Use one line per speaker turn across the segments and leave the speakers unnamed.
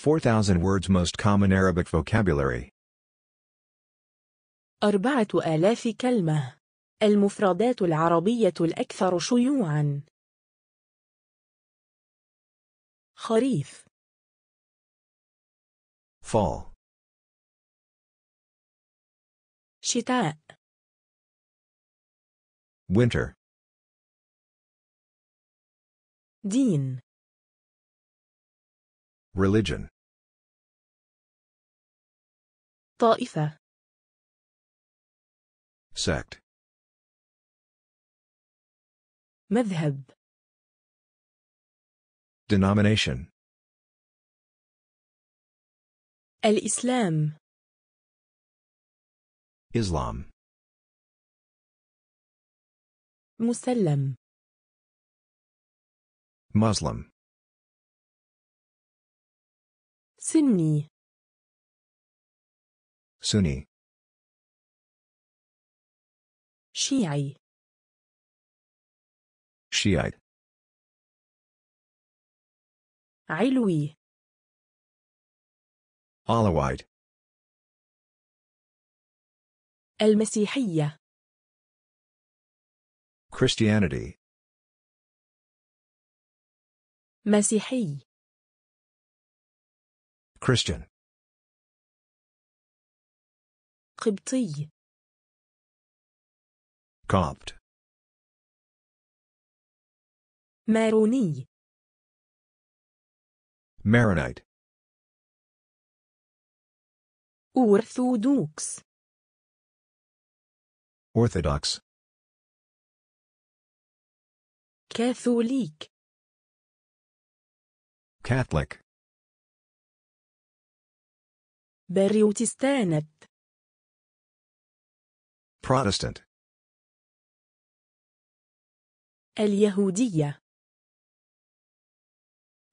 4000 words most common Arabic vocabulary 4000 كلمة المفردات العربية الأكثر شيوعا خريف fall شتاء winter دين religion طائفة sect مذهب denomination الإسلام Islam مسلم Muslim سني سني شيعي شيعي علوي Alawite المسيحية Christianity مسيحي Christian قبطي كوبت ماروني مارونايت أورثودوكس أورثودوكس كاثوليك كاثوليك بريوتستانت Protestant. اليهودية.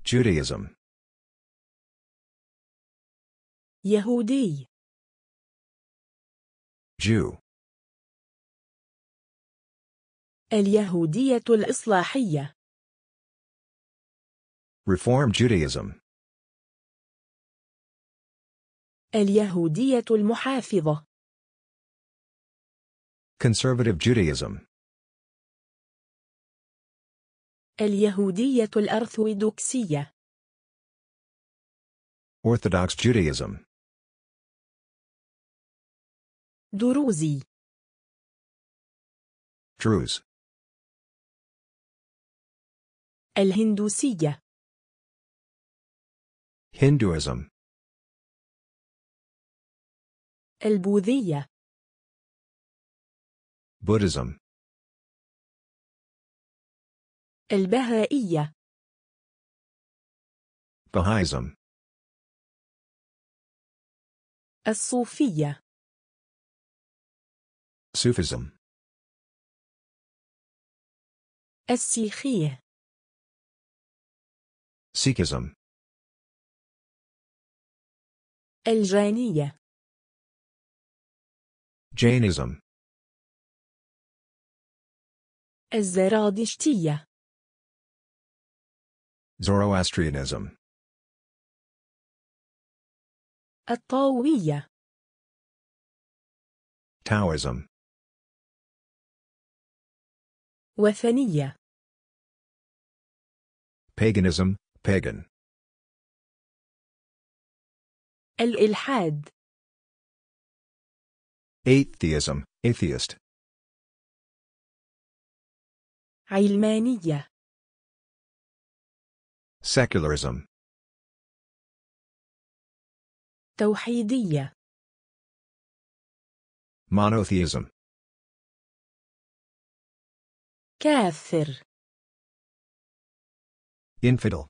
Judaism. يهودي. Jew. اليهودية الإصلاحية. Reform Judaism. اليهودية المحافظة. Conservative Judaism اليهودية الأرثوذكسية Orthodox Judaism دروزي Druze الهندوسية Hinduism البوذية Buddhism البهائية Bahaism الصوفية Sufism السيخية Sikhism الجانية Jainism الزرادشتية Zoroastrianism الطاوية Taoism وثنية Paganism, pagan الإلحاد Atheism, atheist علمانية secularism توحيدية monotheism كافر infidel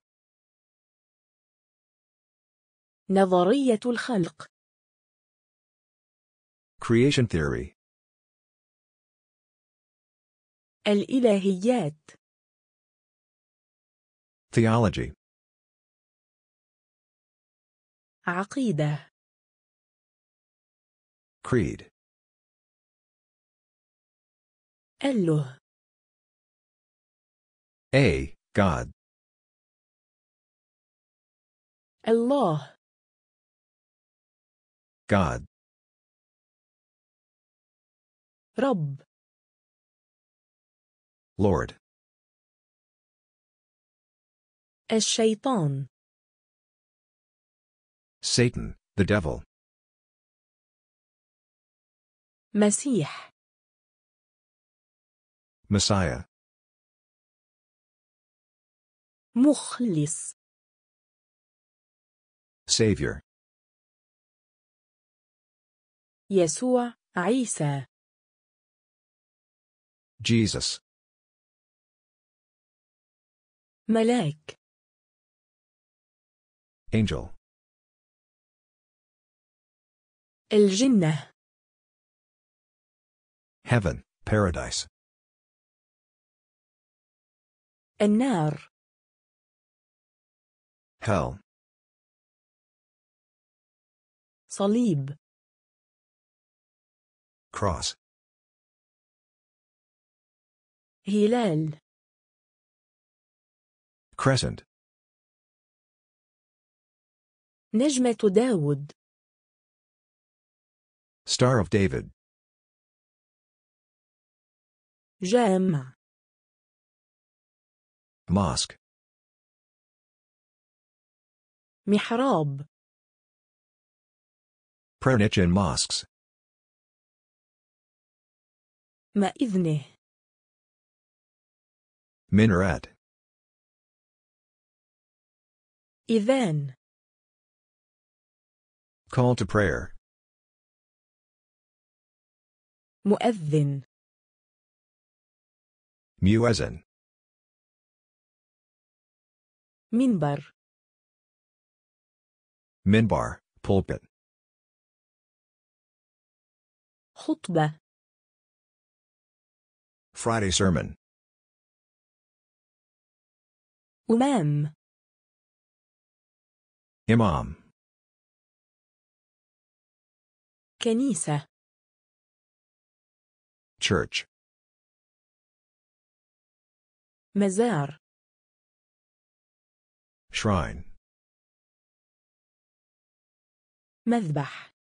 نظرية الخلق creation theory الإلهيات Theology عقيدة Creed الله A. God الله God رب Lord. الشيطان er Satan, the devil. مسيح Messiah. مخلص Savior. يسوع عيسى Jesus, ملاك angel الجنة heaven paradise النار hell صليب cross هلال Crescent. نجمة داود. Star of David. جامع. Mosque. محراب. Prayer niche in mosques. ما Minaret. Even. Call to prayer. مؤذن مؤذن منبر منبر pulpit خطبة Friday sermon أمام Imam. كنيسة church Mezar. shrine مذبح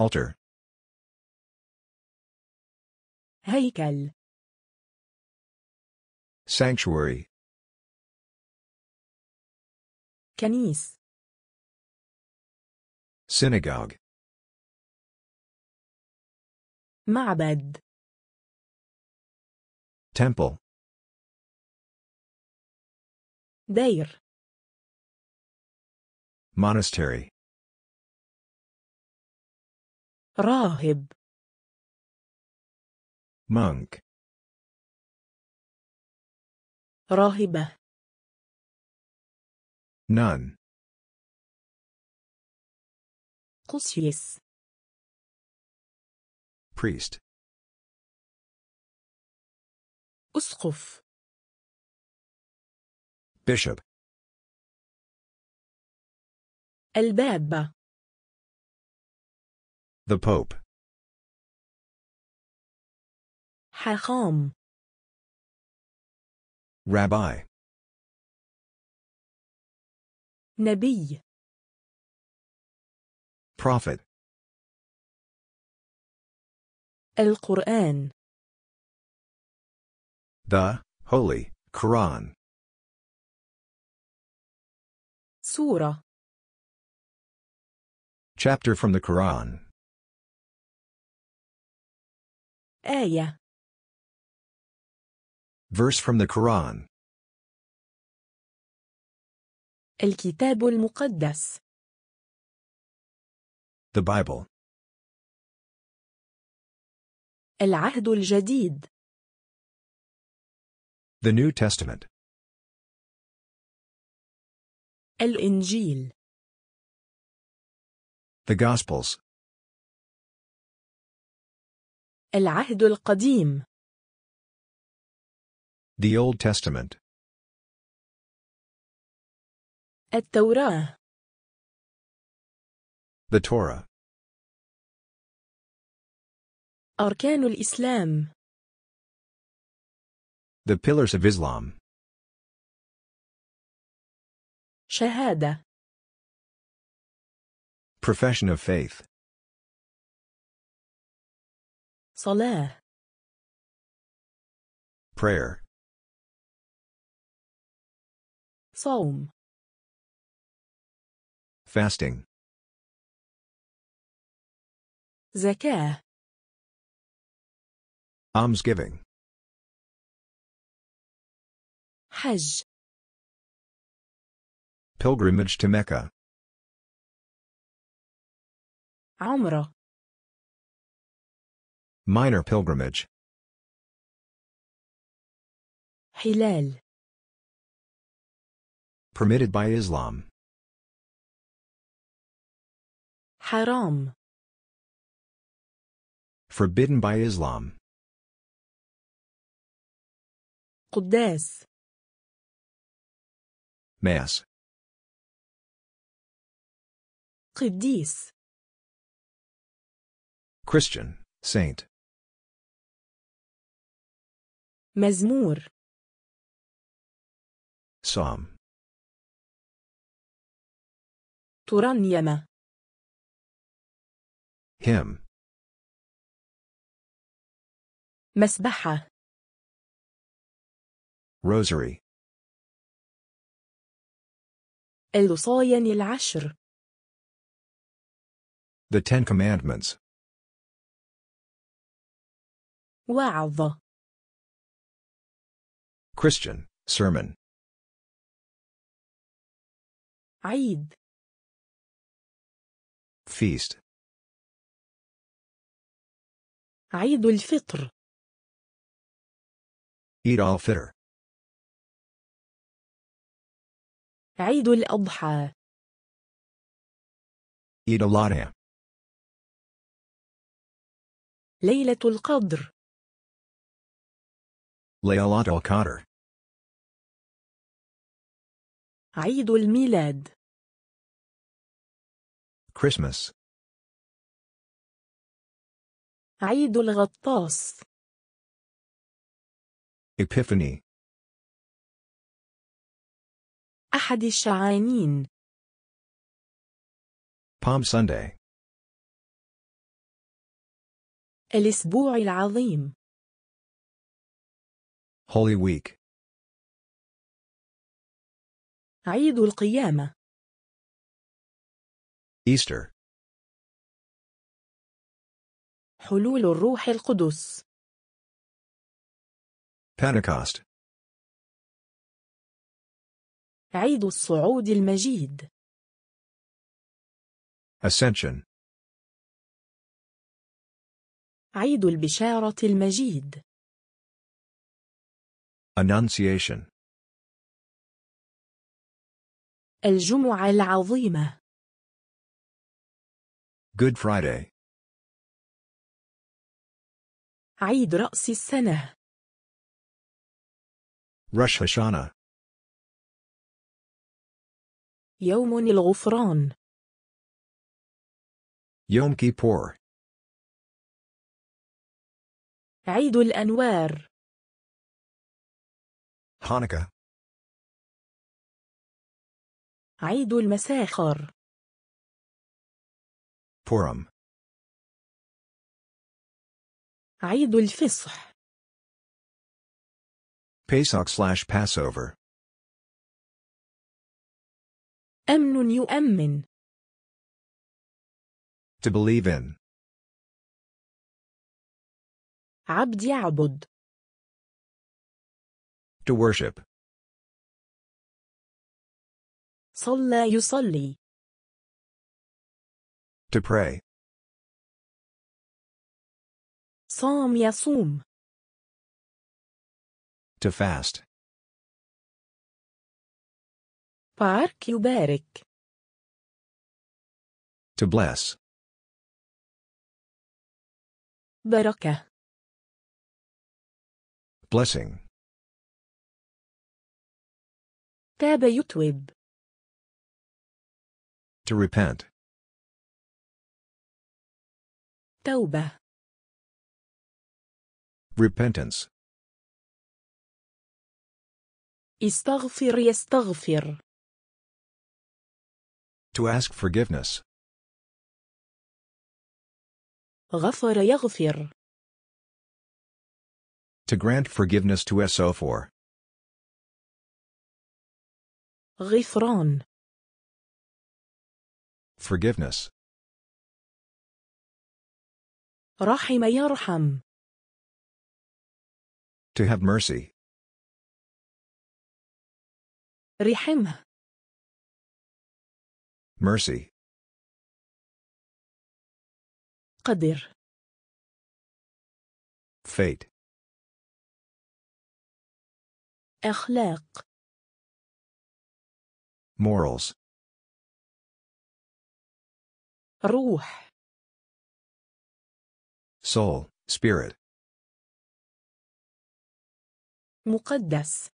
altar هيكل sanctuary Synagogue. معبد. Temple. دير. Monastery. راهب. Monk. راهبة. None. Conscience. Priest. أسقف. Bishop. الباب. The Pope. حاخام. Rabbi. نبي prophet القرآن the holy Quran سورة chapter from the Quran آية verse from the Quran الكتاب المقدس The Bible العهد الجديد The New Testament الإنجيل The Gospels العهد القديم The Old Testament التوراة The Torah أركان الإسلام The pillars of Islam شهادة Profession of faith صلاة Prayer صوم Fasting. Zakah. Almsgiving. Hajj. Pilgrimage to Mecca. Umrah. Minor pilgrimage. Hilal. Permitted by Islam. Haram. Forbidden by Islam. قداس Mass. قديس Christian, saint. Mazmur, Psalm. ترنيمة him. مسبحة. Rosary. الوصايا العشر. The Ten Commandments. وعظ. Christian, sermon. عيد. Feast. عيد الفطر Eid al-Fitr عيد الأضحى Eid al-Adha ليلة القدر ليلة القدر عيد الميلاد Christmas عيد الغطاس Epiphany أحد الشعانين Palm Sunday الأسبوع العظيم Holy Week عيد القيامة Easter حلول الروح القدس Pentecost عيد الصعود المجيد Ascension عيد البشارة المجيد Annunciation الجمعة العظيمة Good Friday عيد رأس السنة. رش هشانا. يوم الغفران. يوم كيبور. عيد الأنوار. هانكا. عيد المساخر. بورم. عيد الفصح Pesach slash Passover أمن يؤمن To believe in عبد يعبد To worship صلى يصلي To pray صام يصوم. To fast. بارك يبارك. To bless. بركة. Blessing. تاب يتوب. To repent. توبة. Repentance. استغفر يستغفر To ask forgiveness. غفر يغفر To grant forgiveness to SO4. غفران Forgiveness. رحم يرحم to have mercy. رحمه Mercy. قدر Fate. أخلاق Morals. روح Soul, spirit. مقدس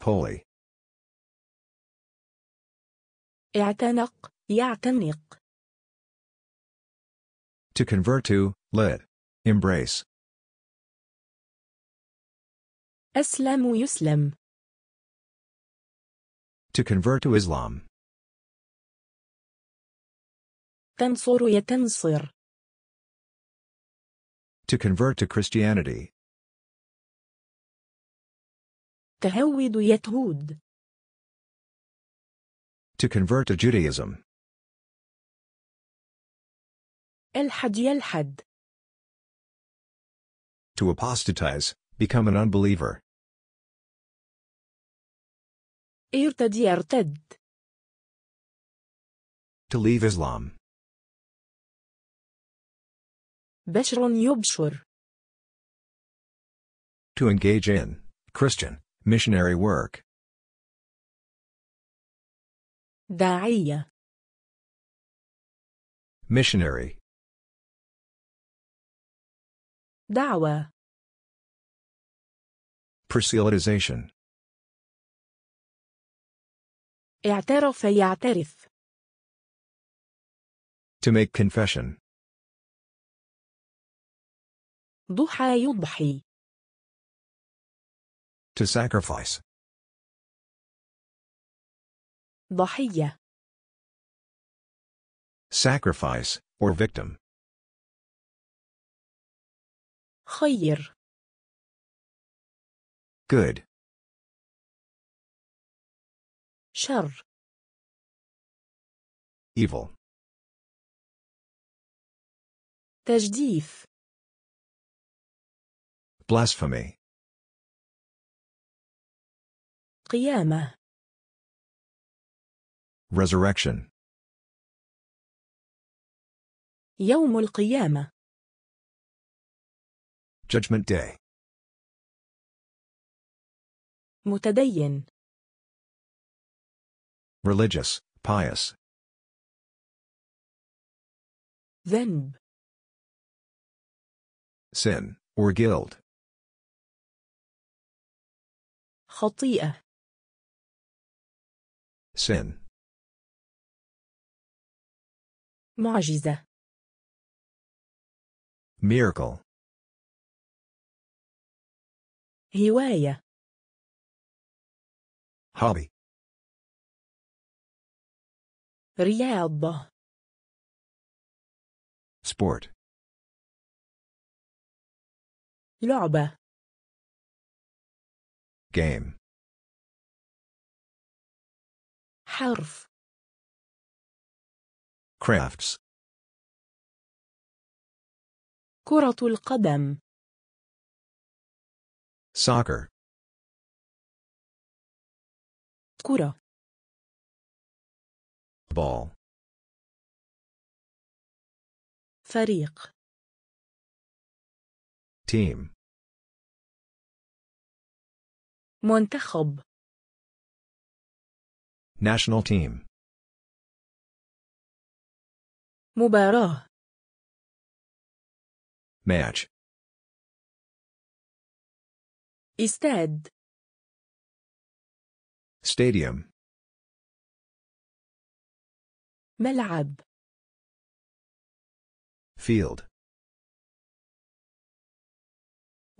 holy اعتنق يعتنق to convert to let, embrace أسلم يسلم to convert to Islam تنصر يتنصر to convert to Christianity تهود يتهود To convert to Judaism. الحد يلحد To apostatize, become an unbeliever. يرتد يرتد To leave Islam. بشر يبشر To engage in, Christian. Missionary work. داعية Missionary دعوة Proselytization اعترف يعترف To make confession ضحى يضحي to sacrifice. ضحية Sacrifice, or victim. خير Good. شر Evil. تجديف Blasphemy. قيامة Resurrection يوم القيامة Judgment Day متدين Religious, pious ذنب Sin, or guilt خطيئة Sin. معجزة Miracle. هواية Hobby. رياضة Sport. لعبة Game. حرف crafts كرة القدم soccer كرة ball فريق team منتخب National team. مباراة match استاد stadium ملعب field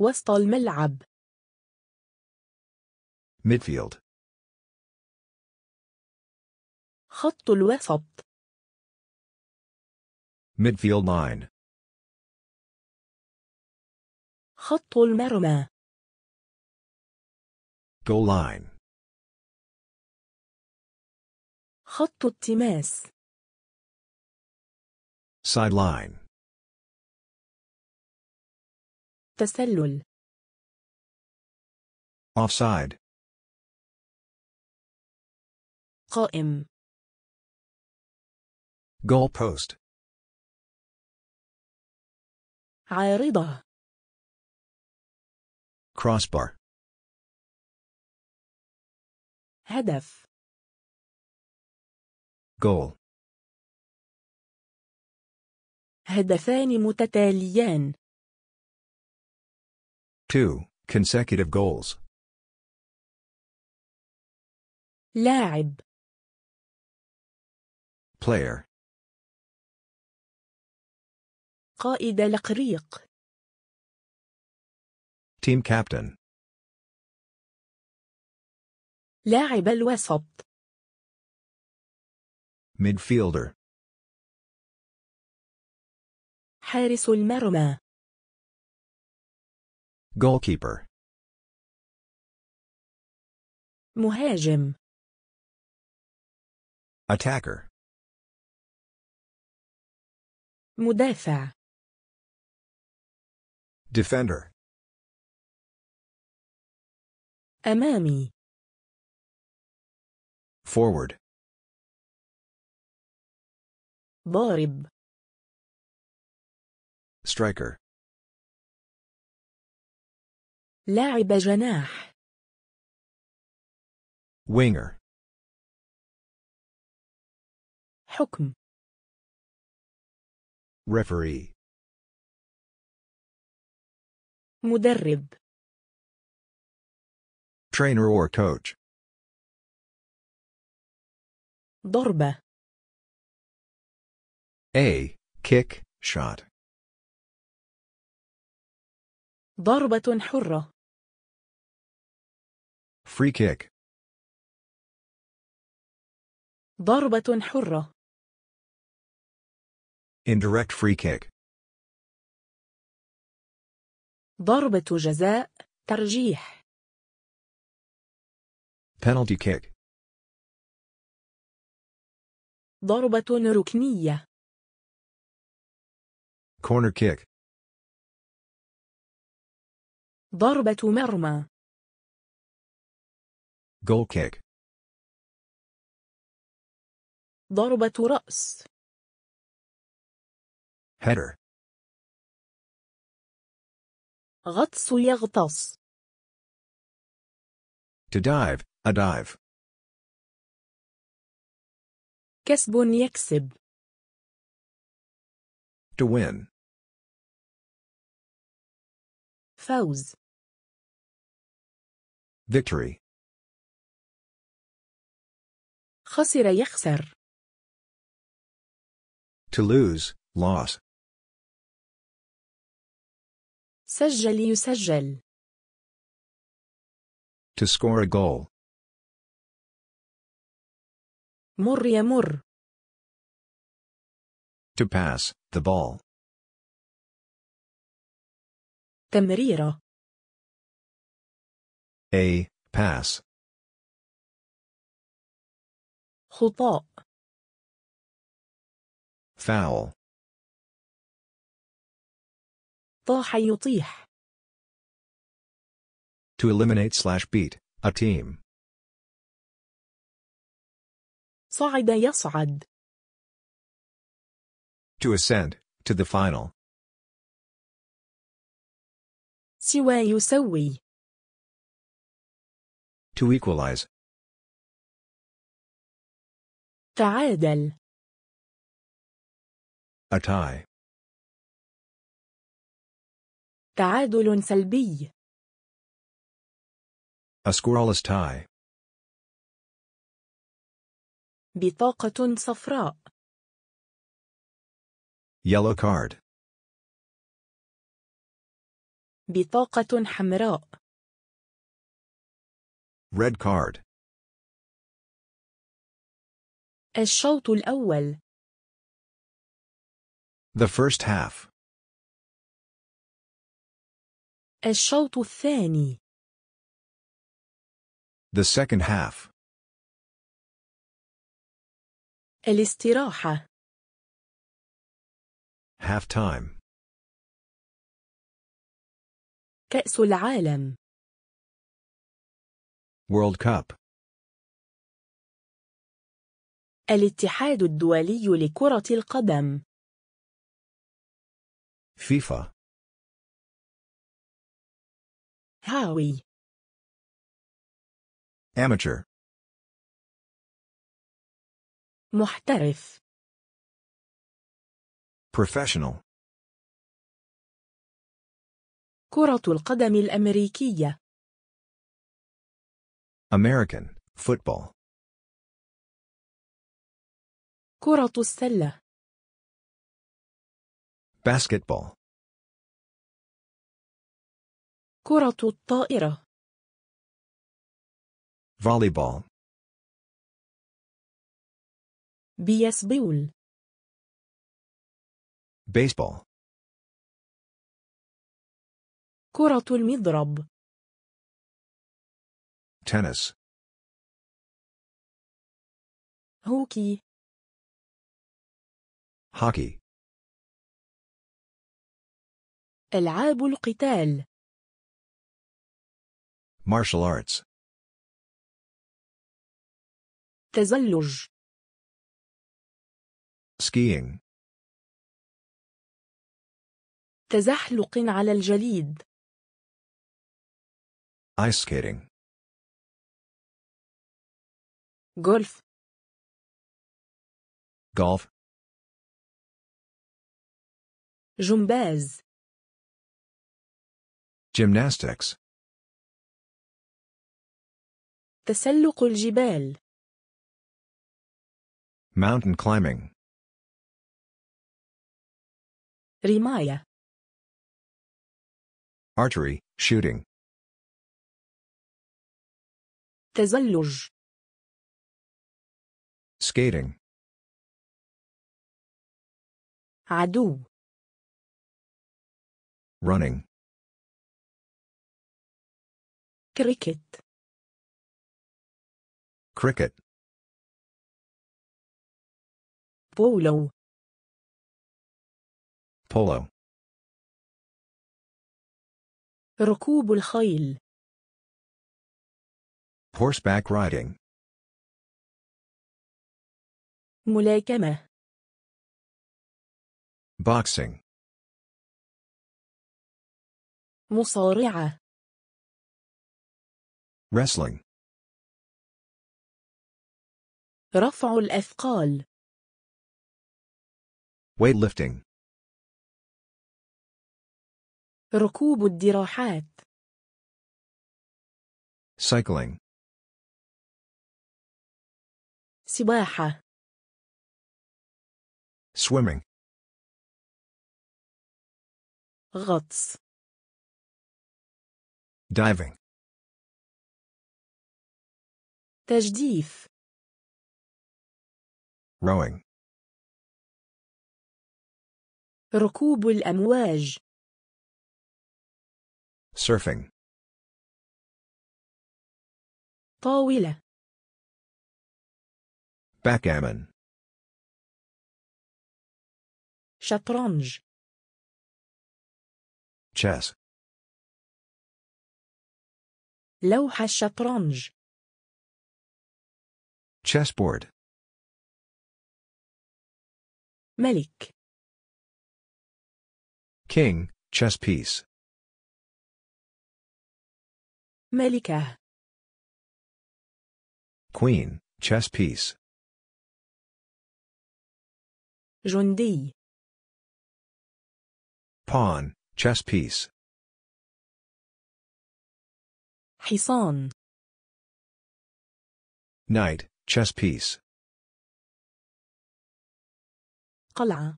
وسط الملعب midfield خط الوسط midfield line خط المرمى goal line خط التماس sideline تسلل offside قائم goalpost عارضة crossbar هدف goal هدفان متتاليان two consecutive goals لاعب player قائد الأقريق Team Captain لاعب الوسط Midfielder حارس المرمى Goalkeeper مهاجم Attacker مدافع Defender. أمامي. Forward. Borib. Striker. لاعب جناح. Winger. حكم. Referee. مدرب trainer or coach ضربة A kick shot ضربة حرة free kick ضربة حرة indirect free kick ضربة جزاء ترجيح penalty kick ضربة ركنية corner kick ضربة مرمى goal kick ضربة رأس header غطس يغطس To dive, a dive. كسب يكسب To win. فوز Victory. خسر يخسر To lose, loss. سجل يسجل To score a goal. مر يمر To pass, the ball. A, pass. Foul. طاح يطيح To eliminate slash beat, a team. صعد يصعد To ascend, to the final. سوى يسوي To equalize. تعادل A tie. تعادل سلبي A scoreless tie. بطاقة صفراء. Yellow card. بطاقة حمراء. Red card. الشوط الأول. The first half. الشوط الثاني The second half الاستراحة half time كأس العالم World Cup الاتحاد الدولي لكرة القدم FIFA هاوي amateur محترف professional كرة القدم الأمريكية American football كرة السلة basketball كرة الطائرة volleyball بيسبول baseball كرة المضرب tennis هوكي hockey ألعاب القتال Martial arts. تزلج. Skiing. تزحلق على الجليد. Ice skating. Golf. Golf. جمباز. Gymnastics. تسلق الجبال Mountain climbing. رماية Archery, shooting. تزلج Skating. عدو Running. cricket Cricket. Polo. Polo. ركوب الخيل. Horseback riding. ملاكمة. Boxing. مصارعة. Wrestling. رفع الأثقال weightlifting ركوب الدراحات cycling سباحة swimming غطس diving تجديف Rowing. ركوب الأمواج. Surfing. طاولة. Backgammon. شطرنج. Chess. لوح الشطرنج. Chessboard. Melik. King, chess piece. Melika. Queen, chess piece. جندي. Pawn, chess piece. حصان. Knight, chess piece. قلعة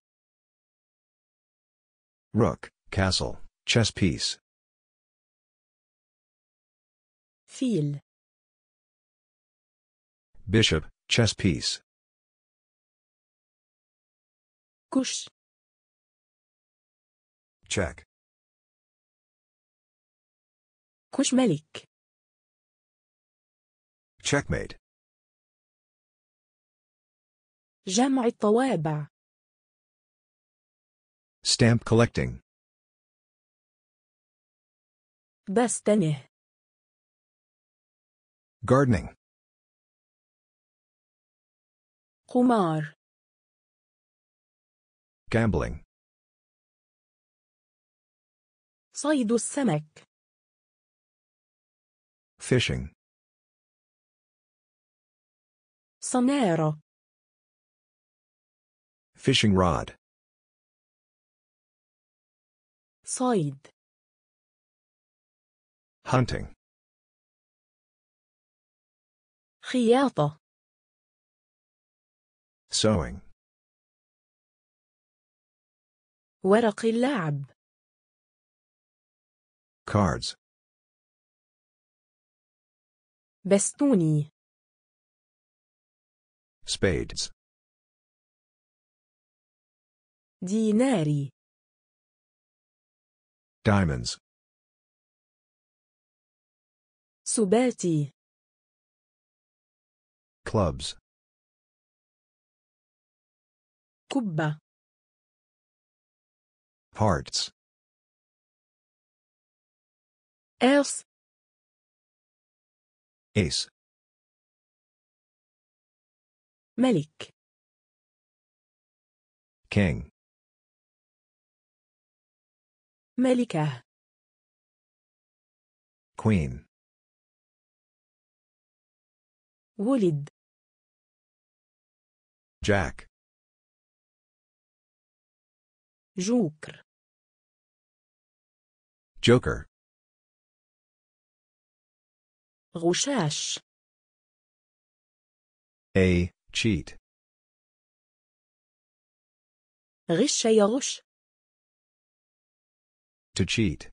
Rook, castle, chess piece. فيل Bishop, chess piece. كش Check. كش ملك Checkmate. جمع الطوابع Stamp collecting. Bastanie. Gardening. Kumar. Gambling. صيد السمك. Fishing. صنارة. Fishing rod. صيد hunting خياطة sewing ورق اللعب cards بستوني spades ديناري Diamonds. سباتي. Clubs. Kubba. Parts. Else. Ace. Malik. King. ملكة queen ولد jack جوكر joker غشاش a cheat غش يغش To cheat.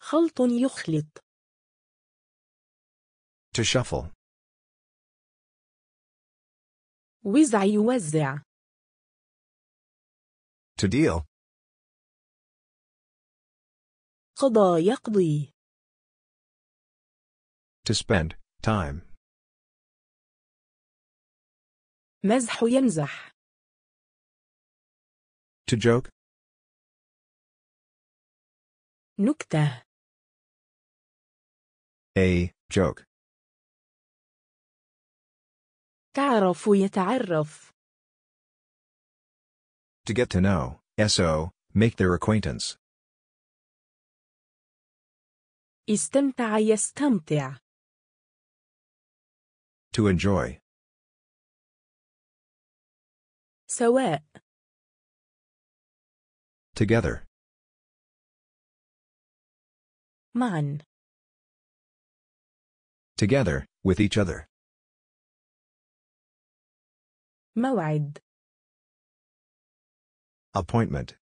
خلط يخلط. To shuffle. وزع يوزع. To deal. قضى يقضي. To spend, time. مزح يمزح. To joke, نكتة A joke تعرف يتعرف To get to know, SO, make their acquaintance. استمتع يستمتع To enjoy. سواء Together. Man. Together, with each other. موعد. Appointment.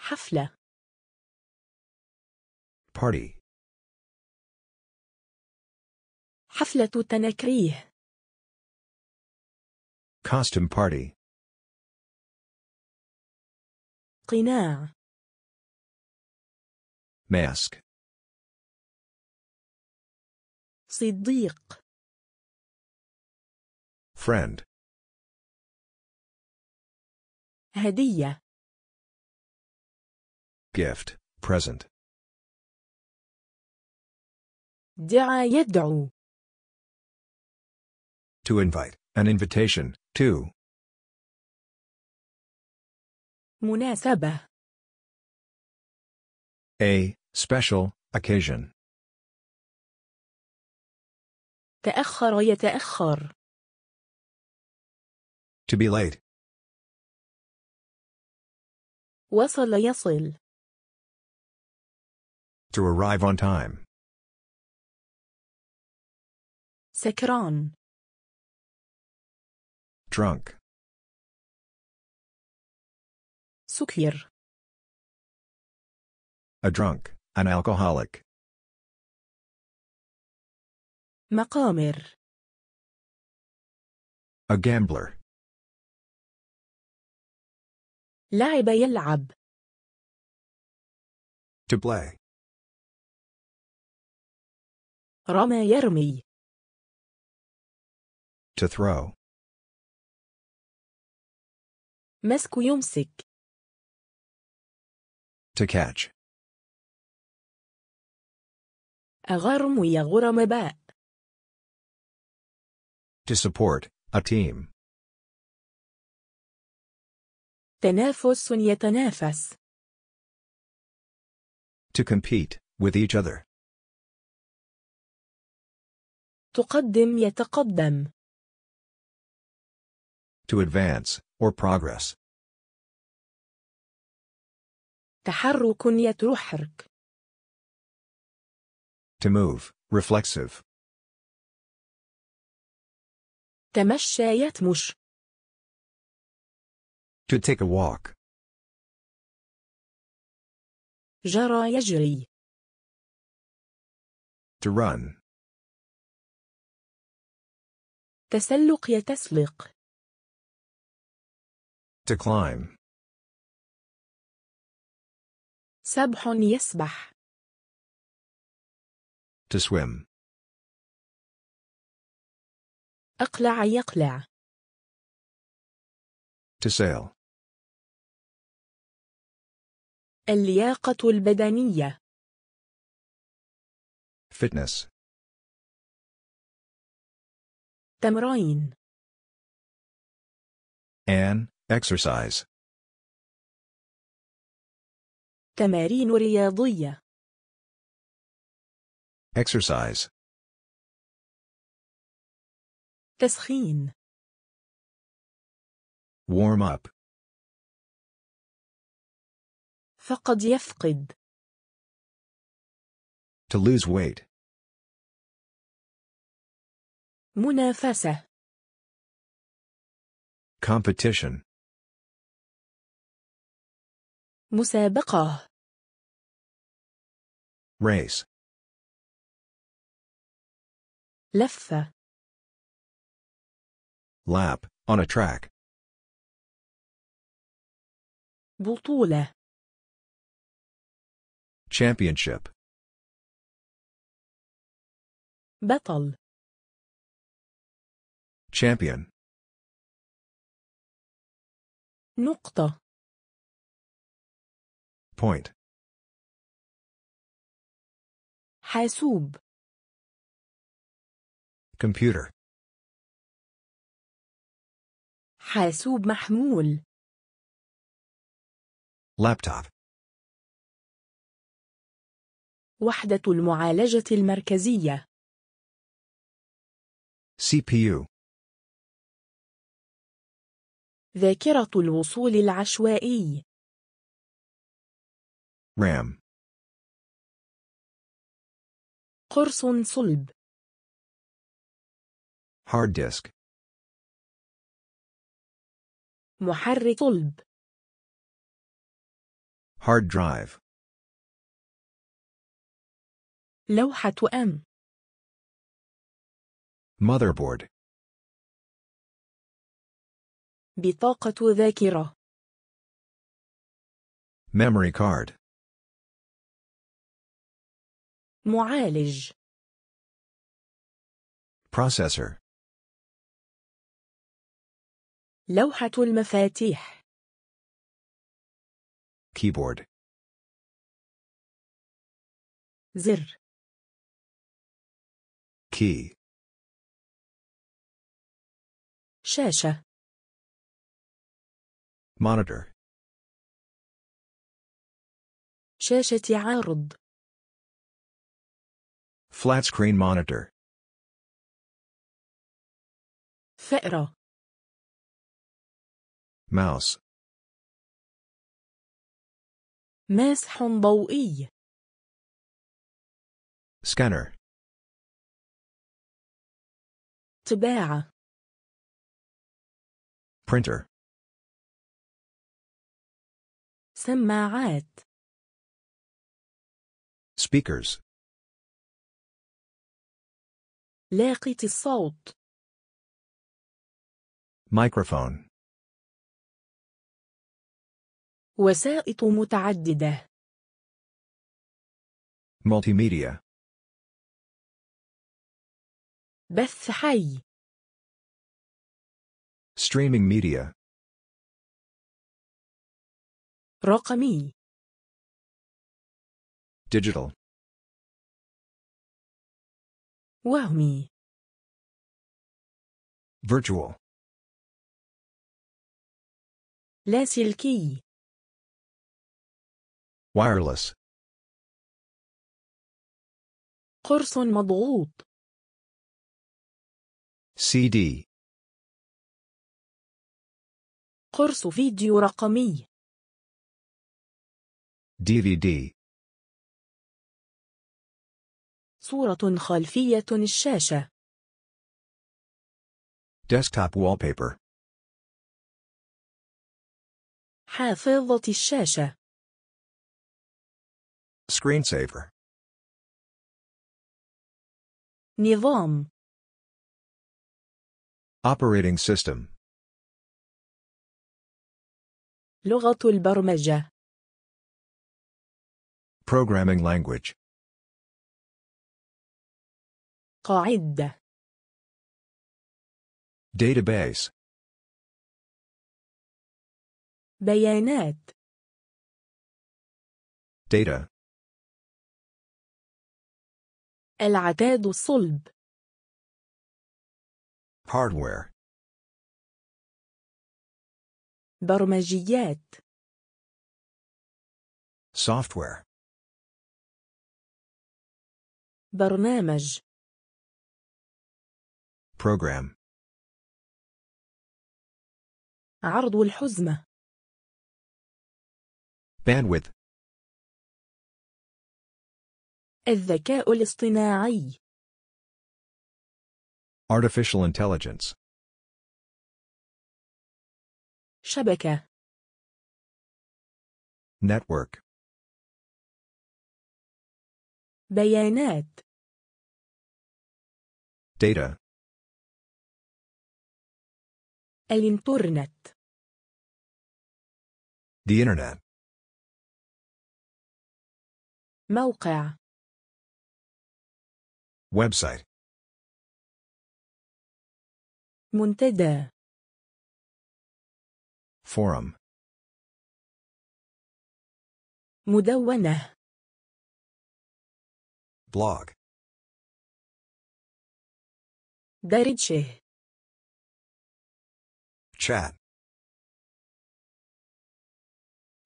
حفلة. Party. حفلة تنكريه. Costume party. قناع. Mask. صديق Friend. هدية Gift, present. دعا يدعو To invite, an invitation, to. مناسبة A Special, occasion. تأخر يتأخر. To be late. وصل يصل. To arrive on time. سكران. Drunk. سكر. A drunk. An alcoholic. مقامر A gambler. لاعب يلعب To play. رمى يرمي To throw. مسك يمسك To catch. أغرم يا غرمباء. To support a team. تنافس يتنافس. To compete with each other. تقدم يتقدم. To advance or progress. تحرك يتحرك. To move, reflexive. تمشى يتمش To take a walk. جرى يجري. To run. تسلق يتسلق. To climb. سبح يسبح. To swim. أقلع يقلع. To sail. اللياقة البدنية. Fitness. تمرين. An exercise. تمارين رياضية. Exercise. تسخين. Warm up. فقد يفقد. To lose weight. منافسة. Competition. مسابقة. Race. لفة lap on a track بطولة championship بطل champion نقطة point حاسوب Computer. حاسوب محمول. Laptop. وحدة المعالجة المركزية. CPU. ذاكرة الوصول العشوائي. RAM. قرص صلب. Hard disk. محرك Hard drive. لوحة أم. Motherboard. بطاقة ذاكرة. Memory card. معالج. Processor. لوحة المفاتيح keyboard زر key شاشة monitor شاشة عارض flat screen monitor فأرة Mouse. مسح ضوئي. Scanner. طباعة. Printer. سماعات. Speakers. لاقط الصوت. Microphone. وسائط متعددة Multimedia بث حي Streaming media رقمي Digital وهمي Virtual لاسلكي Wireless. قرص مضغوط. CD. قرص فيديو رقمي. DVD. صورة خلفية الشاشة. Desktop wallpaper. حافظة الشاشة. Screensaver. Nivom. Operating system. لغة البرمجة. Programming language. قاعدة. Database. بيانات. Data. العتاد الصلب hardware برمجيات software برنامج program عرض الحزمة bandwidth الذكاء الاصطناعي Artificial intelligence شبكة Network بيانات Data الإنترنت The Internet موقع Website. منتدى. Forum. مدونة. Blog. Горячее. Chat.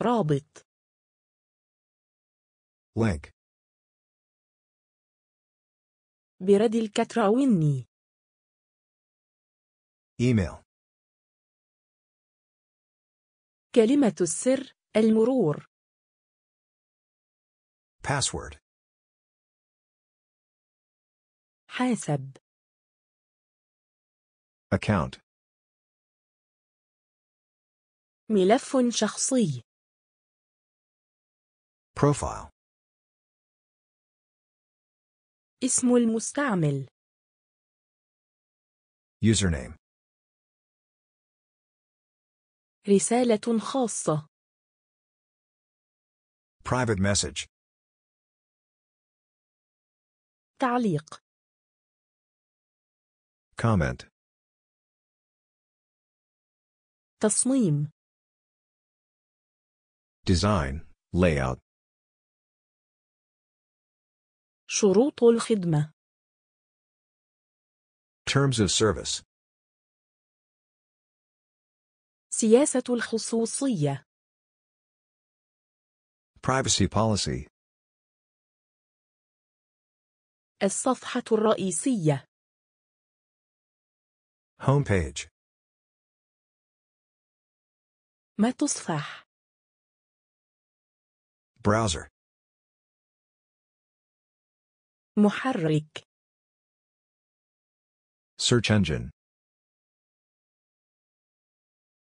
Robot. Link. برد الكتراويني ايميل كلمة السر المرور password حاسب account ملف شخصي profile اسم المستعمل username رسالة خاصة private message تعليق comment تصميم design layout شروط الخدمة Terms of service سياسة الخصوصية Privacy policy الصفحة الرئيسية Homepage ما تصفح Browser محرك search engine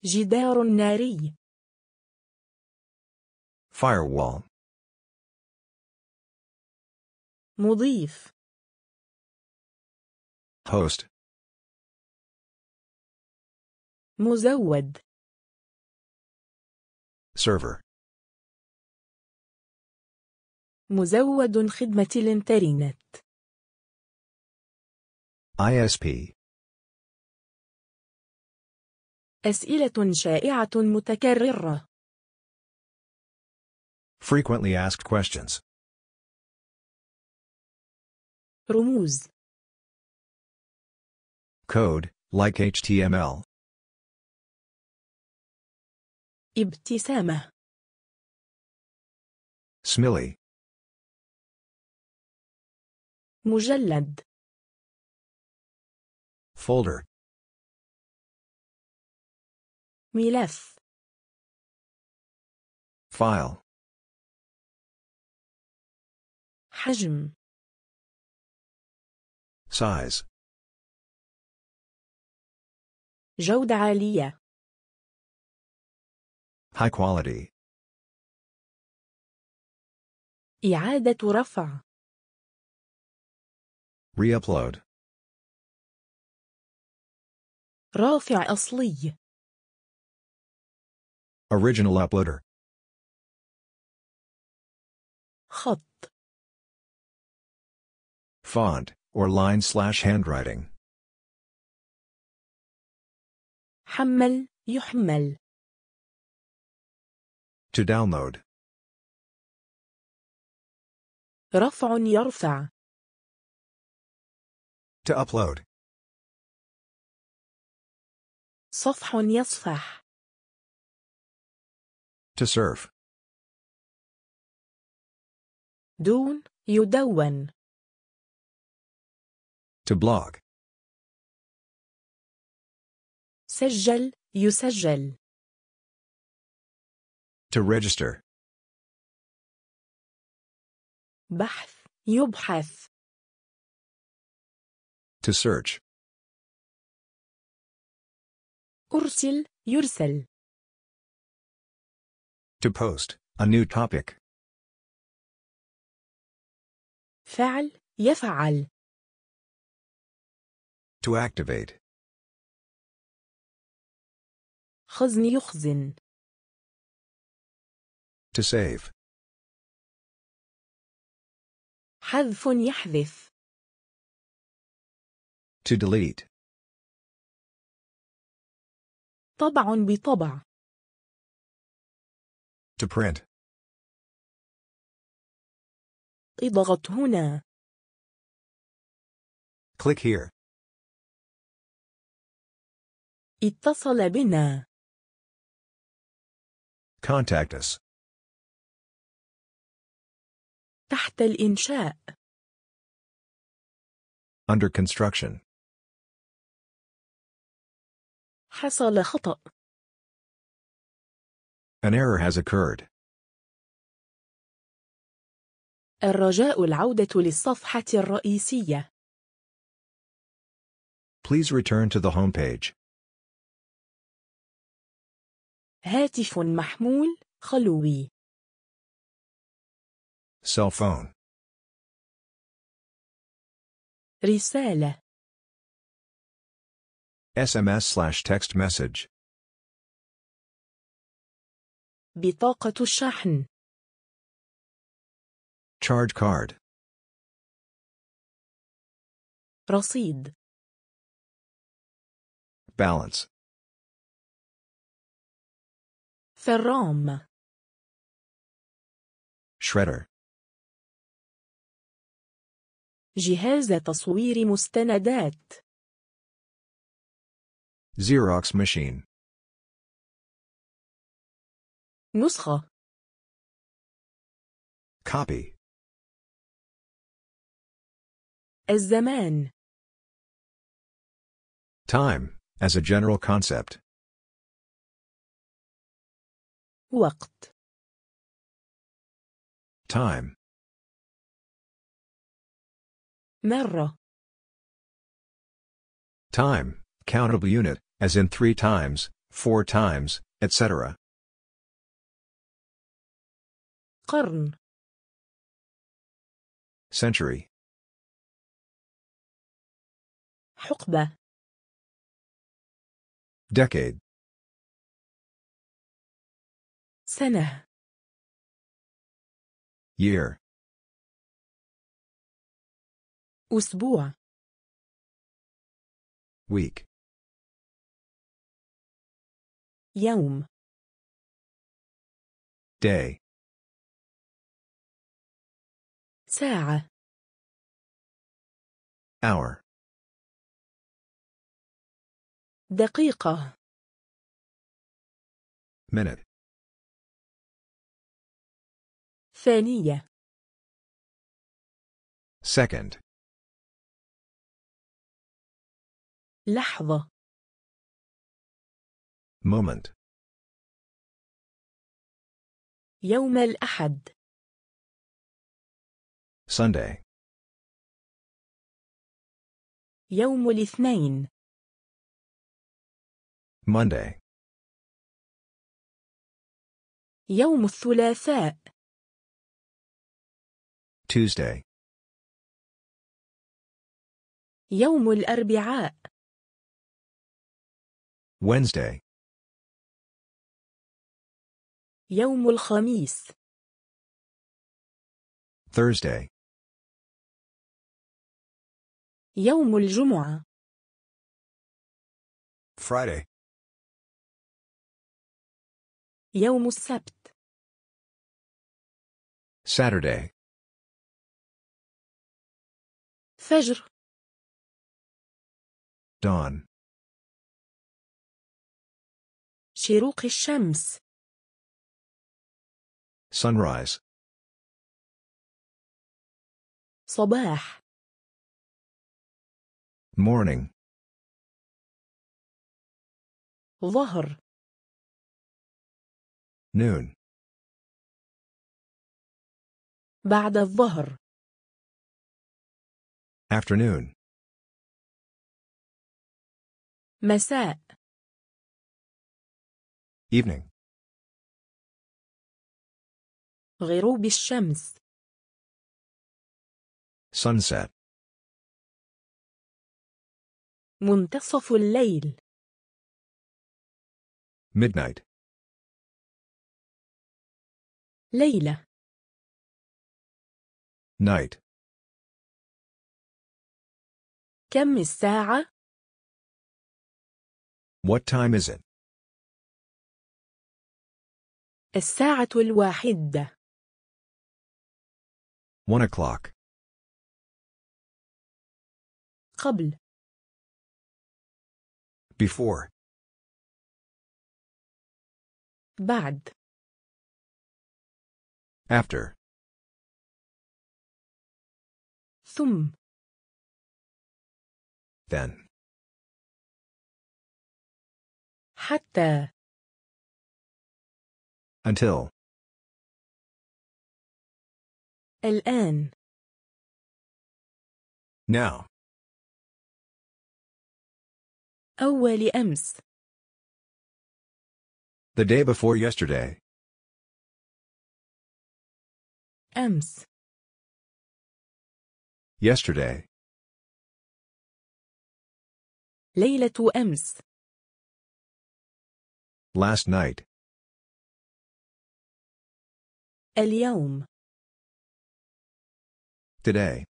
جدار ناري firewall مضيف host مزود server مزود خدمة الإنترنت ISP أسئلة شائعة متكررة Frequently asked questions رموز Code, like HTML ابتسامة Smilly مجلد folder ملف file حجم size جودة عالية high quality إعادة رفع Re-upload. رافع أصلي. Er Original uploader. خط. Font, or line slash handwriting. حمل, يحمل. To download. رفع يرفع. To upload. صفح يصفح. To surf. دون يدون. To blog. سجل يسجل. To register. بحث يبحث. To search. أرسل يرسل. To post a new topic. فعل يفعل. To activate. خزن يخزن. To save. حذف يحذف. To delete. طبع بطبع. To print. اضغط هنا. Click here. اتصل بنا. Contact us. تحت الإنشاء. Under construction. حصل خطأ. An error has occurred. الرجاء العودة للصفحة الرئيسية. Please return to the homepage. هاتف محمول خلوي. Cell phone. رسالة. SMS slash text message بطاقة الشحن Charge card رصيد Balance فرام. Shredder جهاز تصوير مستندات Xerox machine. نسخة copy الزمان time as a general concept وقت time مرة time countable unit as in three times, four times, etc. قرن century حقبة decade سنة year أسبوع week يوم day ساعة hour دقيقة minute ثانية second لحظة Moment. يوم الأحد. Sunday. يوم الاثنين. Monday. يوم الثلاثاء. Tuesday. يوم الأربعاء. Wednesday. يوم الخميس Thursday يوم الجمعة Friday يوم السبت Saturday فجر Dawn شروق الشمس Sunrise. صباح. Morning. ظهر. Noon. بعد الظهر. Afternoon. مساء. Evening. غروب الشمس sunset منتصف الليل midnight ليلة night كم الساعة what time is it الساعة الواحدة 1 o'clock. قبل Before. بعد After. ثم Then. حتى Until. الآن Now أول أمس The day before yesterday أمس Yesterday ليلة أمس Last night اليوم Today.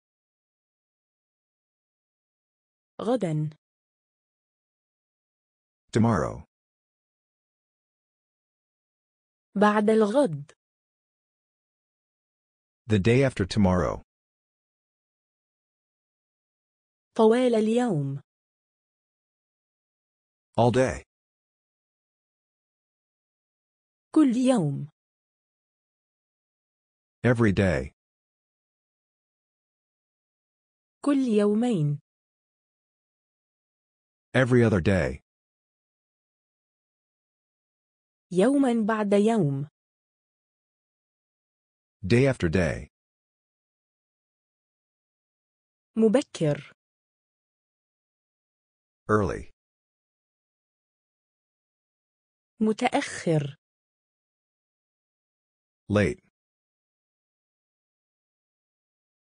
غدا. Tomorrow. بعد الغد. The day after tomorrow. طوال اليوم. All day. كل يوم. Every day. كل يومين. Every other day. يوما بعد يوم. Day after day. مبكر. Early. متأخر. Late.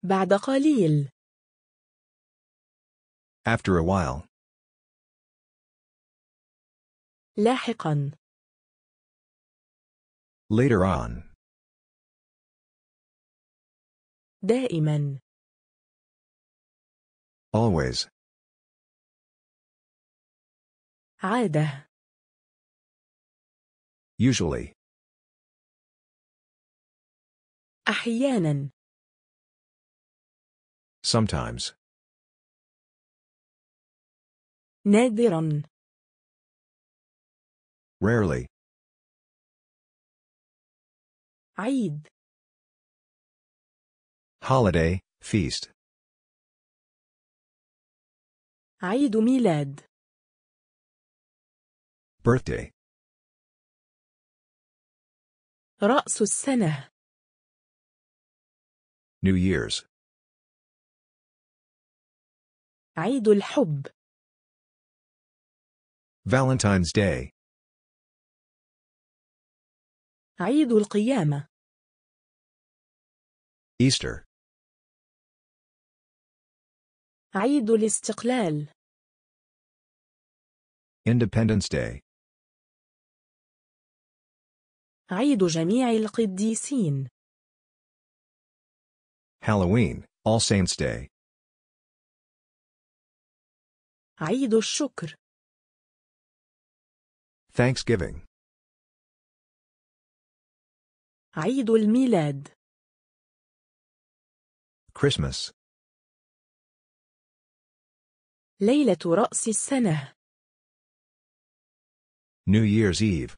بعد قليل. After a while. لاحقا. Later on. دائما. Always. عادة. Usually. أحيانا. Sometimes. نادرا rarely عيد holiday feast عيد ميلاد birthday رأس السنة New Year's عيد الحب Valentine's Day عيد القيامة Easter عيد الاستقلال Independence Day عيد جميع القديسين Halloween, All Saints Day عيد الشكر Thanksgiving. عيد الميلاد. Christmas. ليلة رأس السنة. New Year's Eve.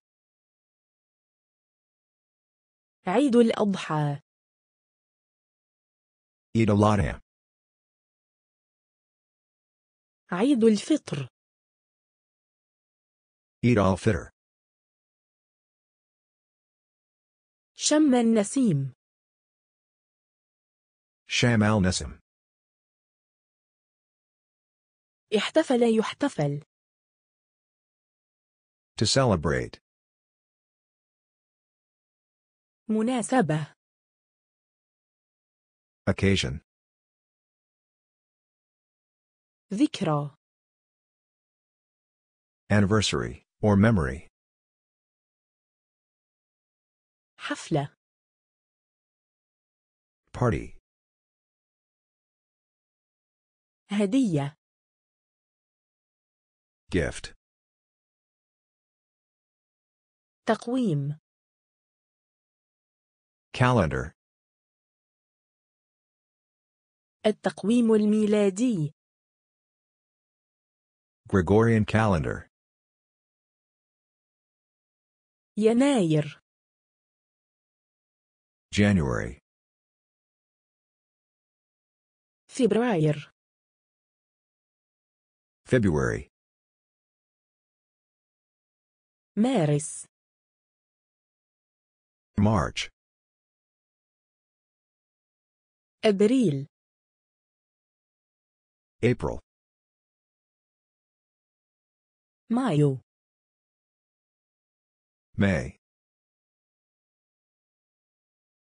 عيد الأضحى. Eid al-Adha. عيد الفطر Eat all fitter. شم النسيم al nasim. احتفل يحتفل To celebrate مناسبة Occasion ذكرى Anniversary Or memory. حفلة party هدية gift تقويم calendar التقويم الميلادي Gregorian calendar يناير January فبراير February مارس March أبريل April مايو May.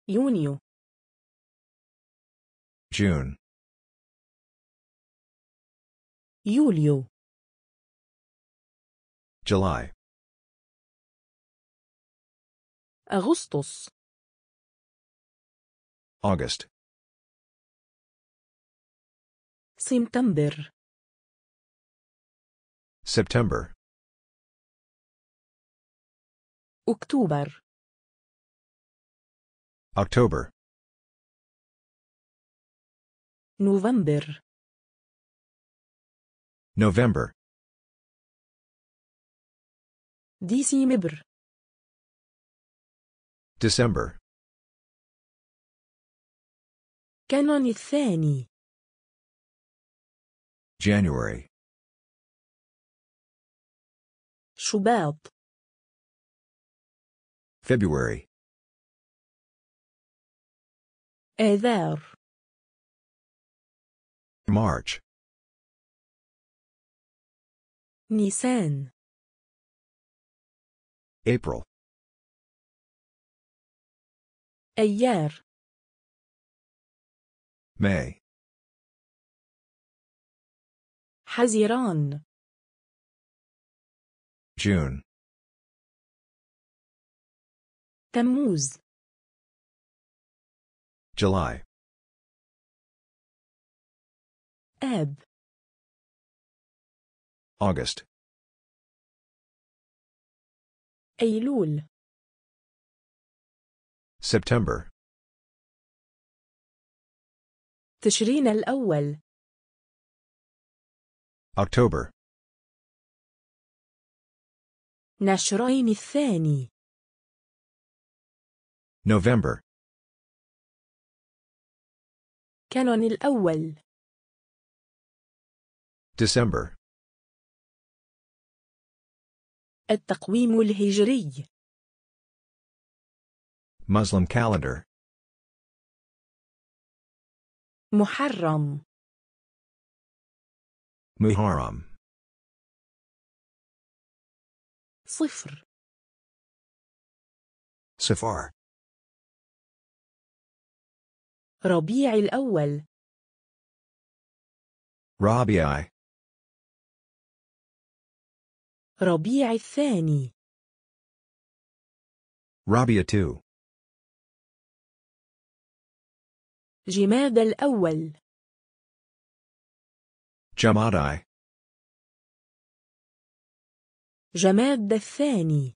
June. July. Augustus. August. September. September. أكتوبر October نوفمبر November ديسمبر December كانون الثاني January شباط February. Ever. March. Nisan. April. أيار. May. حزيران. June. تموز July أب August أيلول September تشرين الأول October نشرين الثاني November كانون الأول December التقويم الهجري Muslim calendar محرم Muharram صفر صفار ربيع الأول ربيع ربيع الثاني ربيع 2 جماد الأول أي جماد الثاني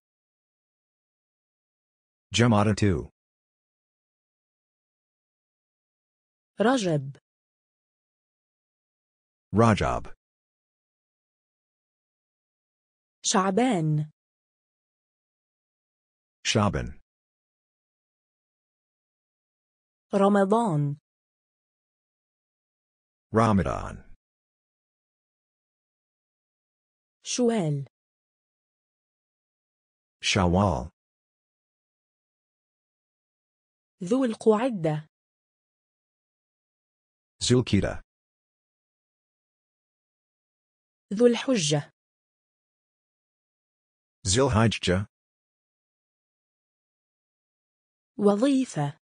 جماد 2 رجب رجب شعبان Shaban رمضان رمضان شوال شوال ذو القعدة زلكيدا ذو الحجة زلحججة وظيفة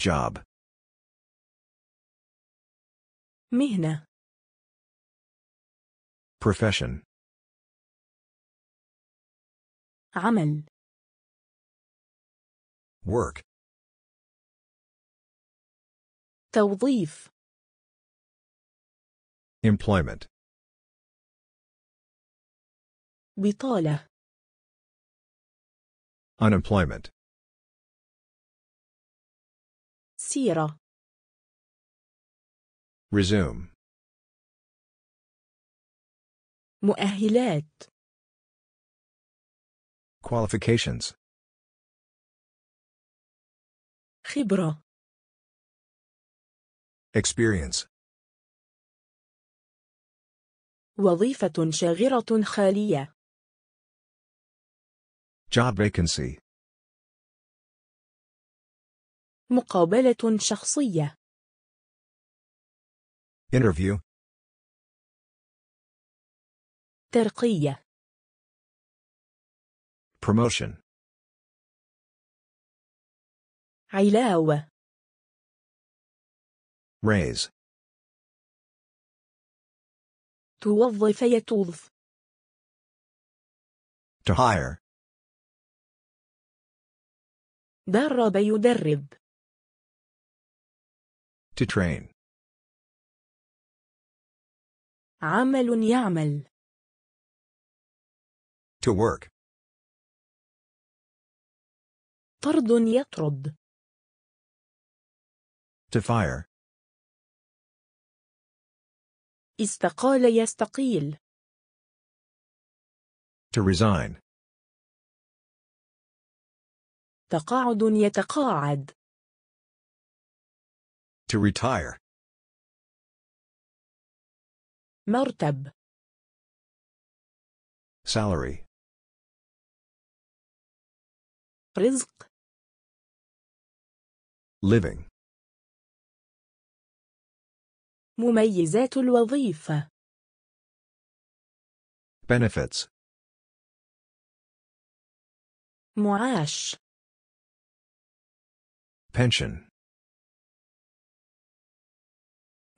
جاب مهنة profession عمل work توظيف employment بطالة unemployment سيرة resume مؤهلات qualifications خبرة Experience. وظيفة شاغرة خالية. Job vacancy. مقابلة شخصية. Interview. ترقية. Promotion. علاوة. Raise. توظف يتوظف. To hire. درب يدرب. To train. عمل يعمل. To work. طرد يطرد. To fire. استقال يستقيل. To resign. تقاعد يتقاعد. To retire. مرتب. Salary. رزق. Living. مميزات الوظيفة benefits معاش pension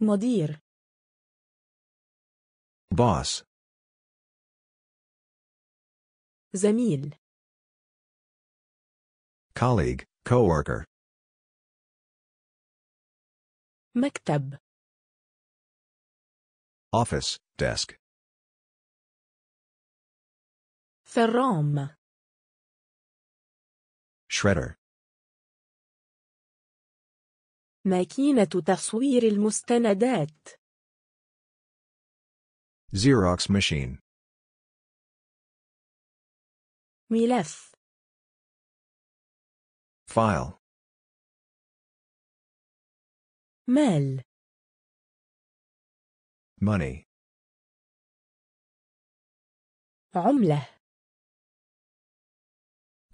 مدير boss زميل colleague coworker مكتب Office, desk. Ferrom. Shredder. ماكينة تصوير المستندات. Xerox machine. ملف. File. Mail. Money. عملة.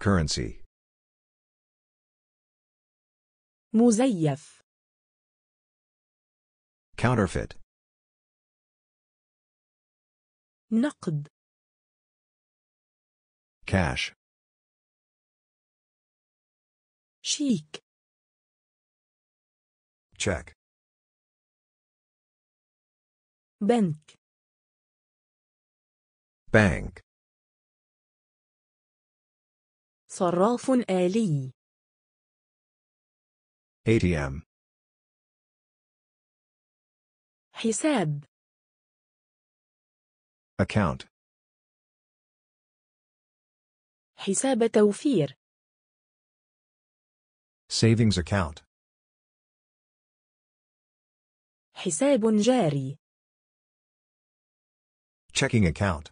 Currency. مزيف. Counterfeit. نقد. Cash. Chic. Check. بنك بنك صراف آلي ATM حساب account حساب توفير savings account حساب جاري Checking account.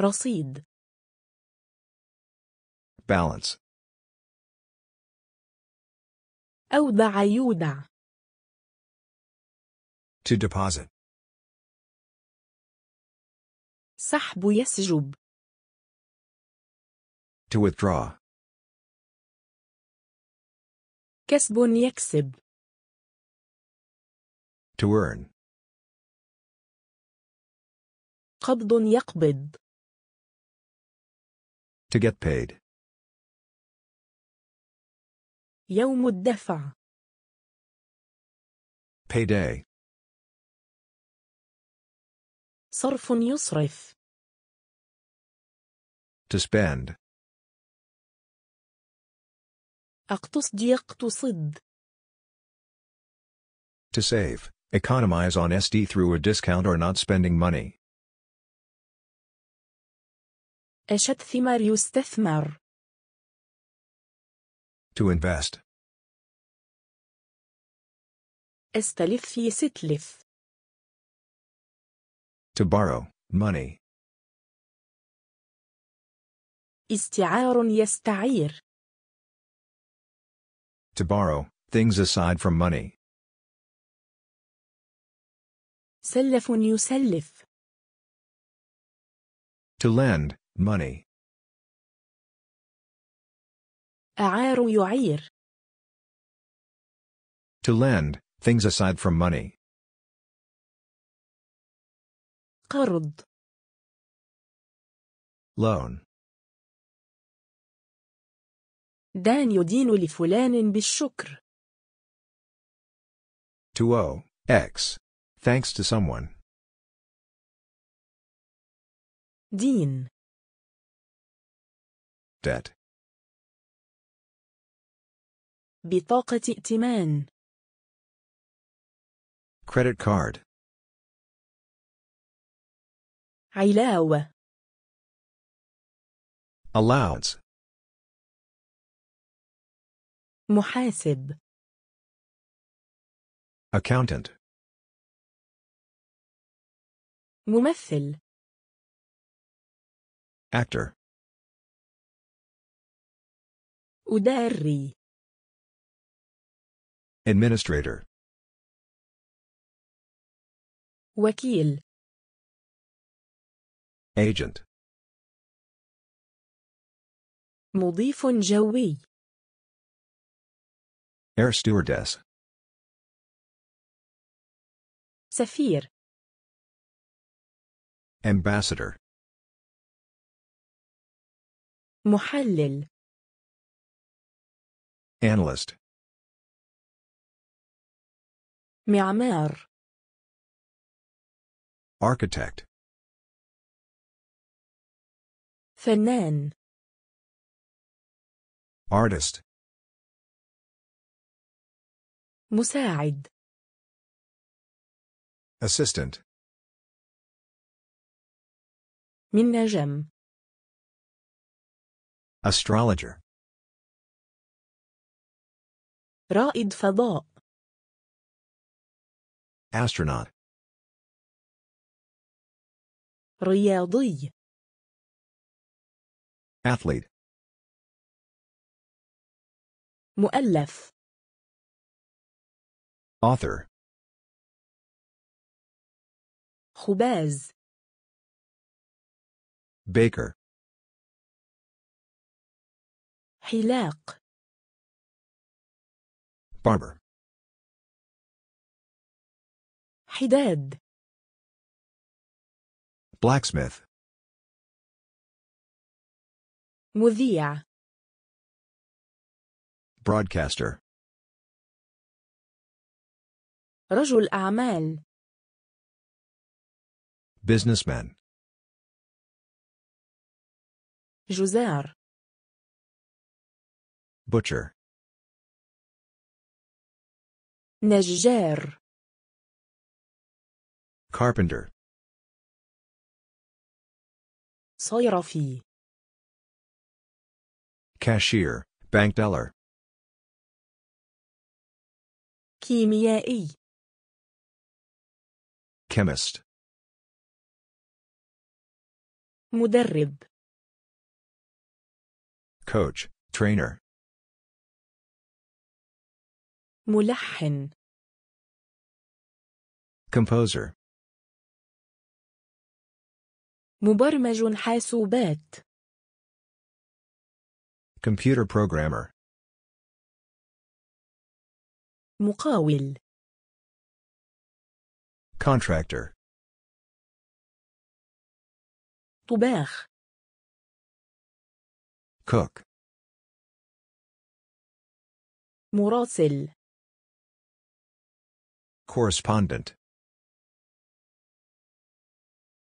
رصيد. Balance. يودع. To deposit. سحب يسجب. To withdraw. كسب يكسب. To earn. قبض يقبض To get paid. يوم الدفع. Payday. صرف يصرف. To spend. أقتصد يقتصد. To save, economize on SD through a discount or not spending money. يستثمر. To invest. استلف يستلف. To borrow money. استعار يستعير. To borrow things aside from money. سلف يسلف. To lend Money. أعار يعير. To lend, things aside from money. قرض. Loan. دان يدين لفلان بالشكر. To owe, X. Thanks to someone. دين debt بطاقة ائتمان credit card علاوة allowance محاسب accountant ممثل actor أداري Administrator وكيل Agent مضيف جوي Air stewardess سفير Ambassador محلل Analyst. معمار Architect. فنان Artist. مساعد Assistant. منجم Astrologer. رائد فضاء astronaut رياضي athlete مؤلف author خباز baker حلاق Barber. حداد Blacksmith. مذيع Broadcaster. رجل أعمال Businessman. جزار Butcher. نجار carpenter صيرفي cashier bank teller كيميائي chemist مدرب coach trainer ملحن composer مبرمج حاسوبات computer programmer مقاول contractor طباخ cook مراسل Correspondent.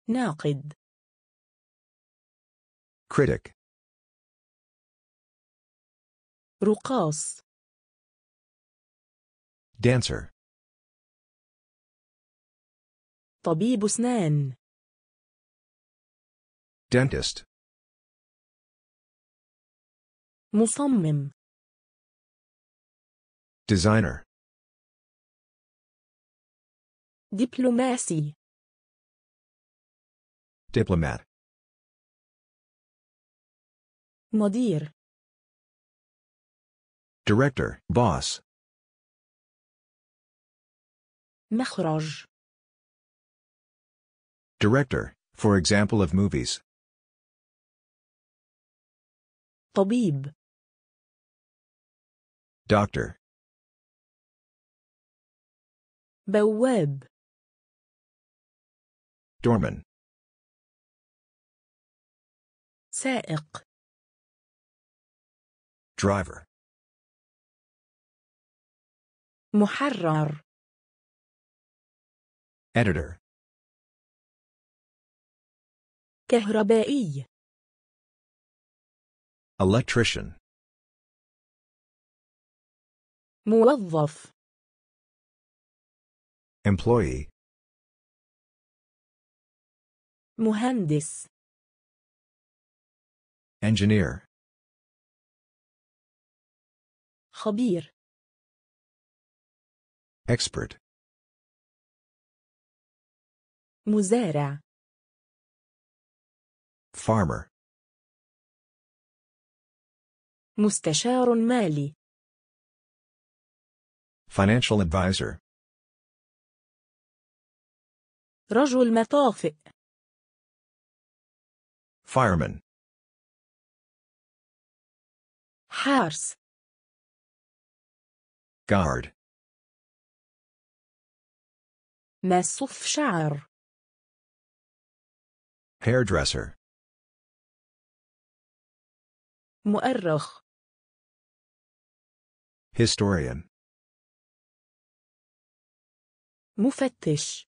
ناقد. Critic. رقاص. Dancer. طبيب أسنان. Dentist. مصمم. Designer. Diplomacy. Diplomat. Modir. Director, boss. مخرج. Director, for example of movies. طبيب. Doctor. بواب. Doorman. سائق Driver. محرر Editor. كهربائي Electrician. موظف Employee. مهندس engineer خبير expert مزارع farmer مستشار مالي financial advisor رجل مطافئ Fireman. House. guard مصف Shar. hairdresser مؤرخ historian مفتش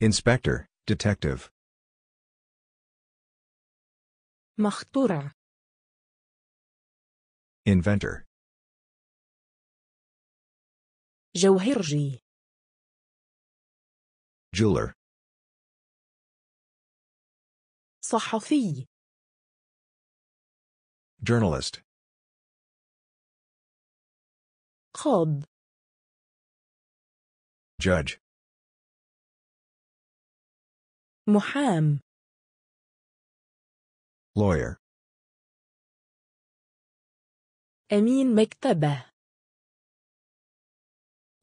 inspector detective مخترع inventor جوهرجي jeweler صحفي journalist قاض judge محام lawyer أمين مكتبة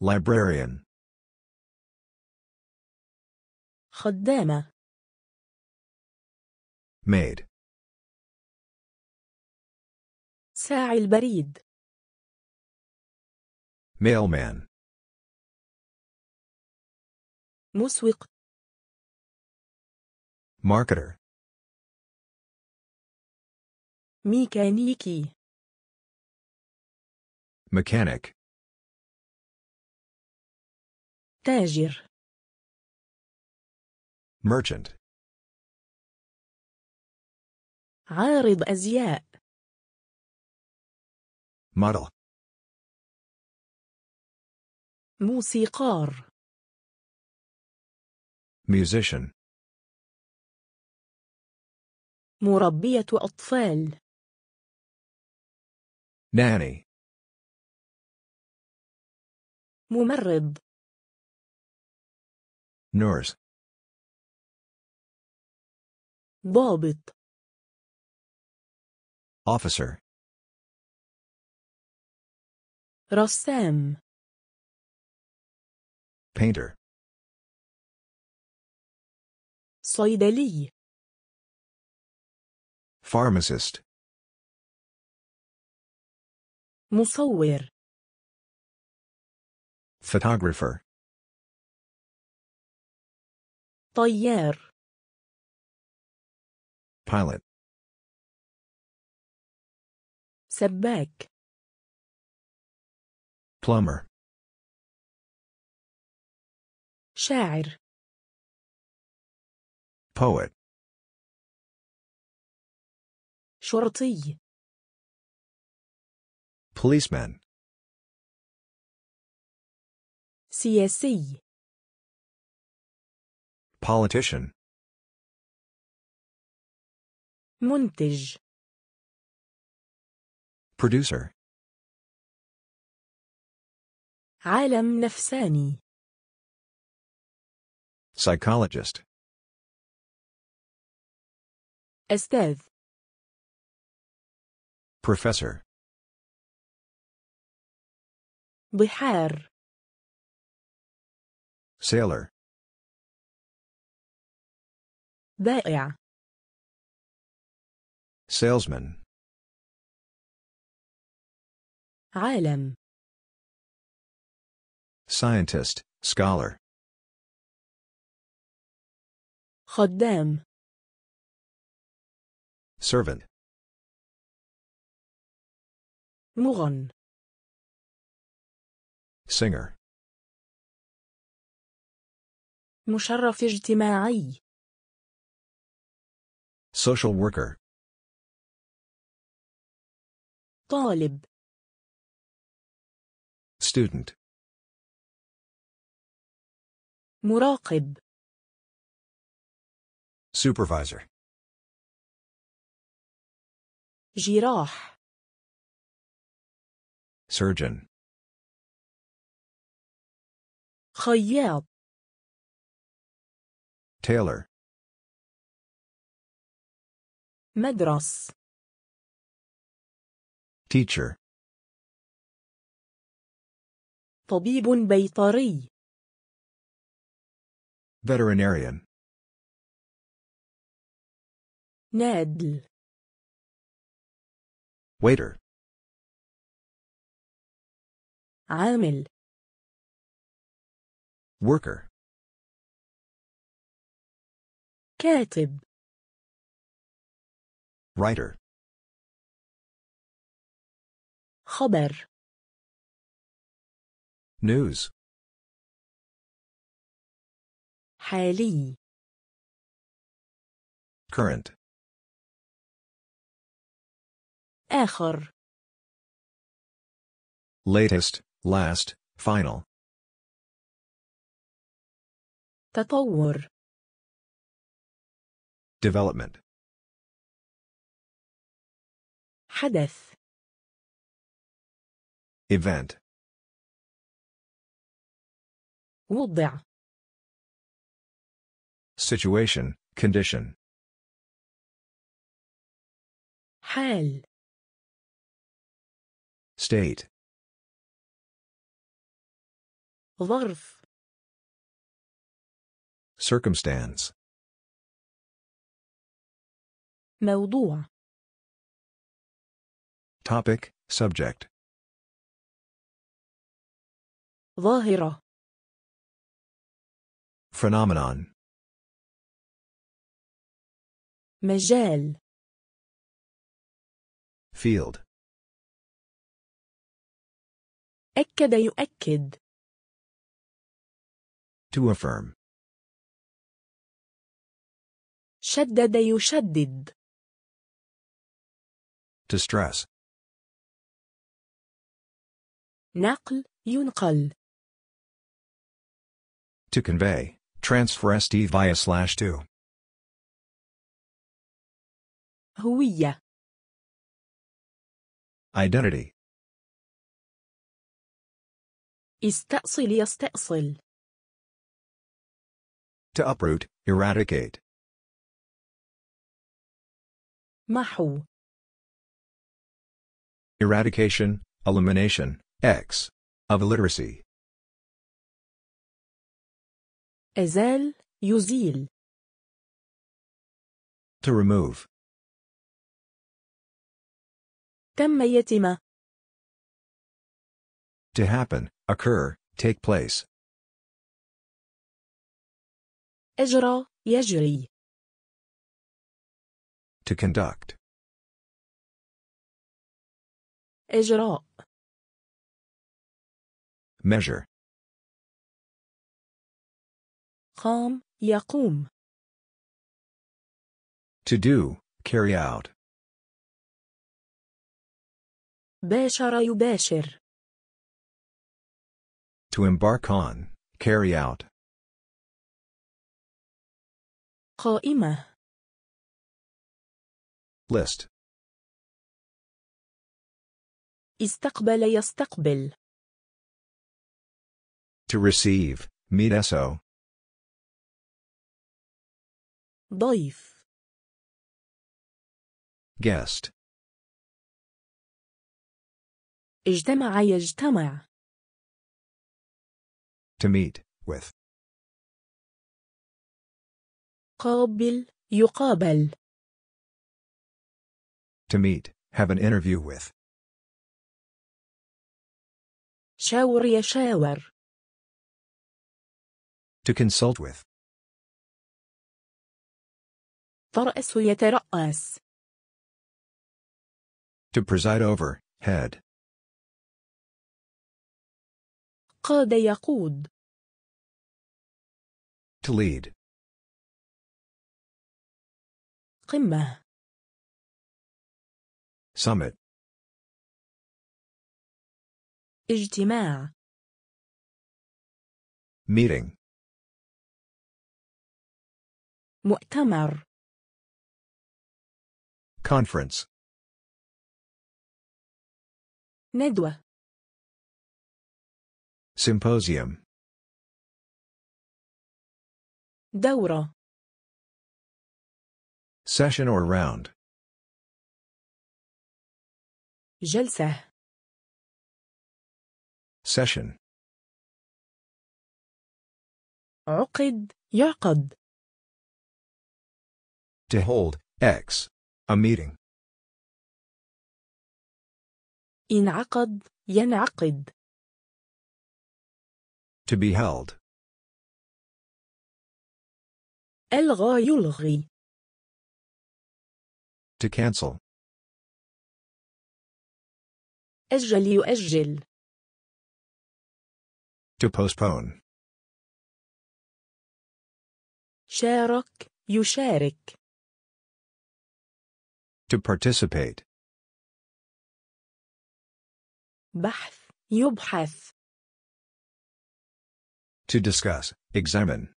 librarian خدامة maid ساعي البريد mailman مسوق marketer ميكانيكي ميكانيك تاجر merchant عارض أزياء model موسيقار musician مربية أطفال nanny ممرض nurse ضابط officer رسام painter صيدلي pharmacist مصور photographer طيار pilot سباك plumber شاعر poet شرطي Policeman. C S C. Politician. Montage. Producer. عالم نفساني. Psychologist. أستاذ. Professor. بحار sailor بائع salesman عالم scientist scholar خدام servant مغن Singer. مشرف اجتماعي. Social worker. طالب. Student. مراقب. Supervisor. جراح. Surgeon. خياط تايلر مدرس تيتشر طبيب بيطري veterinarian نادل waiter عامل Worker. كاتب. Writer. خبر. News. حالي. Current. آخر. Latest, last, final. تطور development حدث event وضع situation condition حال state ظرف Circumstance. موضوع Topic, subject. ظاهرة Phenomenon. مجال Field. أكد يؤكد To affirm. شدد يشدد to stress نقل ينقل to convey transfer st via slash to هوية identity استأصل يستأصل to uproot eradicate محو Eradication, elimination, X. Of illiteracy. Ezel, يزيل To remove. تم يتم To happen, occur, take place. أجرى يجري to conduct. إجراء measure قام يقوم to do carry out باشر يباشر to embark on carry out قائمة List. استقبل يستقبل. To receive, meet SO. ضيف. Guest. اجتمع يجتمع. To meet, with. قابل يقابل to meet, have an interview with. شاور يشاور. To consult with. ترأس يترأس. To preside over, head. قاد يقود. To lead. قمة. Summit. اجتماع Meeting. مؤتمر Conference. ندوة Symposium. دورة Session or round. جلسة session عقد يعقد to hold x a meeting ينعقد ينعقد to be held الغى يلغي to cancel أجل يؤجل. To postpone. شارك يشارك. To participate. بحث يبحث. To discuss, examine.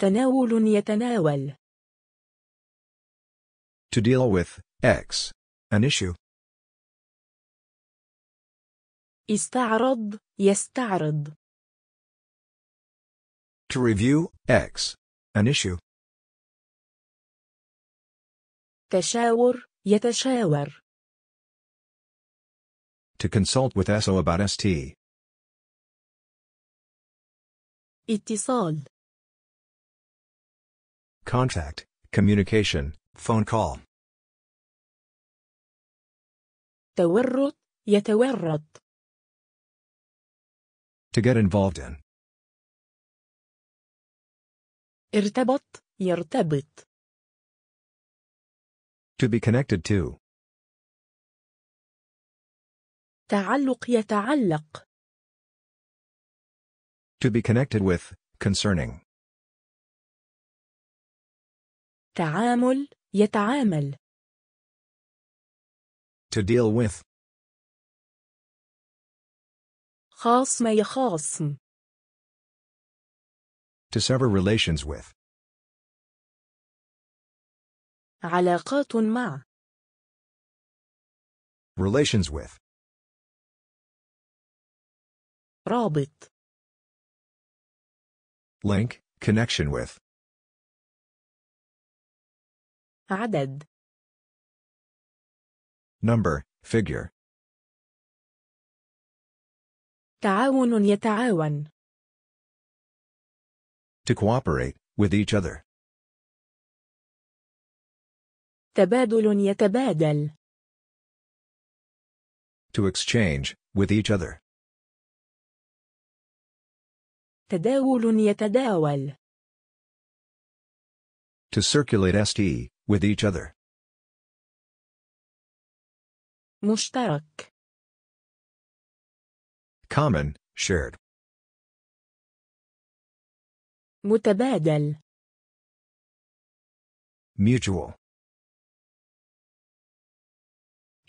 تناول يتناول. To deal with, X. An issue. استعرض يستعرض To review, X. An issue. تشاور يتشاور To consult with SO about ST. اتصال Contact, communication, phone call. تورط يتورط To get involved in. ارتبط يرتبط. To be connected to. تعلق يتعلق. To be connected with, concerning. تعامل يتعامل. to deal with خاصم to sever relations with علاقات مع relations with رابط link connection with عدد Number, figure. تعاون يتعاون. To cooperate, with each other. تبادل يتبادل. To exchange, with each other. تداول يتداول. To circulate ST, with each other. مشترك common shared متبادل mutual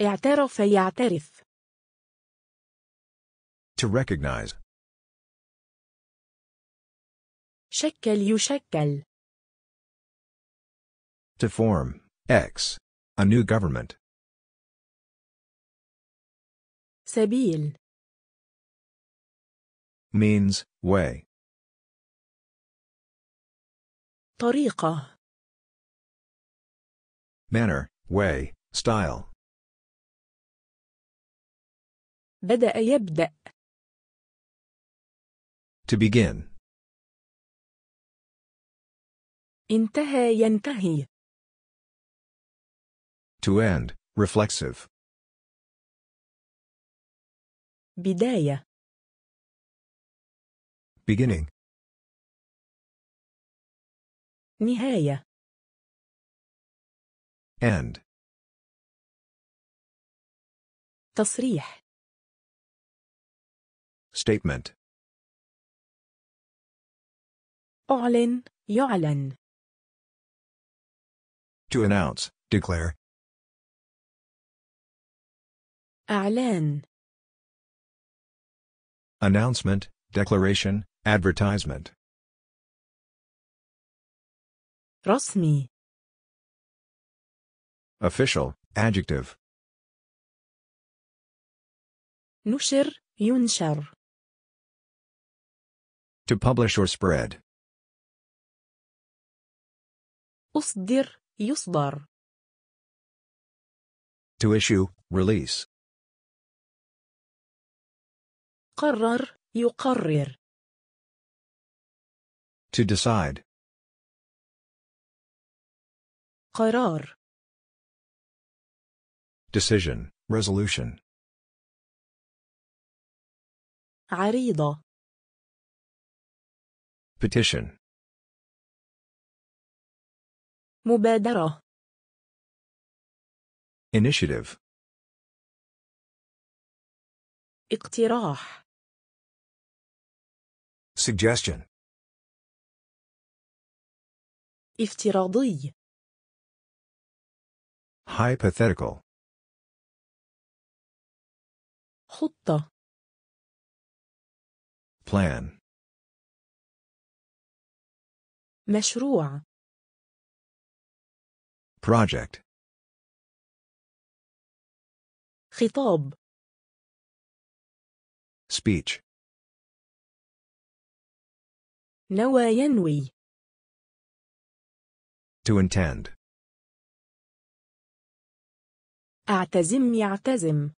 اعترف يعترف to recognize شكل يشكل to form x a new government Sabil means way طريقة manner way style بدأ يبدأ to begin انتهى ينتهي to end reflexive بداية beginning نهاية end تصريح statement أعلن يعلن to announce declare أعلان Announcement, declaration, advertisement. Rosmi. Official, adjective. Nushir, ينشر To publish or spread. Usdir, يصدر To issue, release. قرر يقرر To decide. قرار Decision, resolution. عريضة Petition. مبادرة Initiative. اقتراح Suggestion. افتراضي. Hypothetical. خطة. Plan. مشروع. Project. خطاب. Speech. نوى ينوي To intend. اعتزم يعتزم.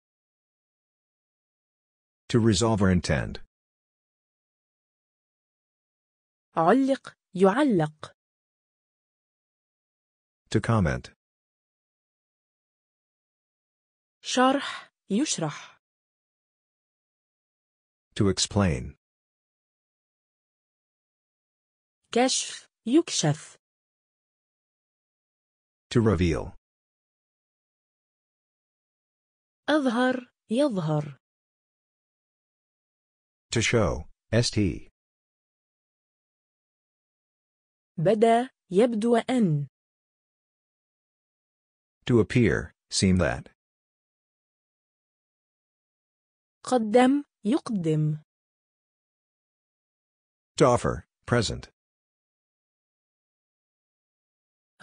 To resolve or intend. علق يعلق. To comment. شرح يشرح. To explain. كشف يكشف To reveal أظهر يظهر To show ST بدا يبدو أن To appear seem that قدم يقدم To offer, present.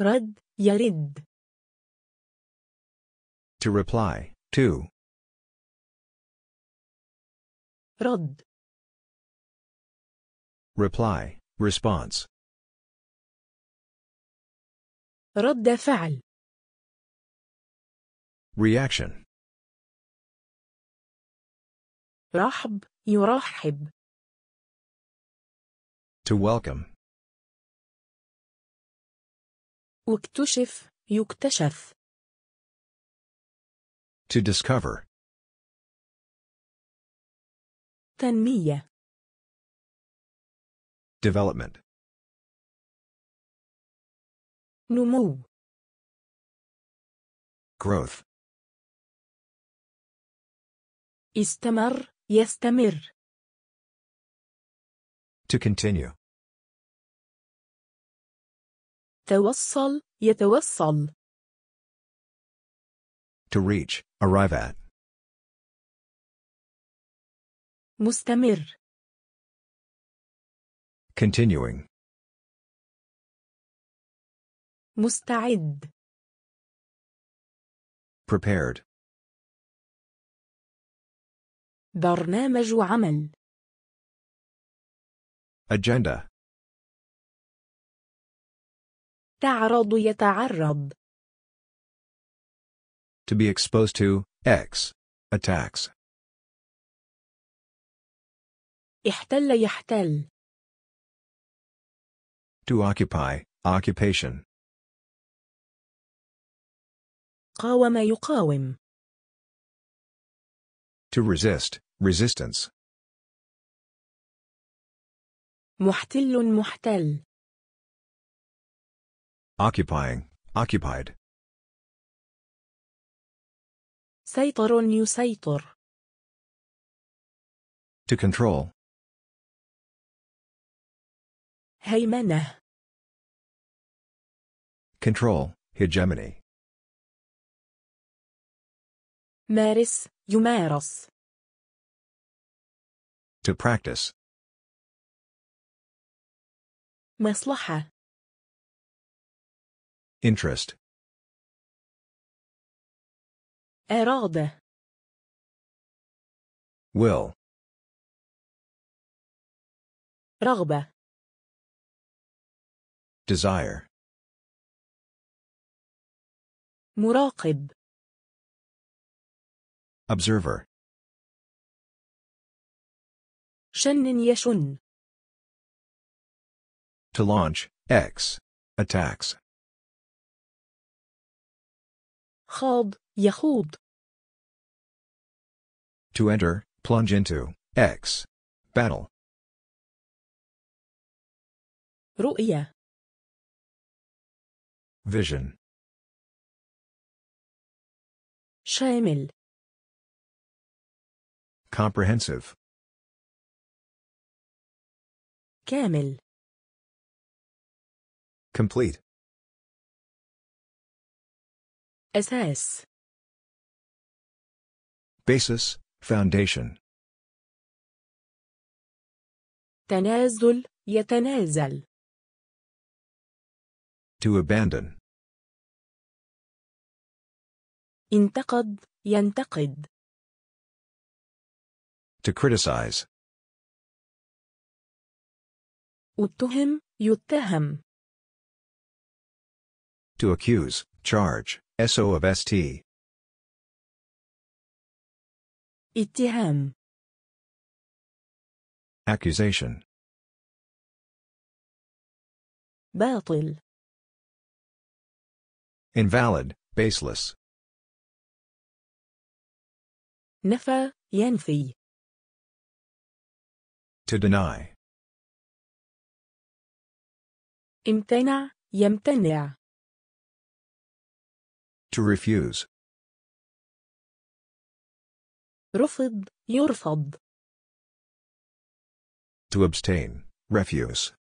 رد يرد To reply, to. رد Reply, response. رد فعل Reaction. رحب يرحب To welcome. اكتشف يكتشف To discover. تنمية. Development. نمو. Growth. استمر يستمر. To continue. توصل يتوصل to reach arrive at مستمر continuing مستعد prepared برنامج عمل agenda تعرض يتعرض To be exposed to, X. Attacks. احتل يحتل To occupy, occupation. قاوم يقاوم To resist, resistance. محتل محتل Occupying, occupied. سيطر يسيطر. To control. هيمنة. Control, hegemony. مارس يمارس. To practice. مصلحة Interest. Erode. Will. رغبة. Desire. مراقب. Observer. شن يشن. To launch, X. Attacks. خوض يخوض To enter, plunge into, X. Battle. رؤية Vision. شامل Comprehensive. كامل Complete. أساس basis foundation تنازل يتنازل to abandon انتقد ينتقد to criticize اتهم يتهم to accuse charge SO of ST اتهام accusation باطل invalid baseless نفى ينفي to deny امتنع يمتنع to refuse. رفض يرفض To abstain, refuse.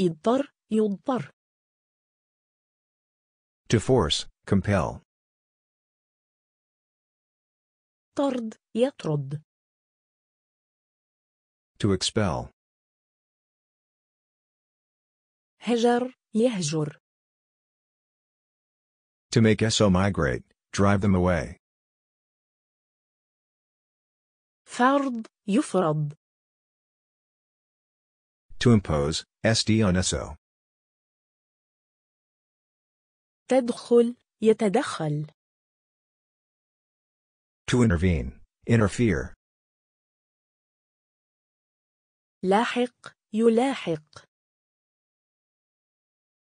اضطر يضطر To force, compel. طرد يطرد To expel. هجر يهجر to make SO migrate, drive them away. فرض يفرض To impose, SD on SO. تدخل يتدخل To intervene, interfere. لاحق يلاحق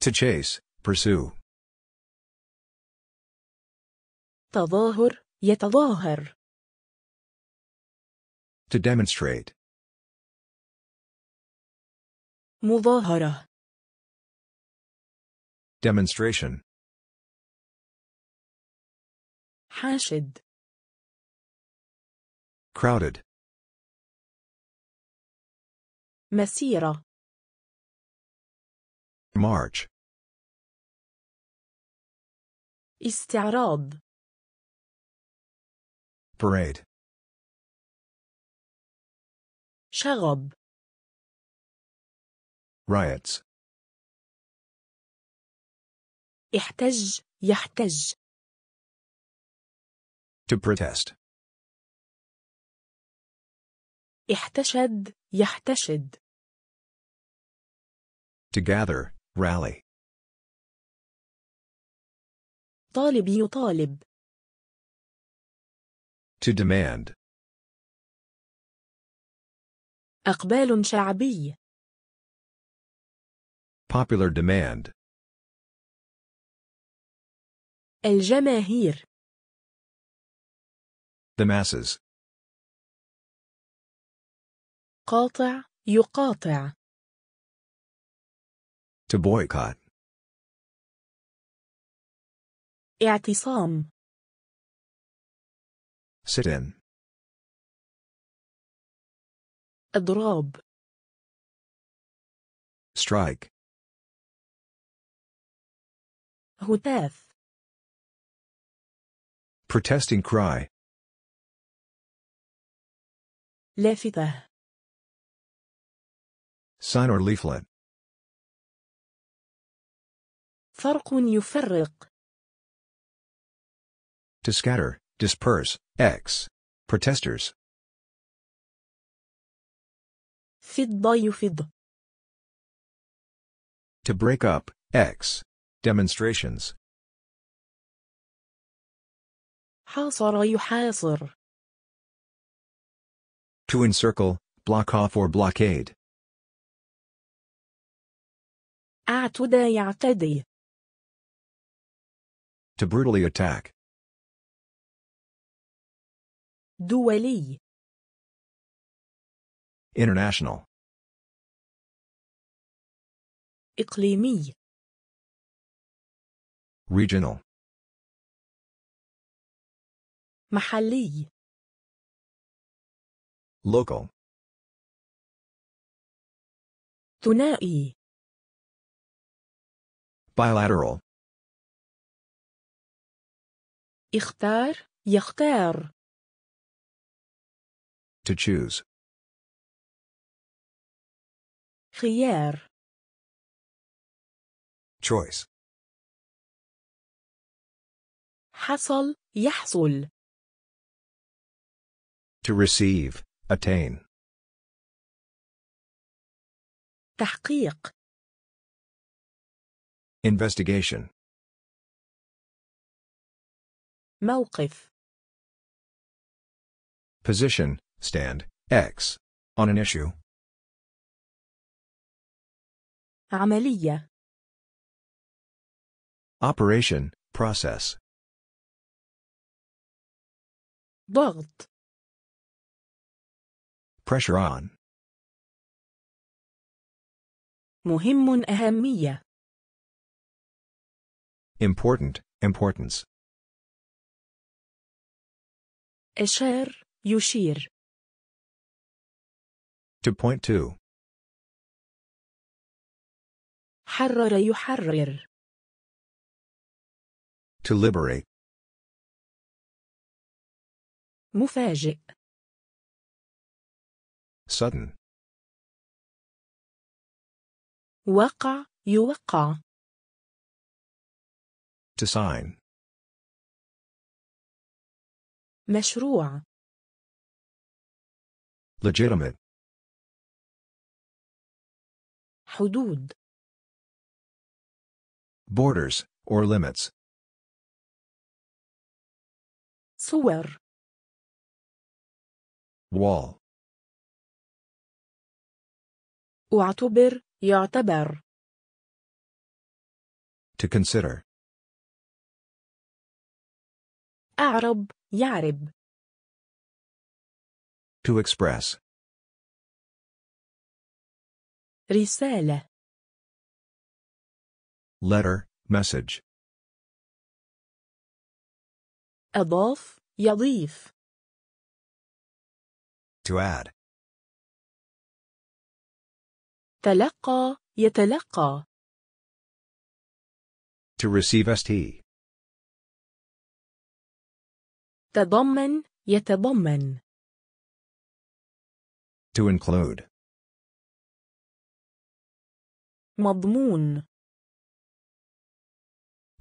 To chase, pursue. تظاهر يتظاهر To demonstrate مظاهرة demonstration حاشد crowded مسيرة march استعراض Parade. شغب. Riots. احتج يحتج. To protest. احتشد يحتشد. To gather, rally. طالب يطالب. To demand. أقبال شعبي. Popular demand. الجماهير. The masses. قاطع يقاطع. To boycott. اعتصام. Sit in. أضراب Strike. هتاف Protesting cry. لافتة Sign or leaflet. فرق يفرق To scatter, disperse. X. Protesters. To break up, X. Demonstrations. To encircle, block off or blockade. Ah, to brutally attack. دولي international إقليمي regional محلي local ثنائي bilateral اختار يختار To choose. خيار. Choice. حصل يحصل. To receive, attain. تحقيق. Investigation. موقف. Position, stand X on an issue. عملية Operation, process. ضغط Pressure on. مهم أهمية Important, importance. إشار يشير to point to. حرر يحرر. To liberate. مفاجئ. Sudden. وقع يوقع. To sign. مشروع. Legitimate. حدود borders or limits صور wall أعتبر يعتبر to consider أعرب يعرب to express رسالة letter, message أضاف يضيف to add تلقى يتلقى to receive st تضمن يتضمن to include مضمون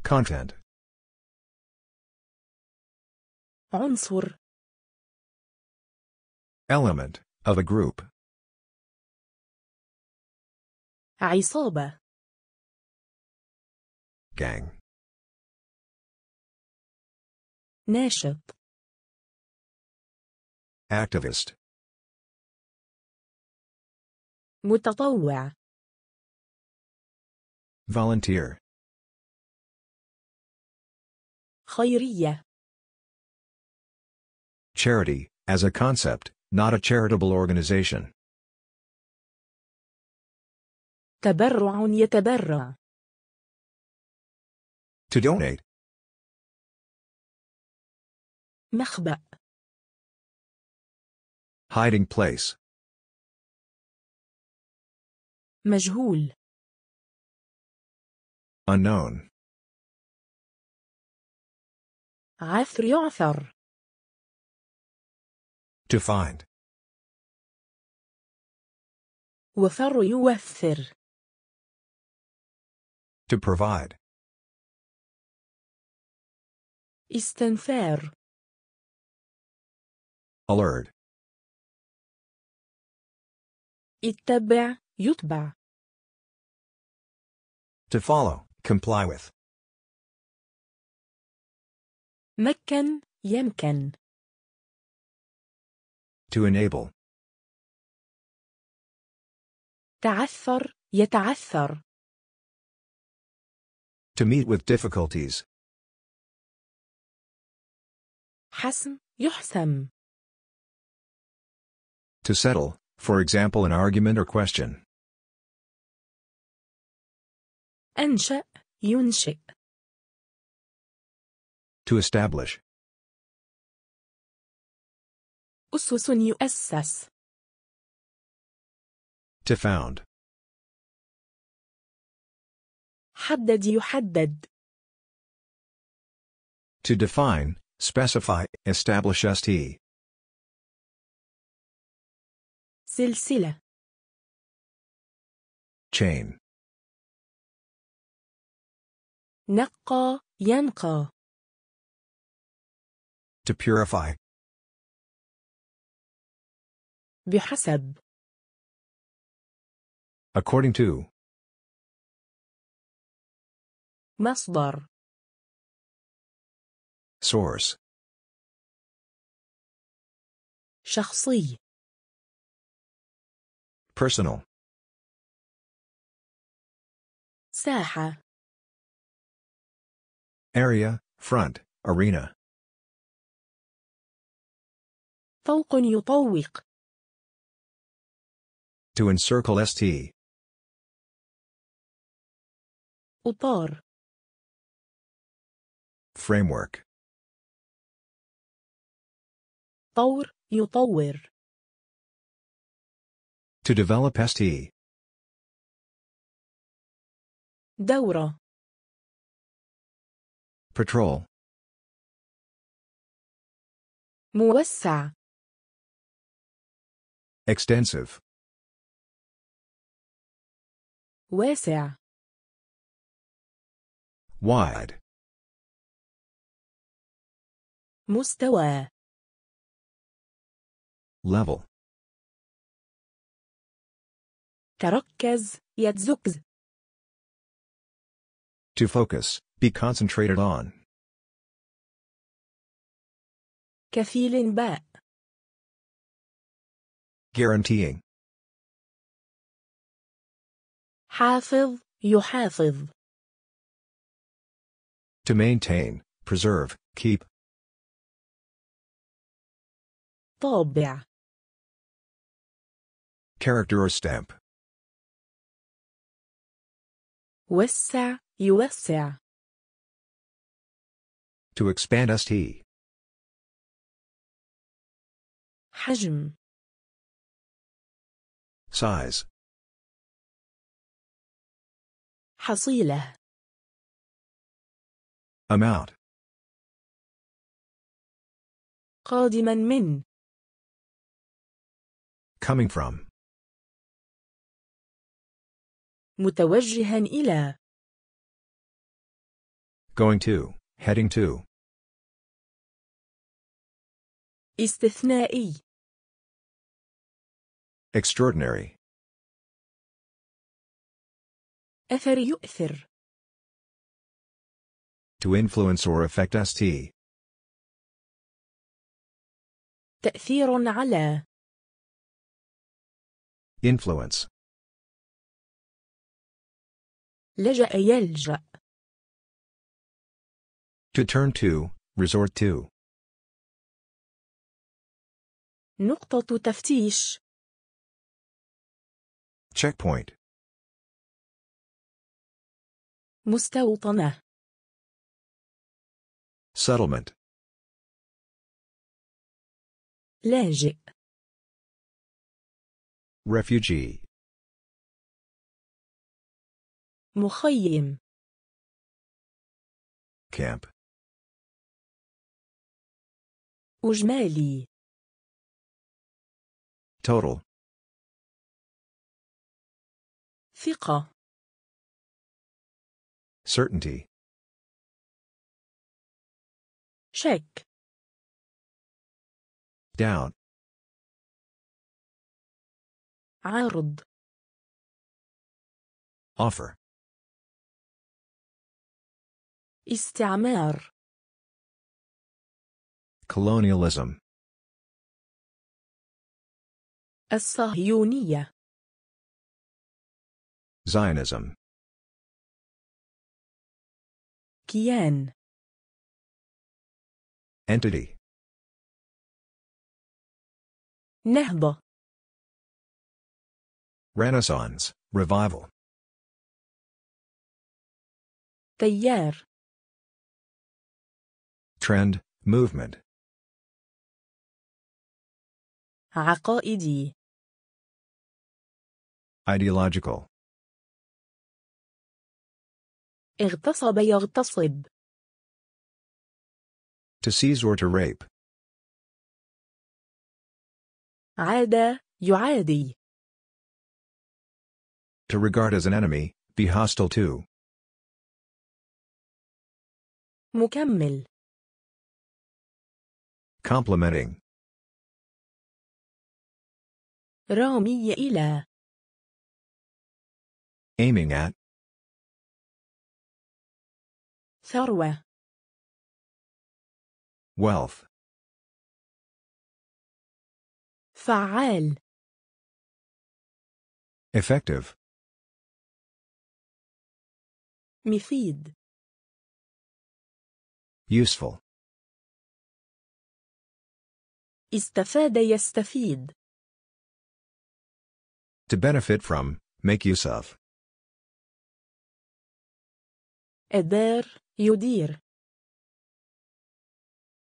content عنصر element of a group عصابة gang ناشط activist متطوع Volunteer. خيرية. Charity, as a concept, not a charitable organization. تبرع يتبرع. To donate. مخبأ. Hiding place. مجهول. Unknown. عثر To find. To provide. استنفار. Alert. اتبع يتبع. To follow comply with مكن يمكن to enable تعثر يتعثر to meet with difficulties حسم يحسم to settle for example an argument or question أنشأ ينشئ To establish أسس يؤسس To found حدد يحدد To define, specify, establish st. سلسلة Chain نقى ينقى to purify بحسب according to مصدر source شخصي personal ساحة Area, front, arena. طوق يطوق. To encircle st. أطار. Framework. طور يطور. To develop st. دورة. Patrol. موسع Extensive. واسع Wide. مستوى Level. تركز يتزكز To focus. Be concentrated on. كفيل باء guaranteeing حافظ يحافظ to maintain preserve keep طابع character or stamp وسع يوسع to expand ST. حجم Size. حصيلة Amount. قادما من Coming from. متوجها إلى Going to. Heading 2. استثنائي Extraordinary. أثر يؤثر To influence or affect st. تأثير على Influence. لجأ يلجأ to turn to, resort to. نقطة تفتيش. Checkpoint. مستوطنة. Settlement. لاجئ. Refugee. مخيم. Camp. إجمالي total ثقة certainty شك doubt عارض offer استعمار Colonialism. الصهيونية Zionism. كيان Entity. نهضة Renaissance, revival. تيار Trend, movement. عقائدي ideological اغتصب يغتصب to seize or to rape عادة يعادي to regard as an enemy be hostile to مكمل complimenting رامي إلى aiming at ثروة wealth فعال effective مفيد useful استفاد يستفيد To benefit from, make use of. أدار يدير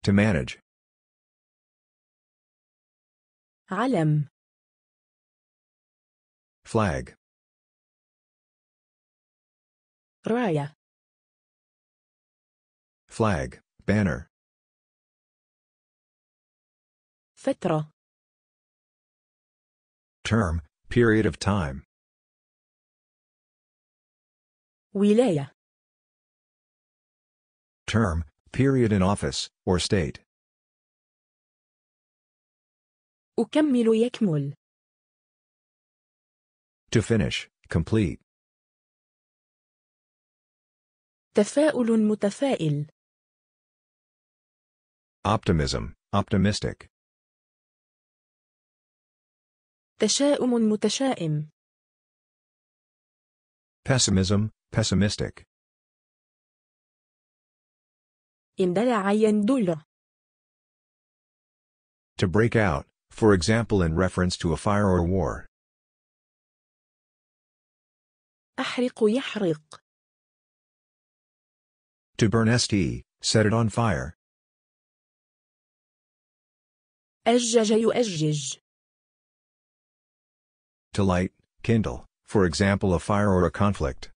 To manage. علم Flag. Raya. Flag, banner. فترة Term, Period of time. ولاية Term, period in office, or state. أكمل يكمل To finish, complete. تفاؤل متفائل Optimism, optimistic. تشاؤم متشائم pessimism pessimistic اندلع يندلع to break out for example in reference to a fire or war أحرق يحرق To burn st, set it on fire. أجج يؤجج to light, kindle, for example a fire or a conflict.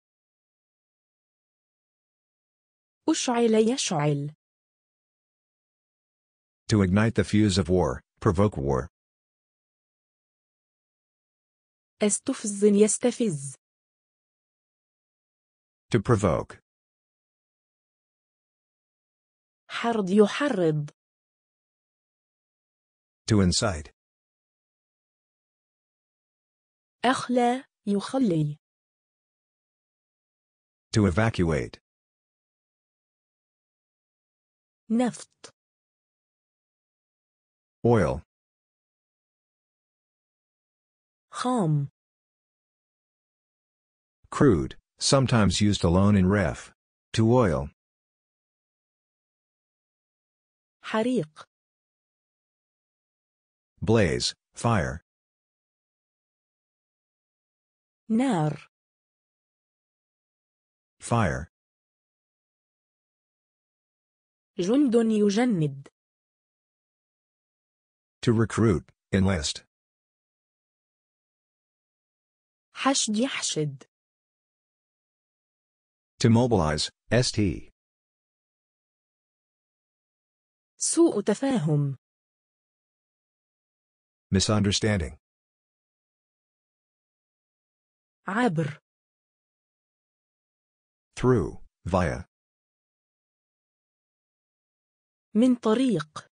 To ignite the fuse of war, provoke war. To provoke. To incite. أخلى يخلي To evacuate نفط Oil خام Crude, sometimes used alone in ref. To oil حريق Blaze, fire نار fire جند يجند to recruit enlist حشد يحشد to mobilize st سوء تفاهم misunderstanding عبر through via من طريق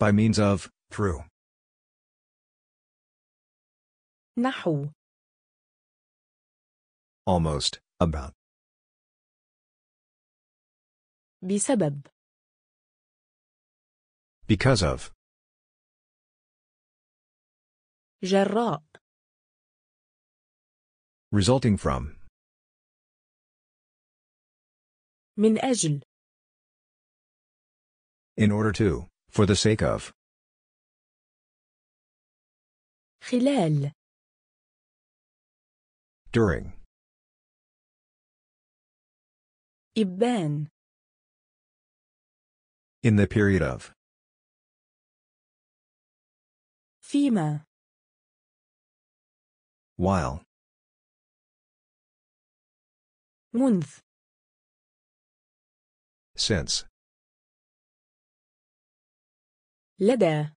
by means of through نحو almost about بسبب because of جراء Resulting from. من أجل. In order to, for the sake of. خلال. During. إبان. In the period of. فيما. While. Month. since لدى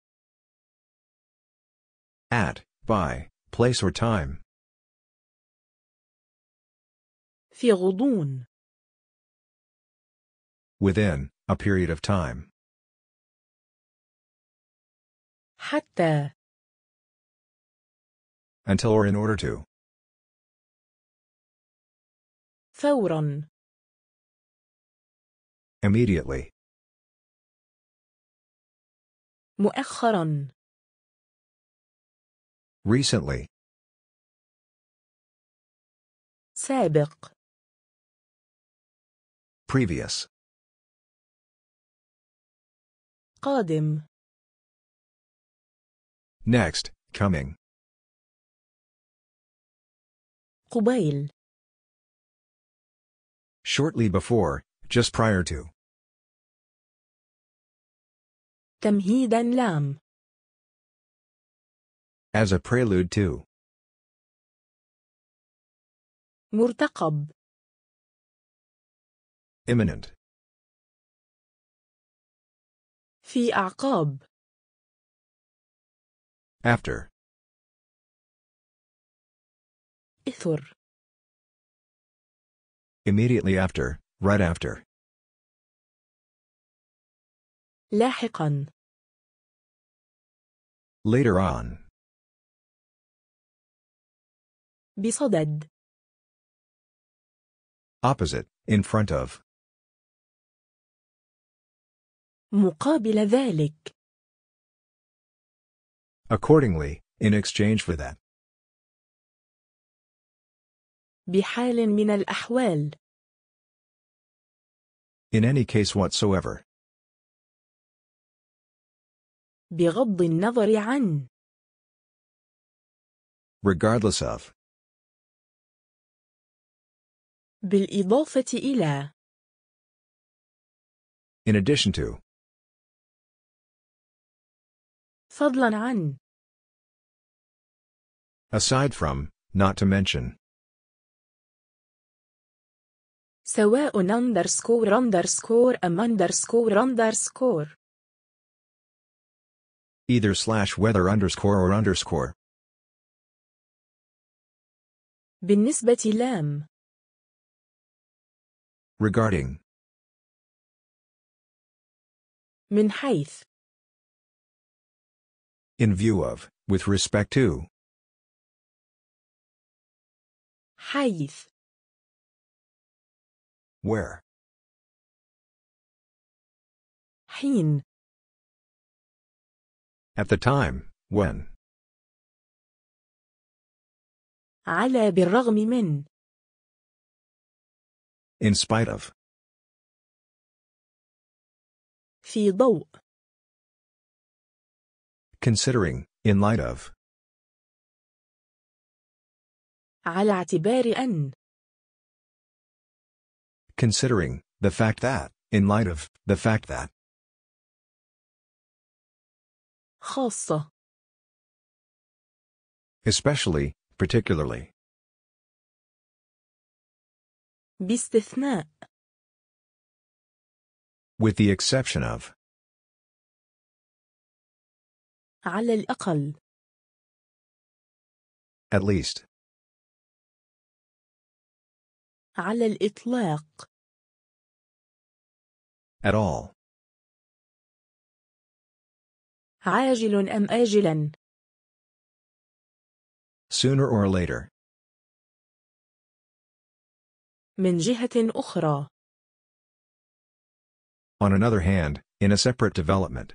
at by place or time في غضون within a period of time حتى until or in order to فورا immediately مؤخرا recently سابق previous قادم next coming قبيل Shortly before, just prior to. تمهيدا لام As a prelude to. مرتقب Imminent. في أعقاب After. إثر Immediately after, right after. لاحقا Later on. بصدد Opposite, in front of. مقابل ذلك Accordingly, in exchange for that. بحال من الأحوال. In any case whatsoever. بغض النظر عن. Regardless of. بالإضافة إلى. In addition to. فضلا عن. Aside from, not to mention. سواء underscore underscore am underscore underscore either slash whether underscore or underscore بالنسبة لام regarding من حيث in view of with respect to حيث where? حين At the time, when? على بالرغم من In spite of. في ضوء Considering, in light of. على اعتبار أن Considering, the fact that, in light of, the fact that. Especially, particularly. With the exception of. على الأقل At least. على الإطلاق. At all. عاجل أم آجلا؟ Sooner or later. من جهة أخرى. On another hand, in a separate development.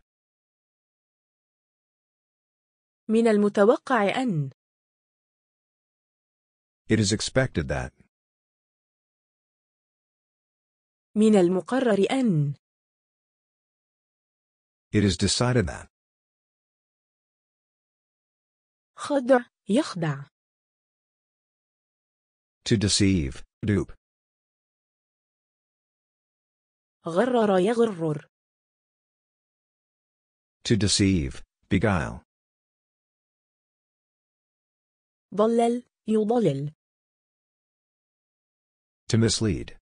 من المتوقع أن. It is expected that. من المقرر أن It is decided that خدع يخدع To deceive, dupe غرر يغرر To deceive, beguile ضلل يضلل To mislead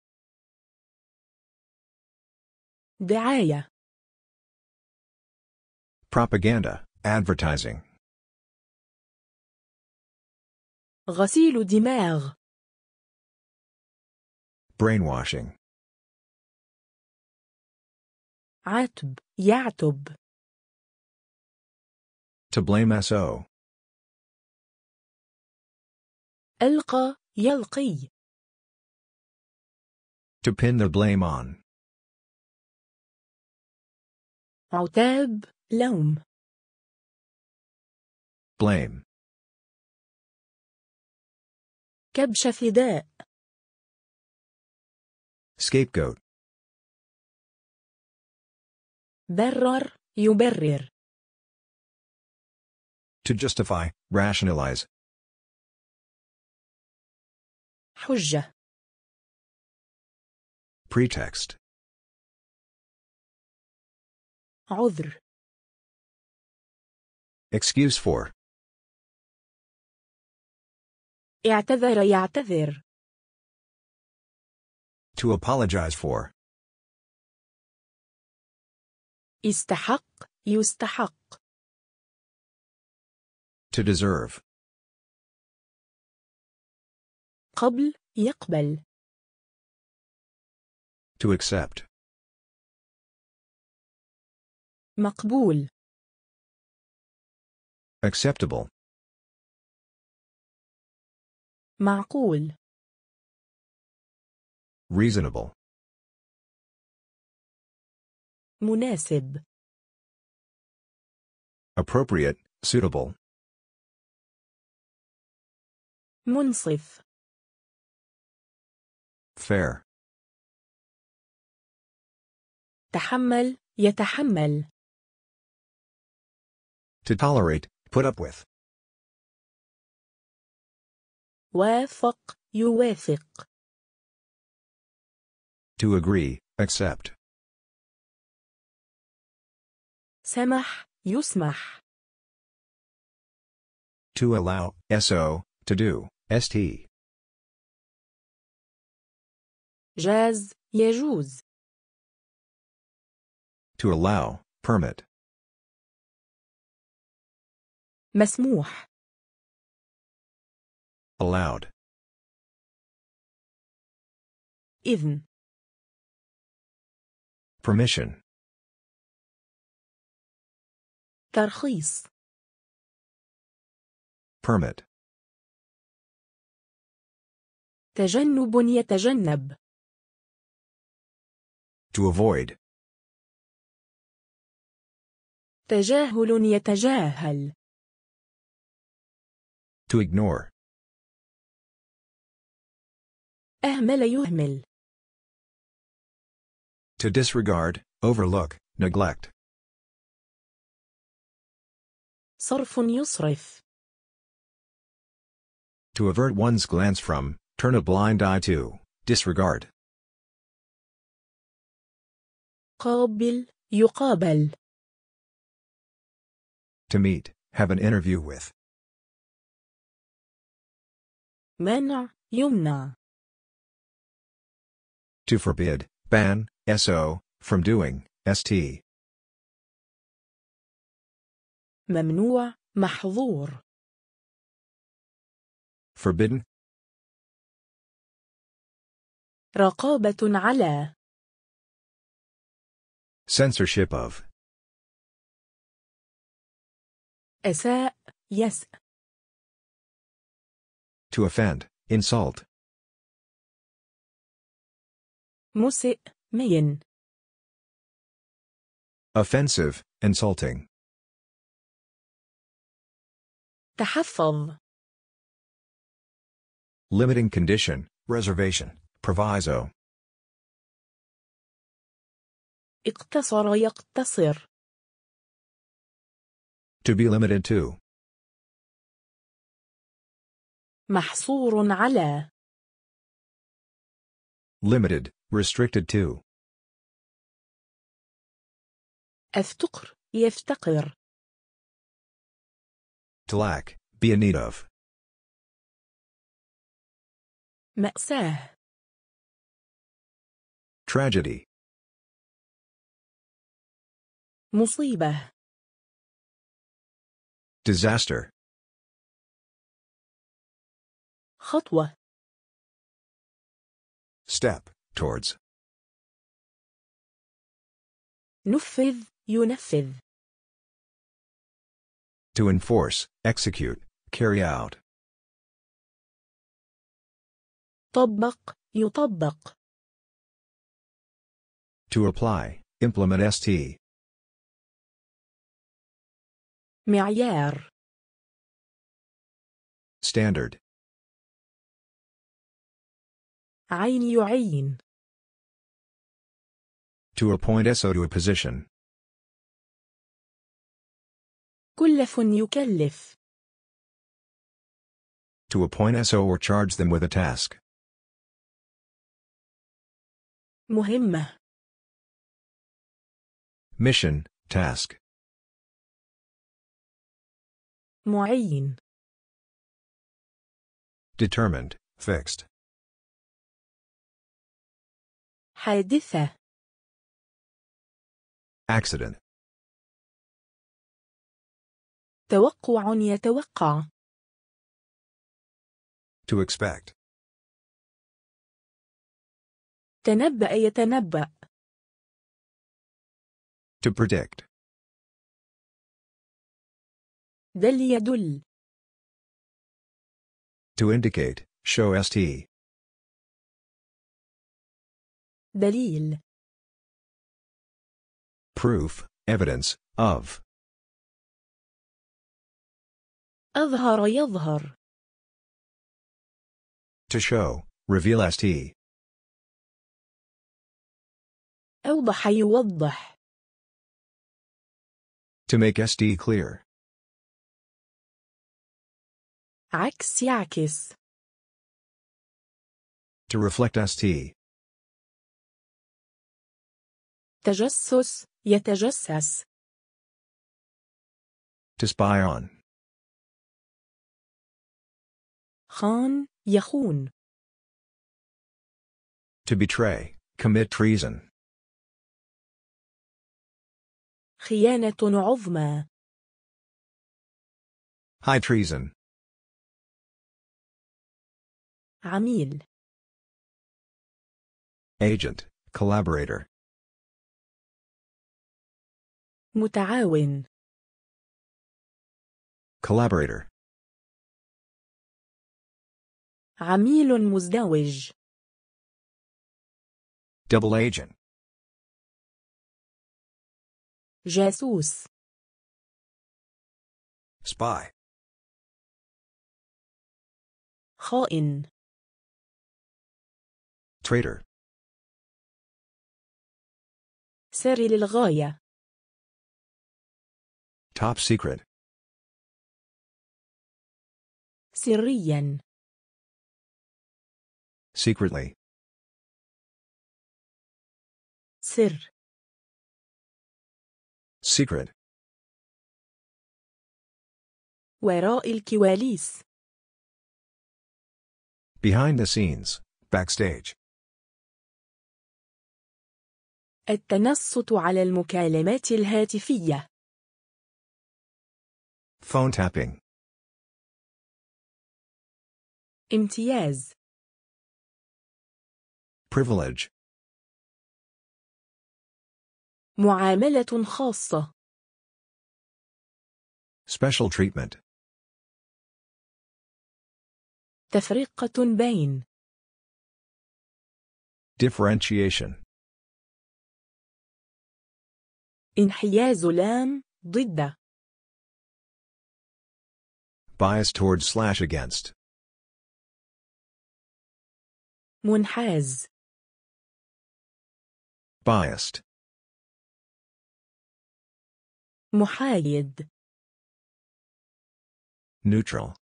دعاية er propaganda advertising غسيل دماغ brainwashing عتب يعتب to blame SO ألقى يلقي to pin the blame on عتاب لوم blame كبش فداء scapegoat برر يبرر to justify rationalize حجة pretext عذر Excuse for اعتذر يعتذر To apologize for يستحق To deserve قبل يقبل To accept مقبول acceptable معقول reasonable مناسب appropriate suitable منصف fair تحمل يتحمل To tolerate, put up with. وافق يوافق To agree, accept. سمح يسمح To allow, SO, to do, ST. جاز يجوز To allow, permit. مسموح allowed إذن permission ترخيص permit تجنب يتجنب to avoid تجاهل يتجاهل To ignore. أهمل يهمل. To disregard, overlook, neglect. صرف يصرف. To avert one's glance from, turn a blind eye to, disregard. قابل يقابل. To meet, have an interview with. منع يمنع To forbid, ban, SO, from doing, ST. ممنوع محظور Forbidden رقابة على Censorship of أساء يسأ to offend, insult. مسئ, مين. Offensive, insulting. تحفظ. Limiting condition, reservation, proviso. اقتصر يقتصر. To be limited to. محصور على limited restricted to افتقر يفتقر to lack be in need of مأساة tragedy مصيبة disaster خطوة step towards نفذ ينفذ to enforce execute carry out طبق يطبق to apply implement st معيار standard عين يعين To appoint SO to a position. كلف يكلف To appoint SO or charge them with a task. مهمة Mission, task. معين Determined, fixed. حادثة accident توقع يتوقع to expect تنبأ يتنبأ to predict دل يدل to indicate show st دليل proof evidence of أظهر يظهر to show reveal st أوضح يوضح to make st clear عكس يعكس to reflect st تجسس يتجسس To spy on. خان يخون. To betray, commit treason. خيانة عظمى. High treason. عميل. Agent, collaborator. متعاون collaborator عميل مزدوج double agent جاسوس spy خائن traitor سري للغاية Top secret. سريا. Secretly. سر. Secret. وراء الكواليس. Behind the scenes, backstage. التنصت على المكالمات الهاتفية. Phone tapping. امتياز. Privilege. معاملة خاصة. Special treatment. تفرقة بين. Differentiation. انحياز لام ضد. bias towards slash against منحاز biased محايد neutral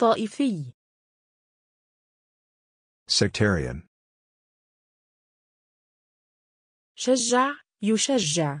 طائفي sectarian شجع يشجع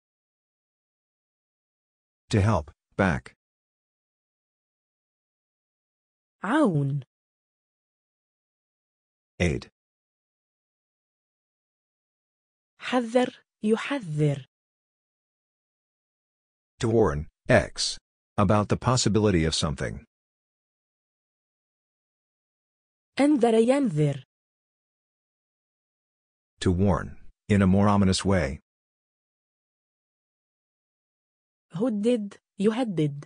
To help, back. عون aid حذر يحذر to warn x about the possibility of something انذر ينذر to warn in a more ominous way هدد يهدد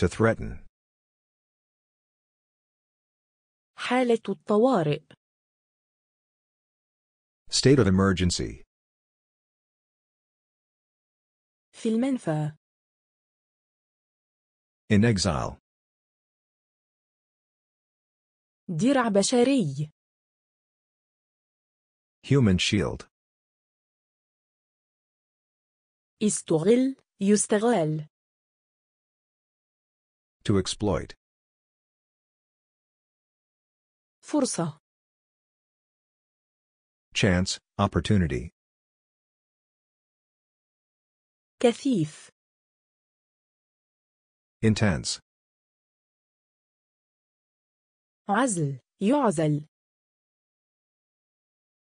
to threaten حالة الطوارئ state of emergency في المنفى in exile درع بشري human shield يستغل يستغل To exploit. فرصة. Chance, opportunity. كثيف. Intense. عزل، يعزل.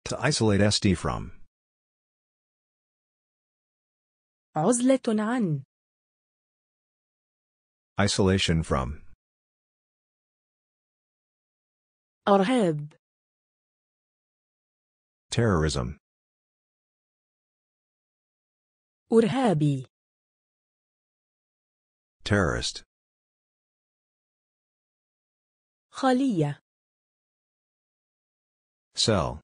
To isolate SD from. عزلة عن Isolation from أرهاب Terrorism إرهابي Terrorist خلية Cell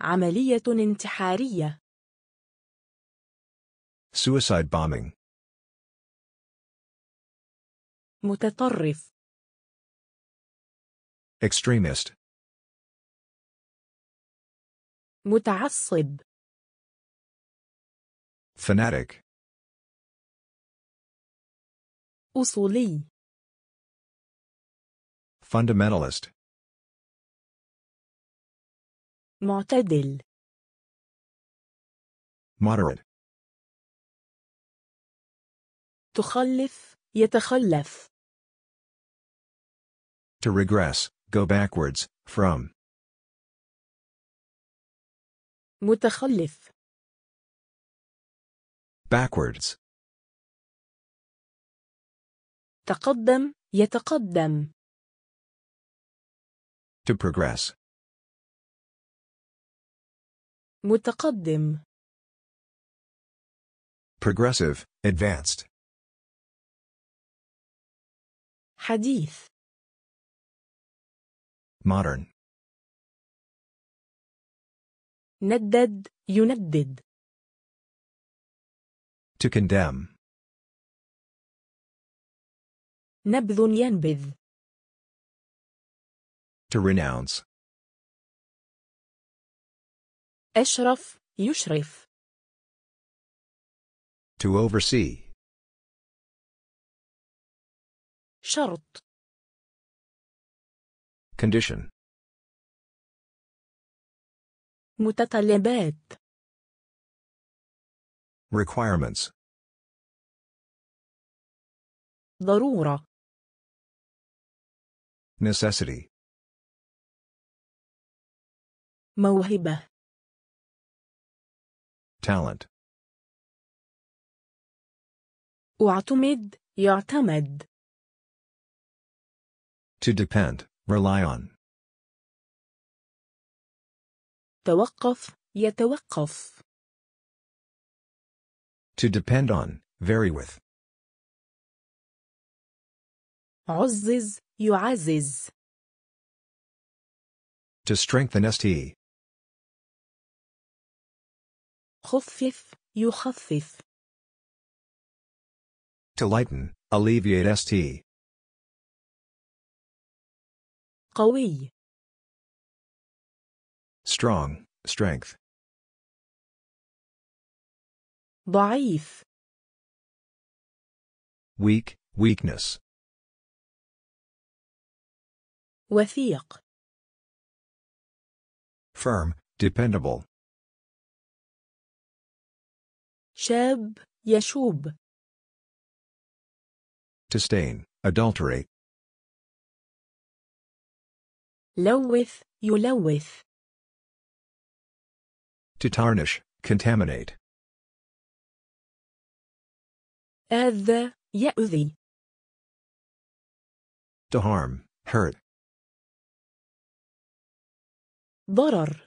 عملية انتحارية Suicide bombing. متطرف Extremist. متعصب Fanatic. أصولي Fundamentalist. معتدل Moderate. تخلف يتخلف To regress, go backwards, from. متخلف Backwards. تقدم يتقدم To progress. متقدم Progressive, advanced. حديث modern ندد يندد to condemn نبذ ينبذ to renounce أشرف يشرف to oversee شرط condition متطلبات requirements ضرورة necessity موهبة talent أعتمد يعتمد To depend, rely on. توقف يتوقف To depend on, vary with. عزز يعزز To strengthen st. خفف يخفف To lighten, alleviate st. قوي strong strength ضعيف weak weakness وثيق firm dependable شاب يشوب to stain adulterate لوث يلوث To tarnish, contaminate. أذى يأذي To harm, hurt. ضرر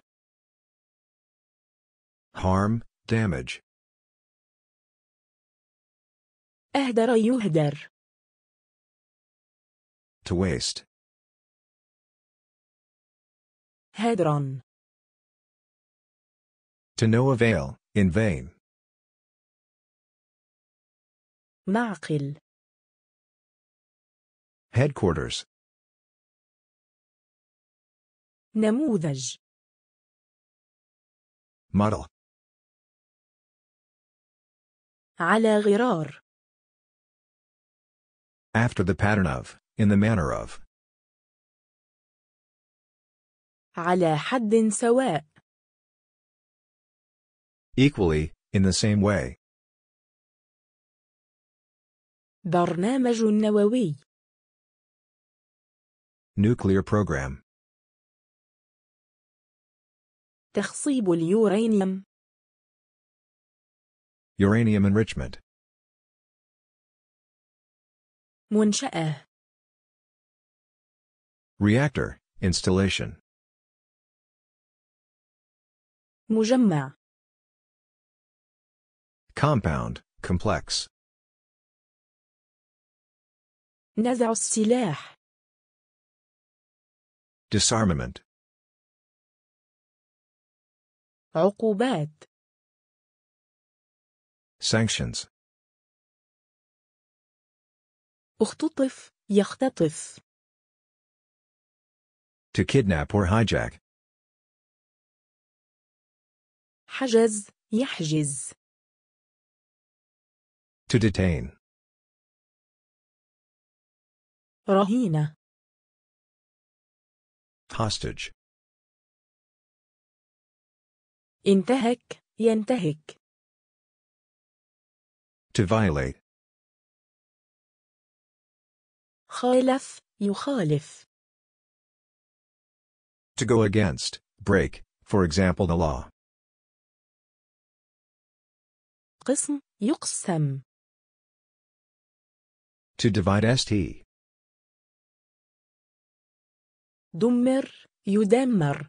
harm, damage. أهدر يهدر To waste. Hedron. To no avail, in vain. معقل. Headquarters. نموذج. Model. على غرار. After the pattern of, in the manner of. على حد سواء. Equally, in the same way. برنامج نووي. Nuclear program. تخصيب اليورانيوم. Uranium enrichment. منشأة. Reactor, installation. مجمع compound complex نزع السلاح disarmament عقوبات sanctions اختطف يختطف to kidnap or hijack حجز يحجز To detain. رهينة Hostage. انتهك ينتهك To violate. خالف يخالف To go against, break, for example the law. قسم يقسم To divide st. دمر يدمر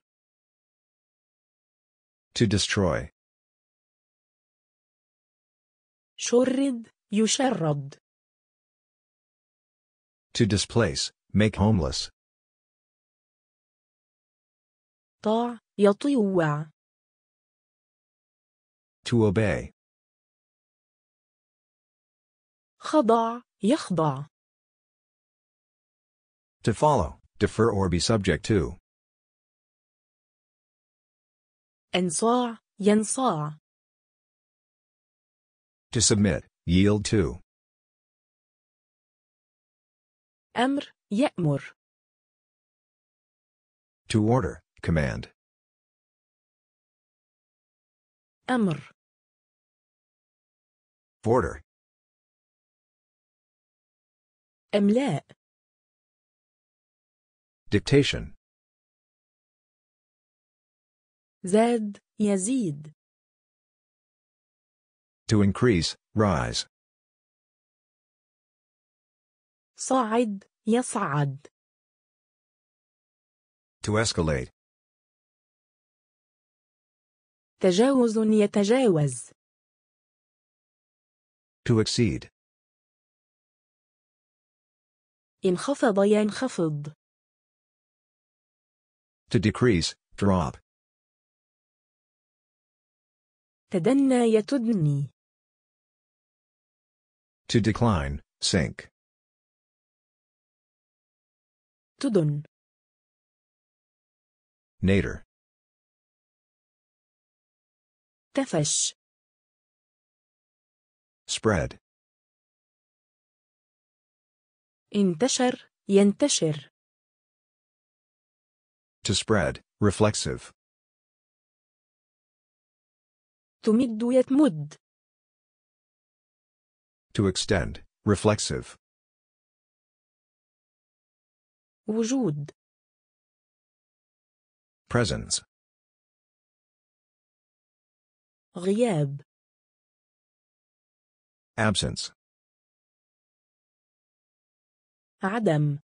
To destroy. شرد يشرد To displace, make homeless. طاع يطوع To obey. خضع يخضع To follow, defer or be subject to. أنصاع ينصاع To submit, yield to. أمر يأمر To order, command. أمر Order, املاء dictation زاد يزيد to increase rise صعد يصعد to escalate تجاوز يتجاوز to exceed انخفض ينخفض To decrease, drop. تدنى يتدني To decline, sink. تدن Nader. تفش Spread. انتشر ينتشر To spread, reflexive. تمد يتمد To extend, reflexive. وجود Presence. غياب Absence. عدم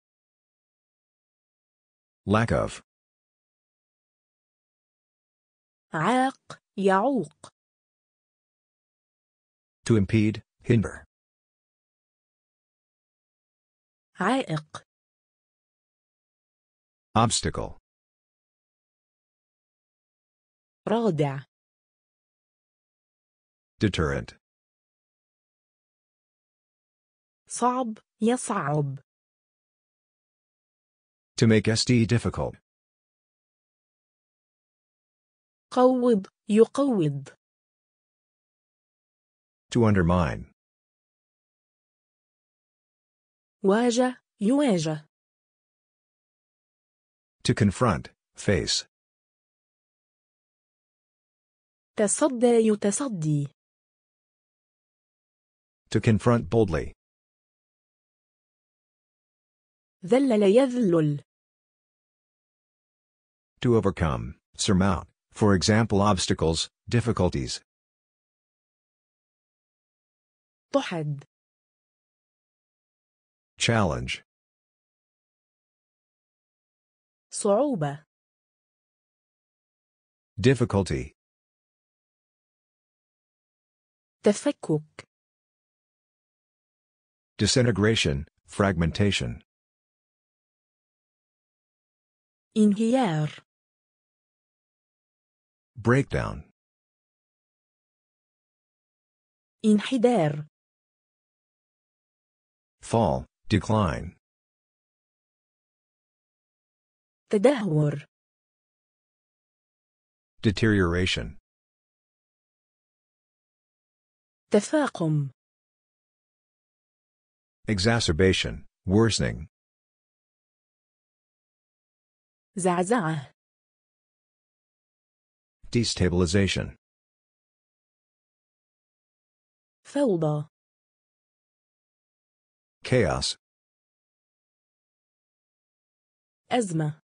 lack of عاق يعوق to impede hinder عائق obstacle رادع deterrent صعب يصعب To make SD difficult. قوض يقوض To undermine. واجه يواجه To confront, face. تصدى يتصدي To confront boldly. ذلل يذلل to overcome, surmount, for example obstacles, difficulties. تحد challenge صعوبة difficulty تفكك disintegration, fragmentation انهيار Breakdown. انحدار. Fall, decline. تدهور. Deterioration. تفاقم. Exacerbation, worsening. Destabilization. فوضى. Chaos. أزمة.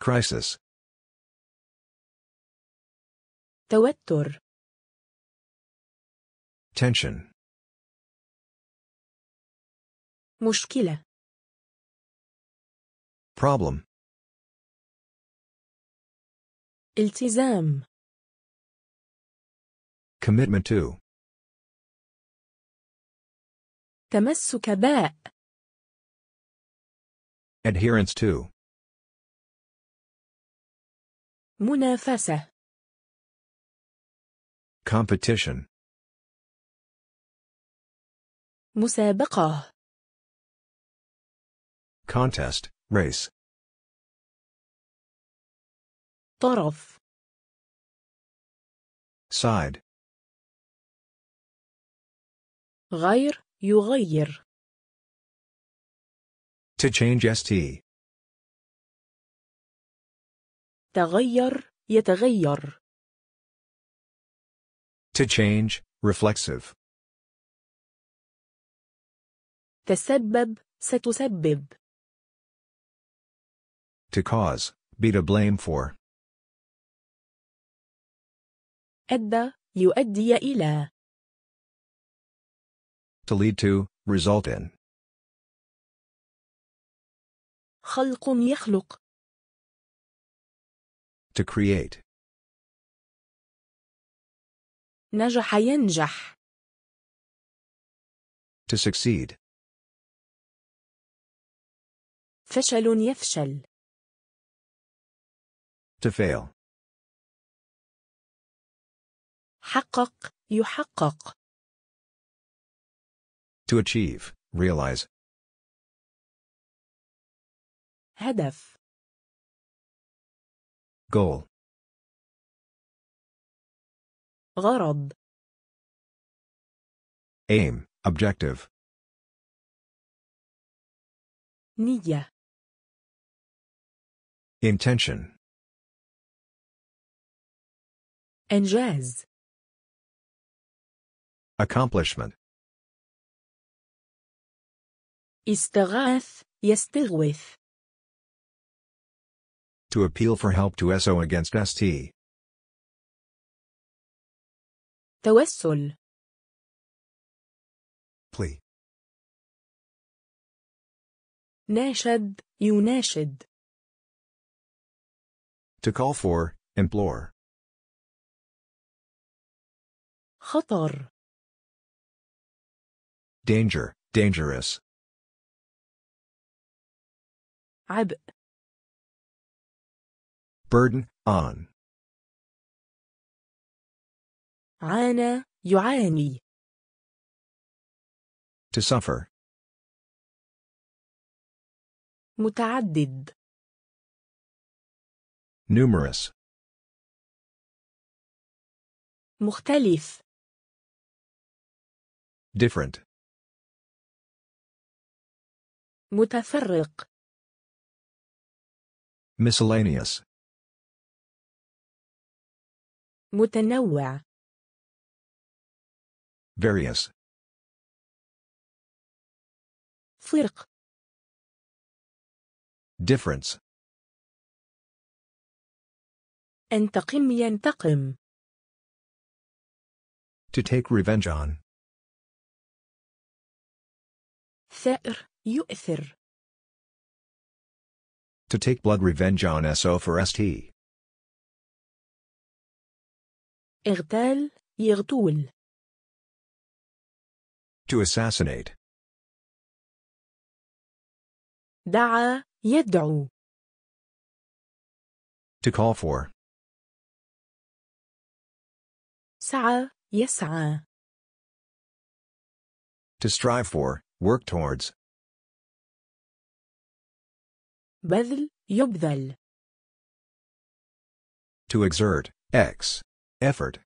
Crisis. توتر. Tension. مشكلة. Problem. التزام commitment to تمسك باء adherence to منافسة competition مسابقة contest race طرف side غير يغير to change st تغير يتغير to change reflexive تسبب ستسبب to cause be to blame for أدى يؤدي إلى to lead to result in خلق يخلق to create نجح ينجح to succeed فشل يفشل to fail حقق يحقق To achieve, realize. هدف Goal. غرض Aim, objective. نية Intention. إنجاز Accomplishment. استغاث يستغوث To appeal for help to SO against ST. توسل Plea. ناشد يناشد To call for, implore. خطر Danger, dangerous. عبء burden, on. عانى, يعاني. To suffer. متعدد. Numerous. مختلف. Different. متفرق miscellaneous متنوع various فرق difference انتقم ينتقم to take revenge on ثأر يؤثر To take blood revenge on SO for ST. اغتال يغتول To assassinate. دعا يدعو To call for. سعى يسعى To strive for, work towards. بذل يبذل To exert, X. Effort.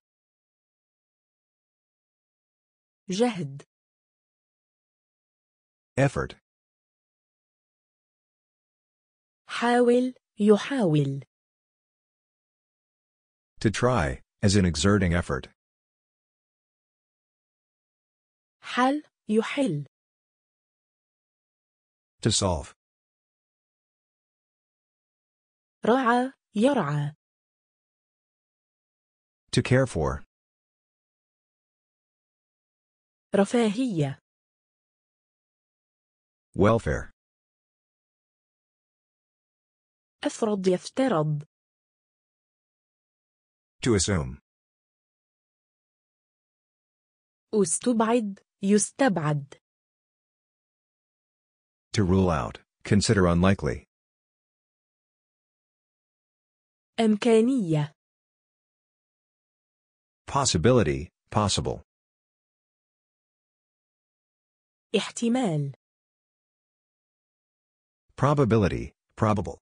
جهد Effort. حاول يحاول To try, as in exerting effort. حل يحل To solve, رعى يرعى To care for رفاهية Welfare أفرض يفترض To assume أستبعد يستبعد To rule out, consider unlikely إمكانية possibility possible احتمال probability probable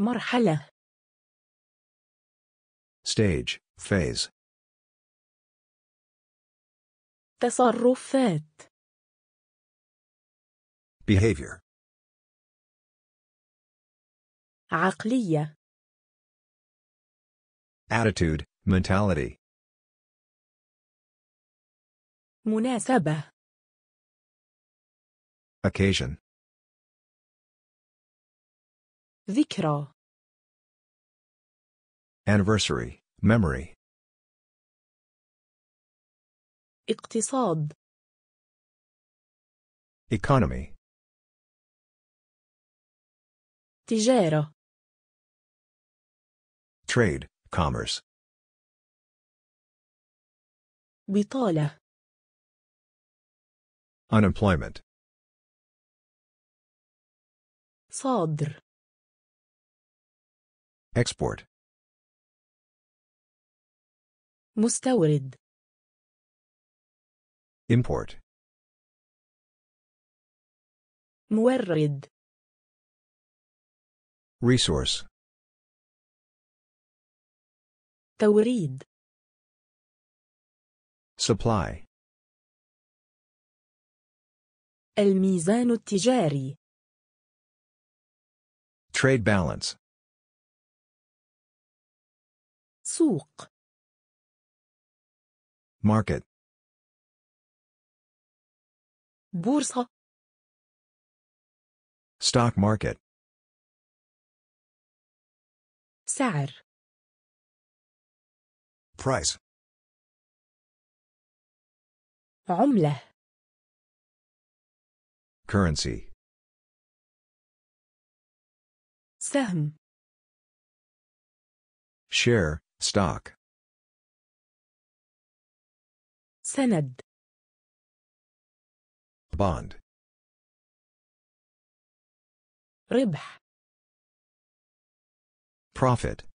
مرحلة stage phase تصرفات behavior عقلية attitude mentality مناسبة occasion ذكرى anniversary memory اقتصاد economy تجارة Trade, commerce. بطالة Unemployment. صادر Export. مستورد Import. مورد Resource. توريد supply الميزان التجاري trade balance سوق market بورصة stock market سعر Price. عملة Currency. سهم Share, stock. سند Bond. ربح Profit.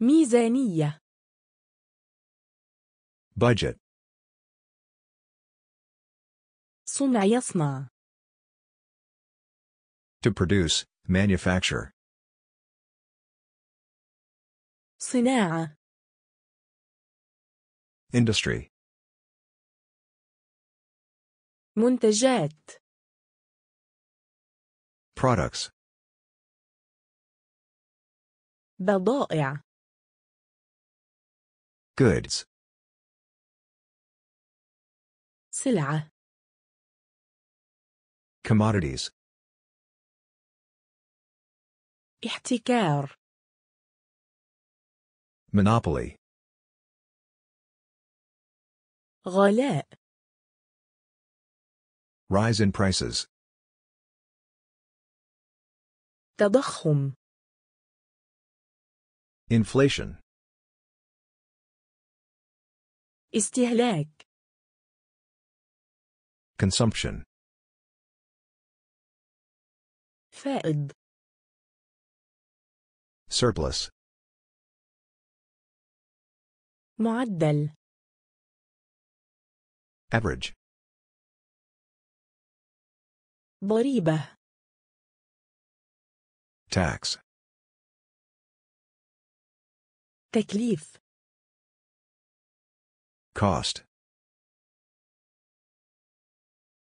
ميزانية budget صنع يصنع to produce manufacture صناعة industry منتجات products بضائع goods سلعة commodities احتكار monopoly غلاء rise in prices تضخم inflation استهلاك consumption فائض surplus معدل average ضريبة tax تكليف Cost.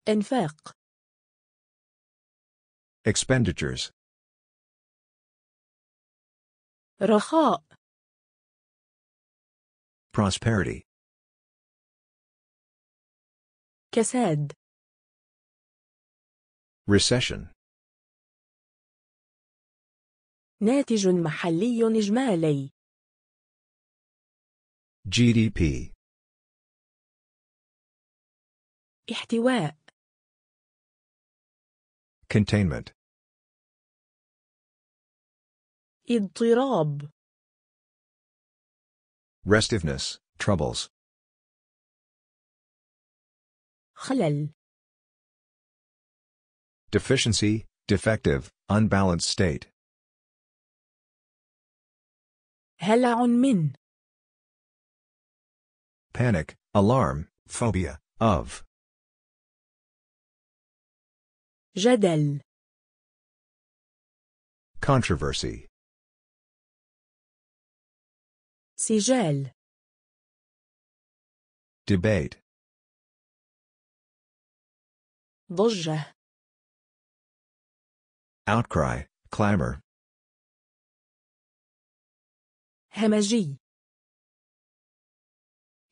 إنفاق. Expenditures. رخاء. Prosperity. كساد. Recession. ناتج محلي إجمالي. GDP احتواء containment اضطراب restiveness troubles خلل deficiency defective unbalanced state هلع من panic alarm phobia of جدل controversy سجال debate ضجة outcry clamor همجي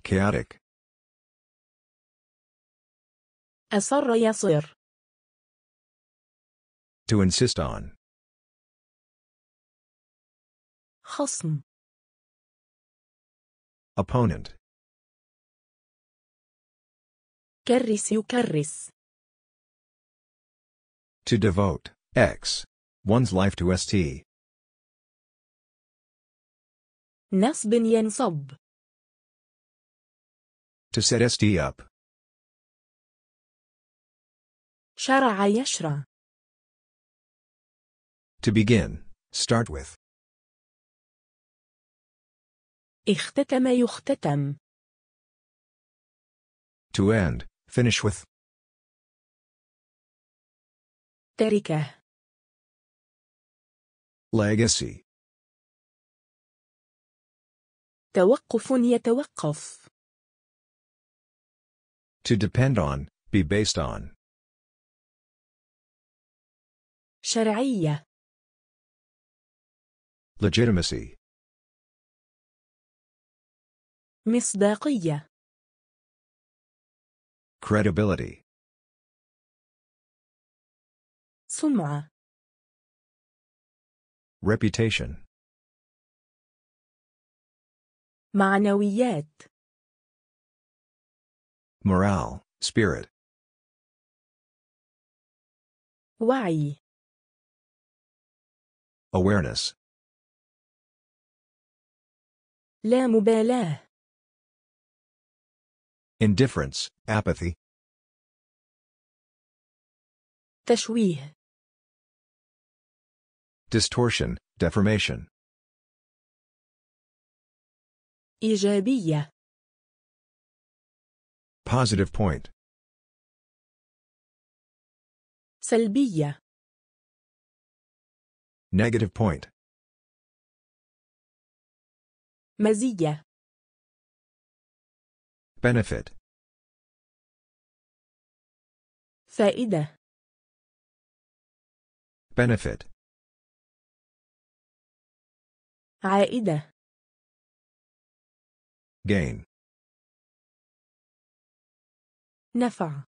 chaotic أصر يصر To insist on. خصم Opponent. To devote, X. One's life to St. نصب yensob. To set St up. Shara يشرع to begin, start with. اختتم يختتم. To end, finish with. تركة. Legacy. توقف يتوقف. To depend on, be based on. شرعية. Legitimacy. مصداقية. Credibility. سمعة. Reputation. معنويات. Morale, spirit. وعي. Awareness. لا مبالاة indifference, apathy تشويه distortion, deformation إيجابية positive point سلبية negative point مزية benefit فائدة benefit عائدة gain نفع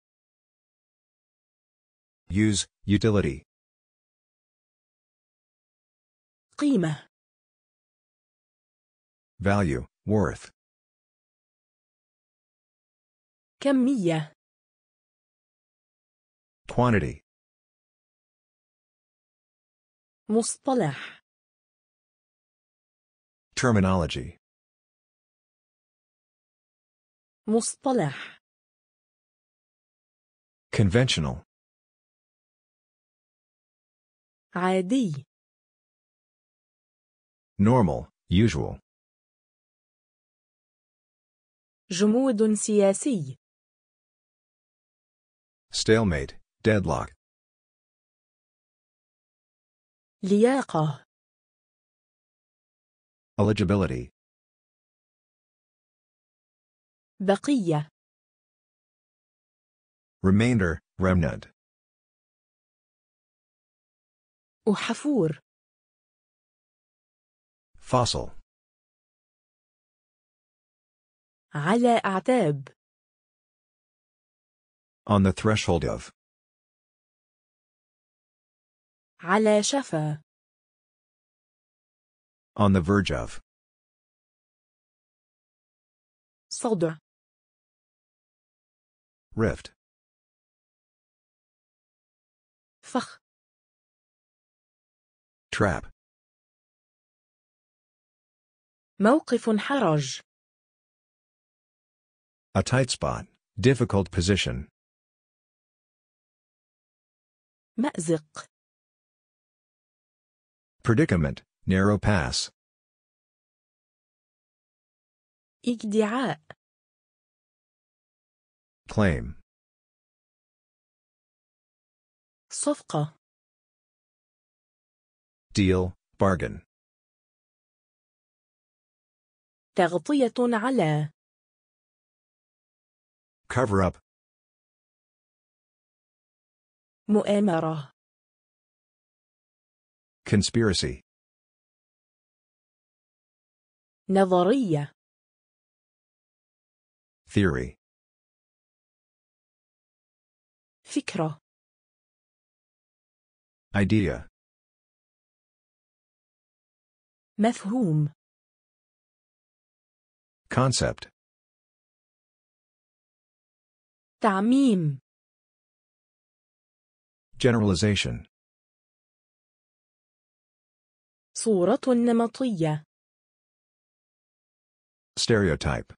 use utility قيمة Value, worth. كمية er. quantity مصطلح terminology مصطلح conventional عادي normal usual جمود سياسي stalemate deadlock لياقة eligibility بقية remainder remnant أحفور. fossil على أعتاب. On the threshold of. على شفا. On the verge of. صدع. Rift. فخ. Trap. موقف حرج. A tight spot, difficult position. مأزق Predicament, narrow pass. إجدعاء Claim. صفقة Deal, bargain. تغطية على cover up مؤامرة conspiracy نظرية theory فكرة idea مفهوم concept تعميم generalization صورة نمطية stereotype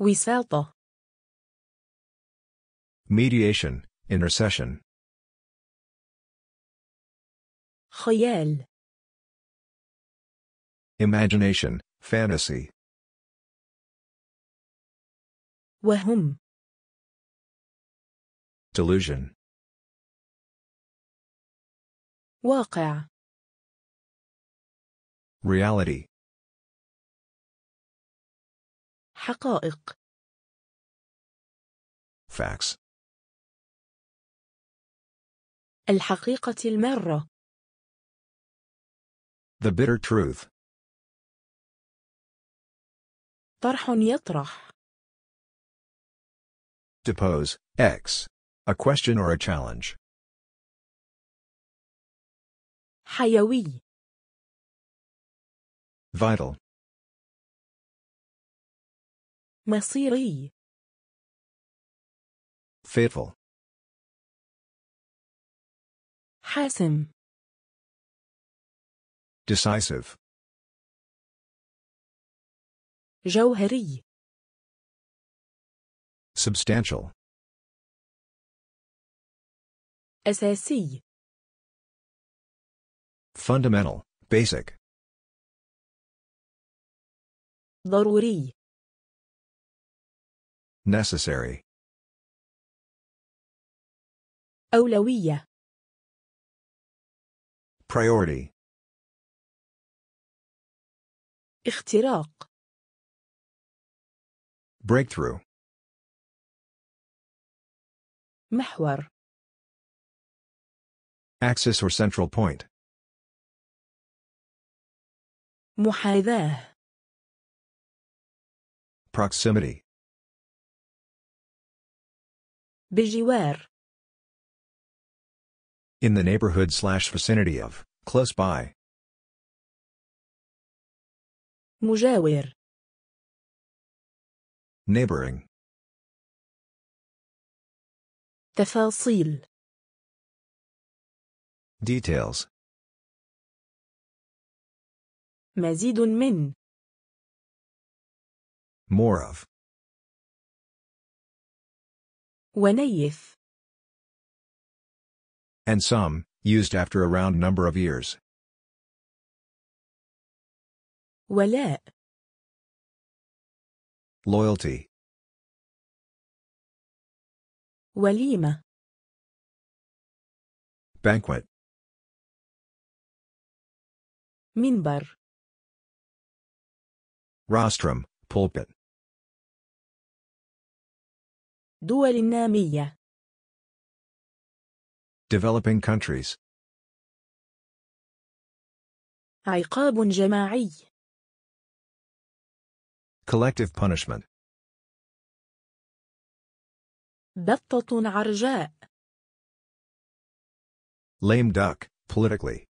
وساطة mediation intercession خيال imagination fantasy وهم delusion واقع reality حقائق facts الحقيقة المارة the bitter truth طرح يطرح To pose X. A question or a challenge. حيوي Vital. مصيري Fateful. حاسم Decisive. جوهري Substantial. Esasi. Fundamental, basic. ضروري. Necessary. أولوية. Priority. اختراق. Breakthrough. محور Axis or central point. محاذاة Proximity. بجوار In the neighborhood slash vicinity of, close by. مجاور Neighboring. تفاصيل details مزيد من more of ونيف and some used after a round number of years ولاء loyalty وليمة banquet منبر rostrum pulpit دول النامية developing countries عقاب جماعي collective punishment بطة عرجاء Lame duck, politically.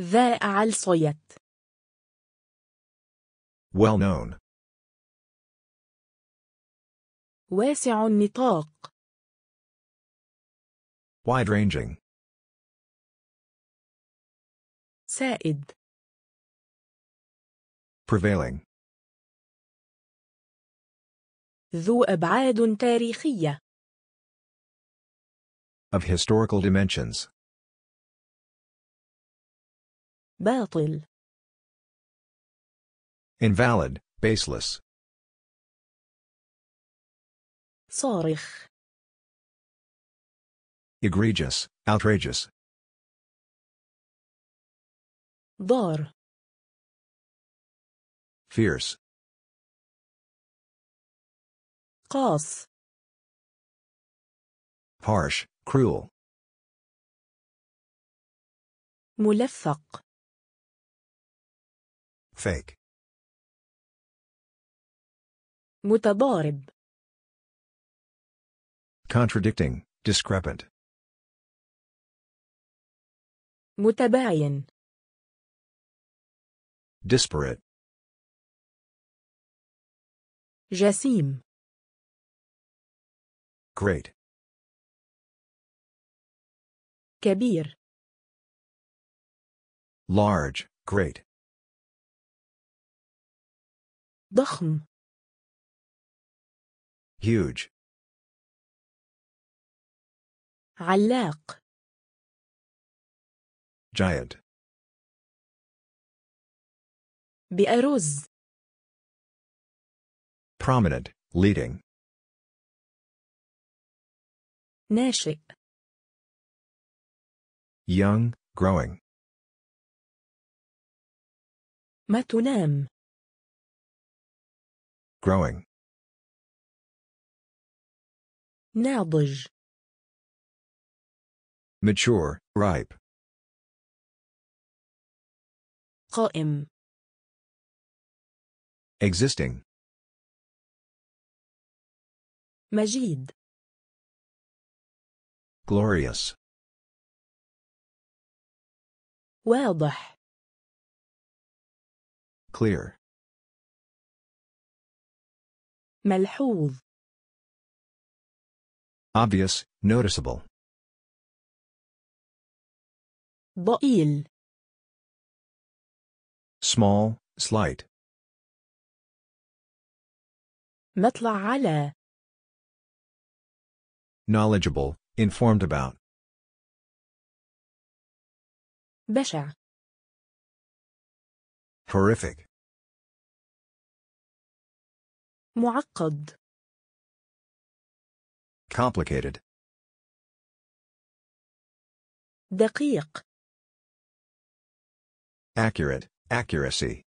ذائع الصيت Well known. واسع النطاق Wide-ranging. سائد Prevailing. ذو أبعاد تاريخية of historical dimensions باطل invalid, baseless صارخ egregious, outrageous ضار fierce قاص harsh cruel ملفق fake متضارب contradicting discrepant متباين disparate جسيم Great. كبير large, great. ضخم huge علاق giant بأرز prominent, leading ناشئ young growing ما تنام growing ناضج mature ripe قائم existing مجيد Glorious. واضح. Clear. ملحوظ. Obvious, noticeable. ضئيل. Small, slight. مطلع على. Knowledgeable, Informed about. بشع. Horrific. معقد. Complicated. دقيق. Accurate, accuracy.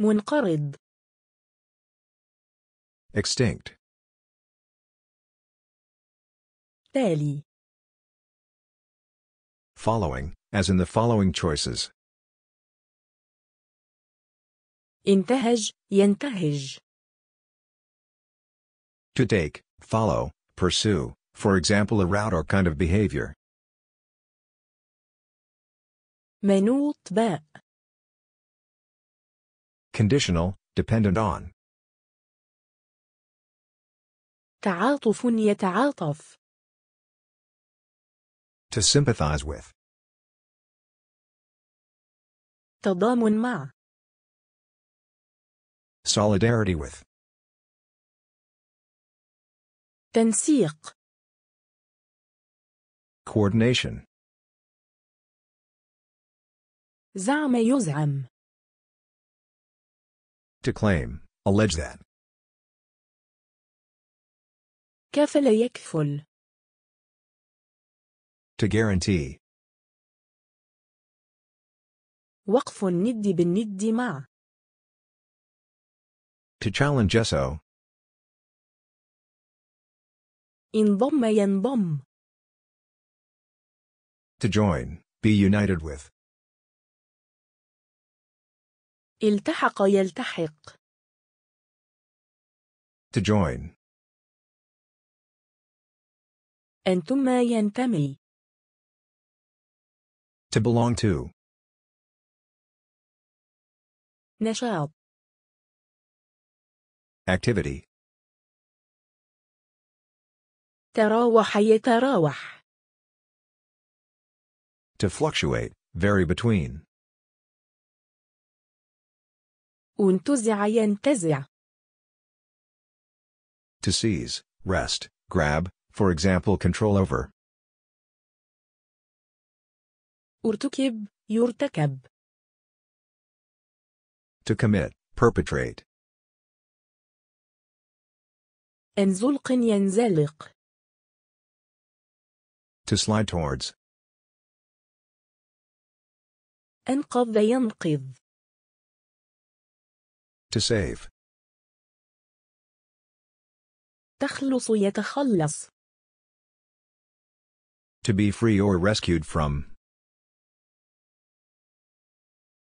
منقرض. Extinct. Following, as in the following choices. انتهج ينتهج To take, follow, pursue, for example a route or kind of behavior. Conditional, dependent on. تعاطف يتعاطف to sympathize with. تضامن مع. Solidarity with. تنسيق. Coordination. زعم يزعم. To claim, allege that. كفل يكفل. To guarantee. وقف الند بالند مع. To challenge SO. انضم ينضم. To join, be united with. التحق يلتحق. To join. أنتما ينتمي. To belong to. نشاط Activity. تراوح يتراوح To fluctuate, vary between. انتزع ينتزع To seize, rest, grab, for example control over. ارتكب يرتكب to commit perpetrate انزلق ينزلق to slide towards انقذ ينقذ to save تخلص يتخلص to be free or rescued from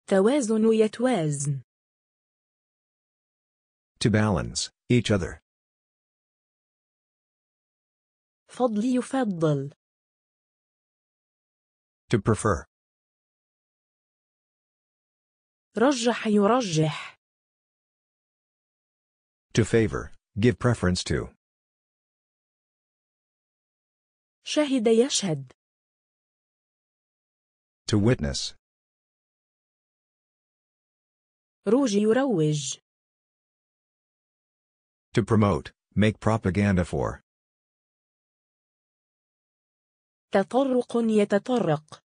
توازن يتوازن To balance each other. فضل يفضل To prefer. رجح يرجح To favor, give preference to. شهد يشهد To witness, روج يروج To promote, make propaganda for. تطرق يتطرق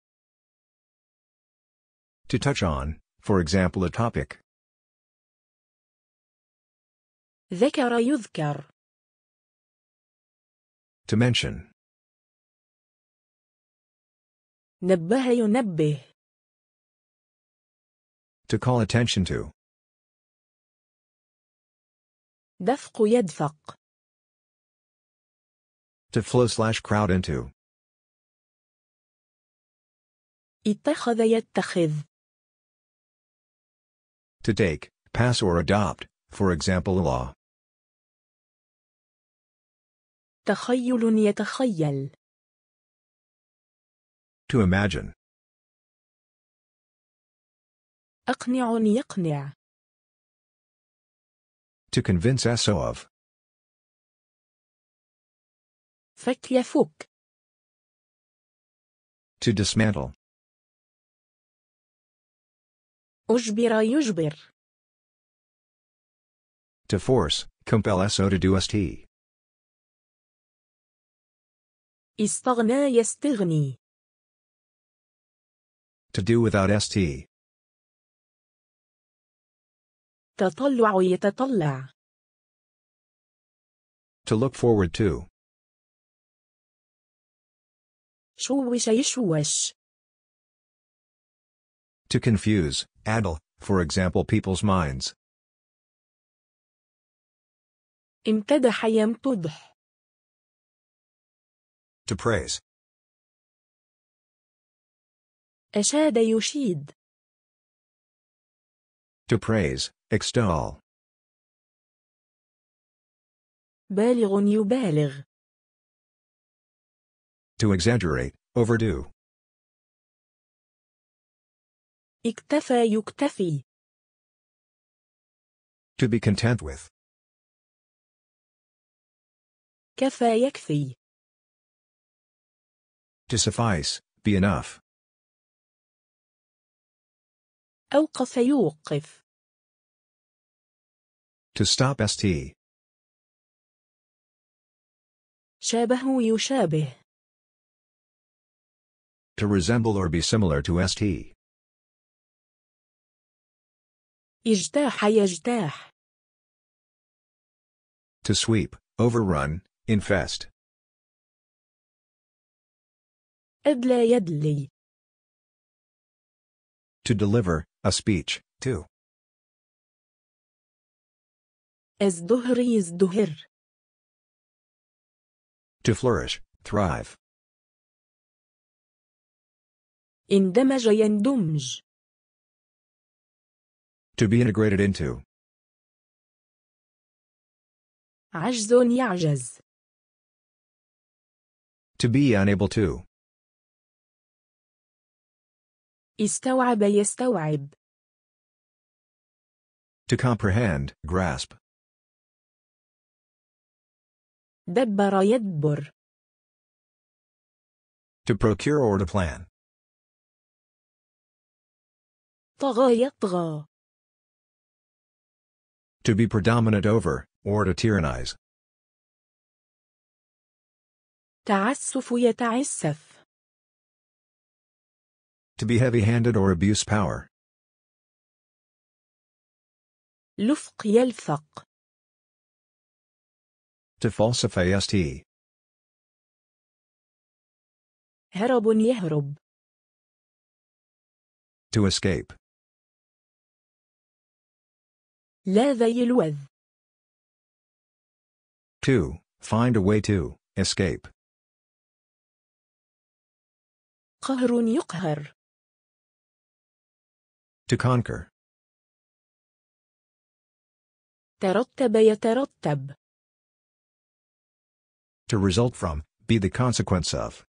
To touch on, for example a topic. ذكر يذكر To mention. نبه ينبه To call attention to. دفق يدفق. To flow slash crowd into. اتخذ يتخذ. To take, pass or adopt, for example a law. تخيل يتخيل. To imagine. أقنع يقنع To convince so of فك يفك To dismantle أجبر يجبر To force, compel so to do st استغنى يستغني To do without st تطلع يتطلع To look forward to شوش يشوش To confuse, addle, for example people's minds. امتدح يمتدح To praise أشاد يشيد to praise, extol. To exaggerate, overdo. To be content with. To suffice, be enough. أوقف يوقف To stop st شابه يشابه To resemble or be similar to st اجتاح يجتاح To sweep, overrun, infest. أدلى يدلي To deliver, a speech, to. To flourish, thrive. To be integrated into. To be unable to. استوعب يستوعب To comprehend, grasp. دبر يدبر To procure or to plan. طغى يطغى To be predominant over, or to tyrannize. تعسف يتعسف To be heavy-handed or abuse power. لفق يلفق. To falsify st. هرب يهرب. To escape. يلوذ. To find a way to escape. قهر يقهر. To conquer. ترتب يترتب. To result from, be the consequence of.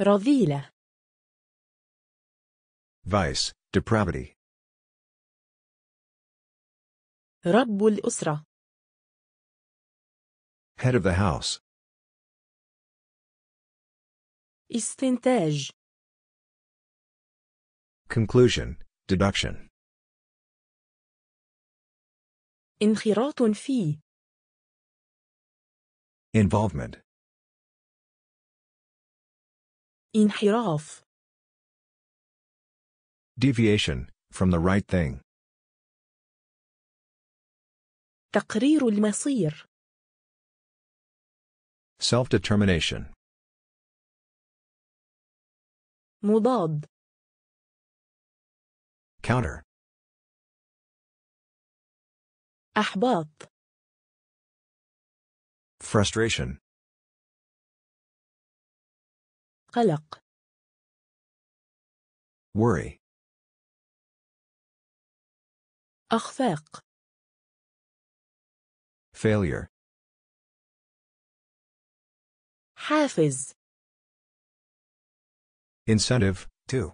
رذيلة. Vice, depravity. رب الأسرة. Head of the house. استنتاج. Conclusion, deduction. انخراط في Involvement. انحراف Deviation, from the right thing. تقرير المصير Self-determination. مضاد Counter. أحباط Frustration. قلق Worry. أخفاق Failure. حافز Incentive, 2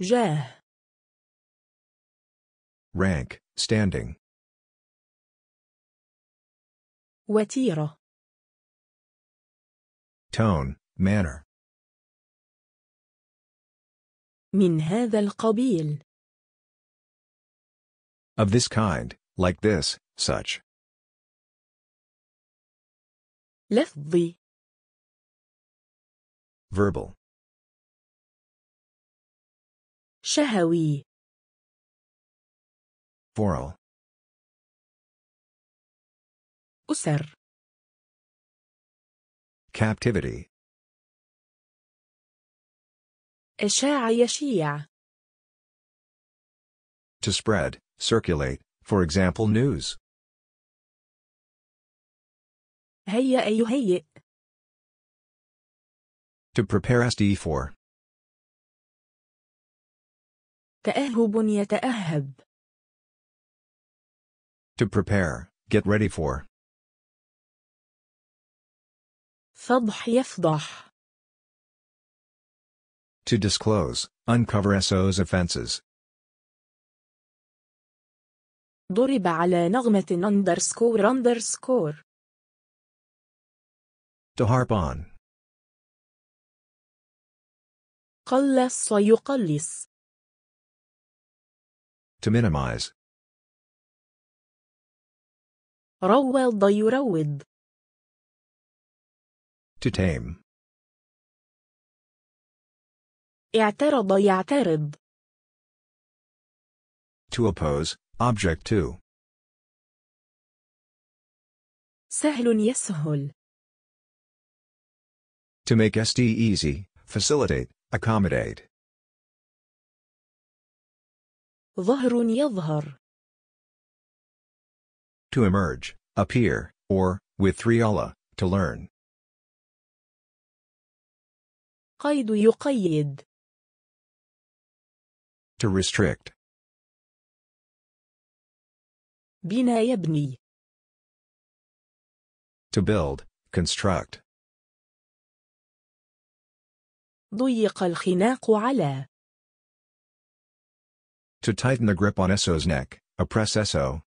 Że. Rank, standing. وتيرة. Tone, manner. من هذا القبيل. Of this kind, like this, such. لفظي. Verbal. شهوي Foral. أسر Captivity. إشاع يشيع To spread, circulate, for example news. هيئ يهيئ To prepare SD for. تأهب يتأهب To prepare, get ready for. فضح يفضح To disclose, uncover SO's offenses. ضرب على نغمة underscore underscore. To harp on. قلص يقلص To minimize. روض يروض To tame. اعترض يعترض To oppose, object to. سهل يسهل To make SD easy, facilitate, accommodate. ظهر يظهر To emerge, appear, or, with three Allah, to learn. قيد يقيد To restrict. بنا يبني To build, construct. ضيق الخناق على To tighten the grip on Esso's neck, oppress Esso.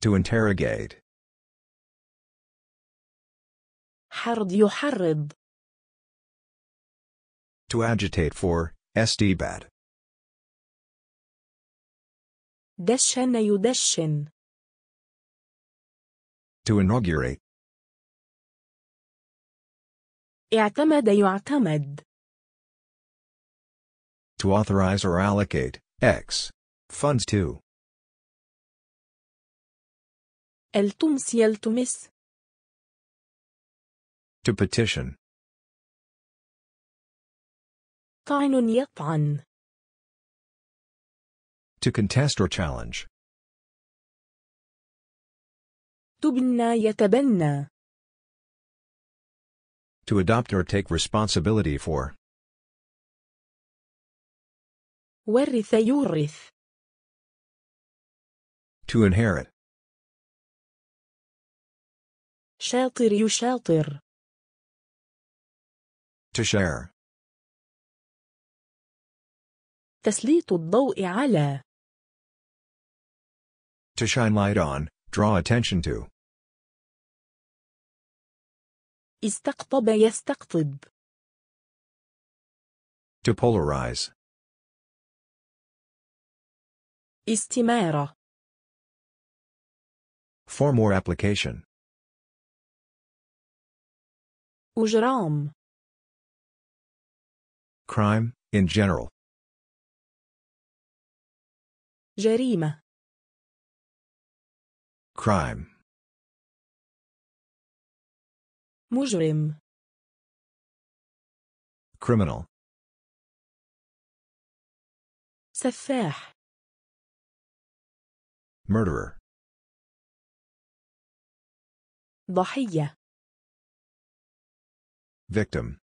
To interrogate. To agitate for, SDBAD. دشن To inaugurate. اعتمد يعتمد To authorize or allocate, X. Funds to. التمس يلتمس To petition. طعن يطعن To contest or challenge. تبنى يتبنى to adopt or take responsibility for. ورث يورث To inherit. شاطر يشاطر To share. تسليط الضوء على To shine light on, draw attention to. استقطب يستقطب To polarize. استمارة. for more application. أجرام. Crime, in general. جريمة. Crime. مجرم criminal سفاح murderer ضحية victim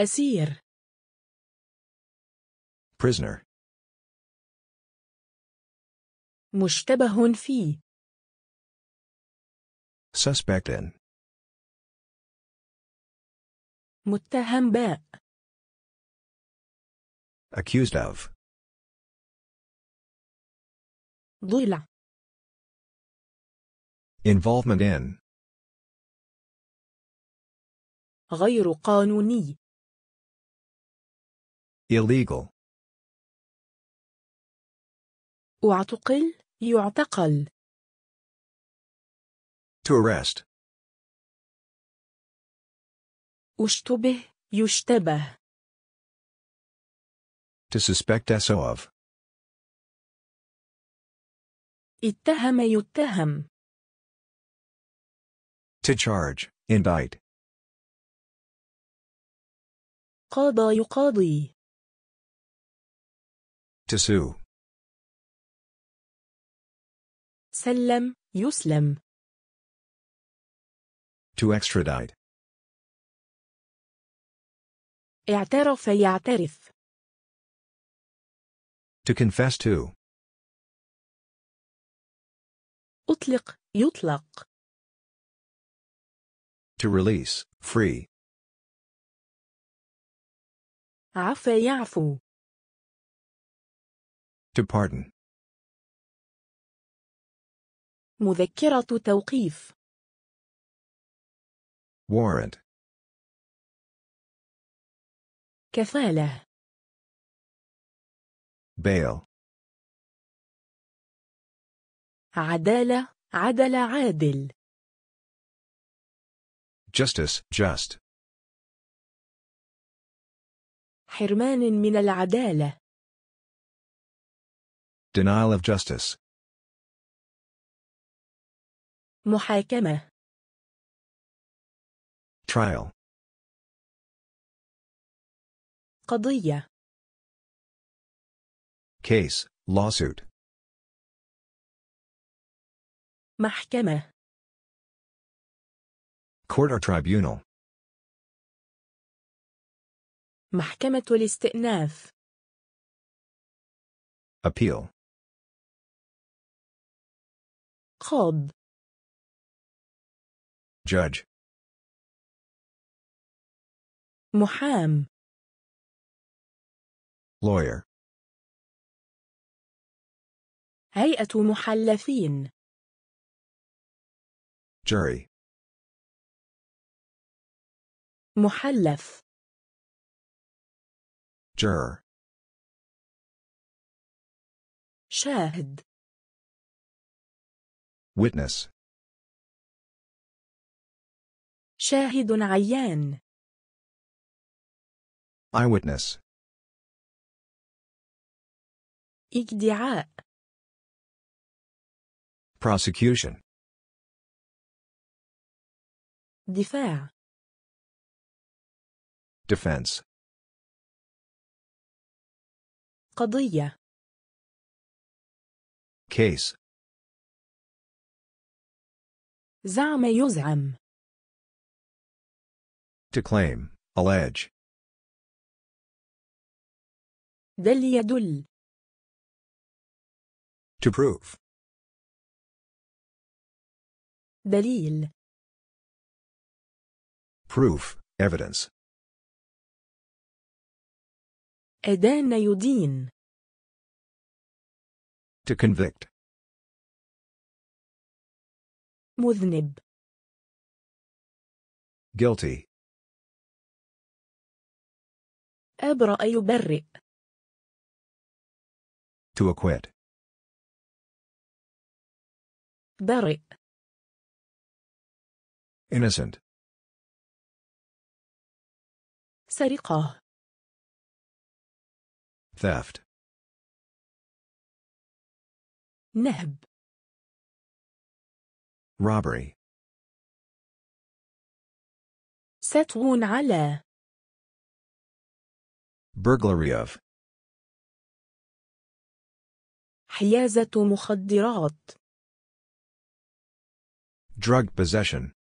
أسير prisoner مشتبه فيه Suspect in. متهم باء. Accused of. ضلع. Involvement in. غير قانوني. Illegal. اعتقل يعتقل To arrest. أشتبه يشتبه To suspect SO of. اتهم يتهم To charge, indict. قاضى يقاضي To sue. سلم يسلم To extradite. To confess to. أطلق يطلق. To release, free. عفى يعفو. To pardon. مذكرة توقيف. Warrant. كفالة. Bail. عدالة عدل عادل. Justice just. حرمان من العدالة. Denial of justice. محاكمة. trial قضية case lawsuit محكمة court or tribunal محكمة الاستئناف appeal قاض judge محام lawyer هيئة محلفين jury محلف juror شاهد witness شاهد عيان Eyewitness. ادعاء Prosecution. دفاع Defense. قضية Case. زعم يزعم To claim, allege. دل يدل to prove دليل proof evidence أدان يدين to convict مذنب guilty أبرأ يبرئ To acquit. برئ Innocent. سرقة Theft. نهب Robbery. سطو على Burglary of. حيازة مخدرات drug possession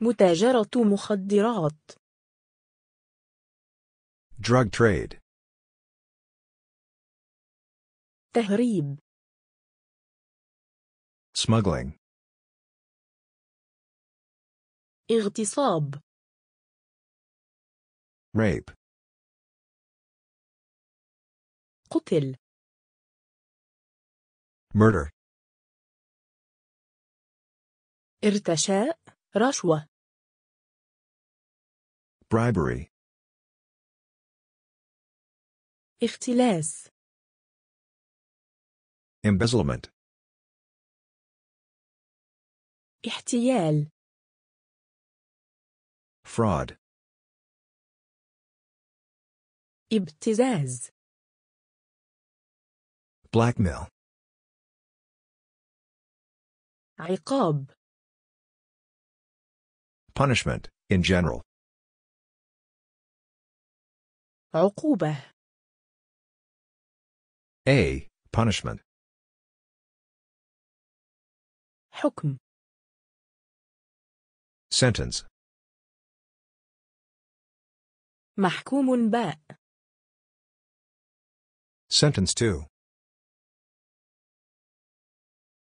متاجرة مخدرات drug trade تهريب smuggling اغتصاب rape قتل murder ارتشاء رشوة bribery اختلاس embezzlement احتيال fraud ابتزاز blackmail عقاب punishment in general عقوبة a punishment حكم sentence محكوم باء sentence 2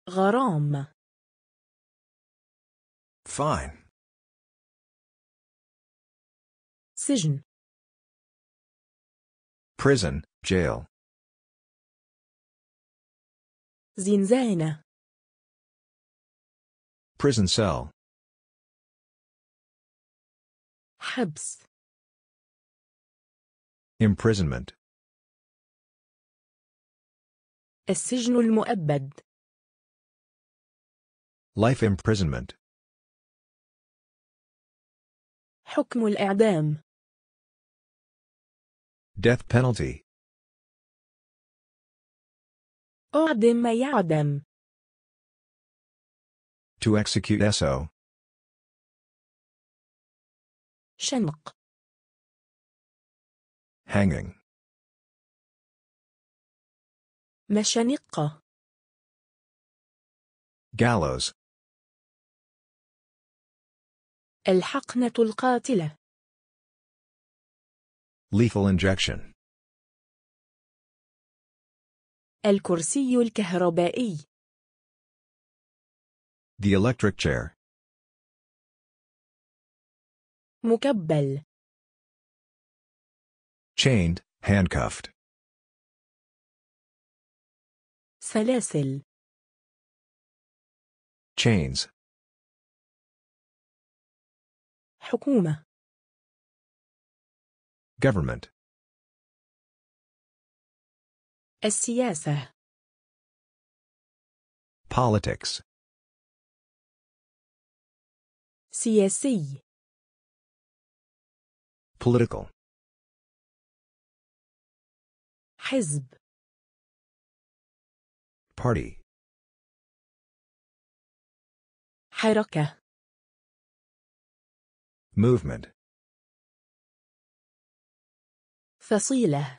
غرام فاين سجن prison jail زنزانة prison cell حبس imprisonment السجن المؤبد Life imprisonment. حكم الإعدام. Death penalty. أعدم يعدم. To execute SO. شنق. Hanging. مشنقة. Gallows. الحقنة القاتلة Lethal injection الكرسي الكهربائي The electric chair مكبل Chained, handcuffed سلاسل Chains, حكومة government السياسة politics سياسي political حزب party حركة Movement. فصيلة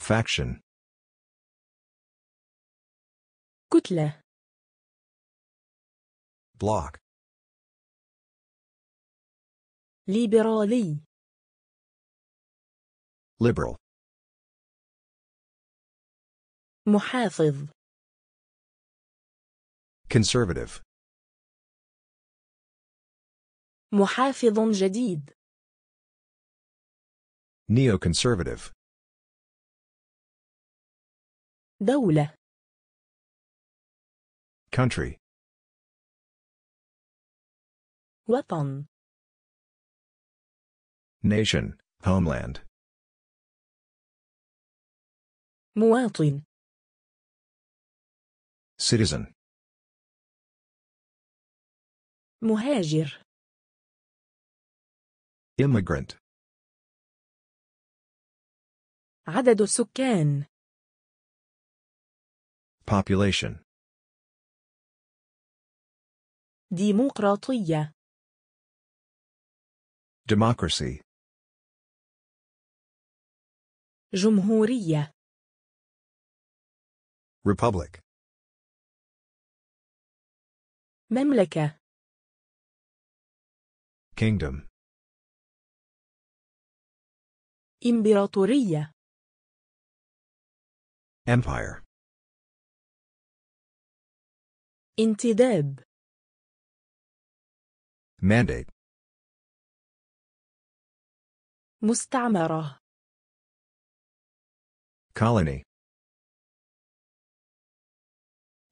Faction. كتلة Block. Liberali. Liberal. محافظ Conservative. محافظ جديد neoconservative دولة country وطن nation homeland مواطن citizen مهاجر Immigrant. عدد السكان. Population. ديمقراطية. Democracy. جمهورية. Republic. مملكة. Kingdom. إمبراطورية Empire انتداب Mandate مستعمرة Colony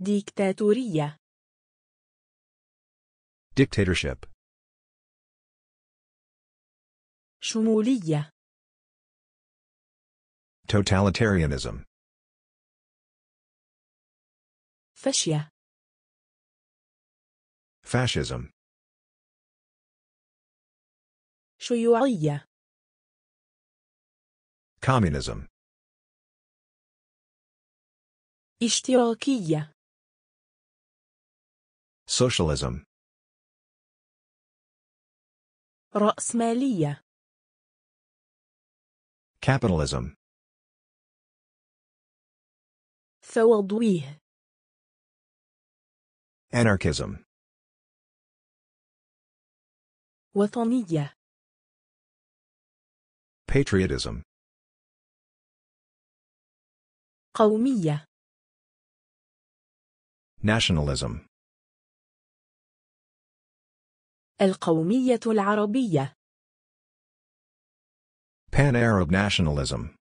ديكتاتورية Dictatorship شمولية Totalitarianism. Fascia. Fascism. شيوعية. Communism. اشتراكية. Socialism. رأسمالية. Capitalism. ثوضويه Anarchism. وطنية. Patriotism. قومية. Nationalism. القومية العربية. Pan-Arab nationalism.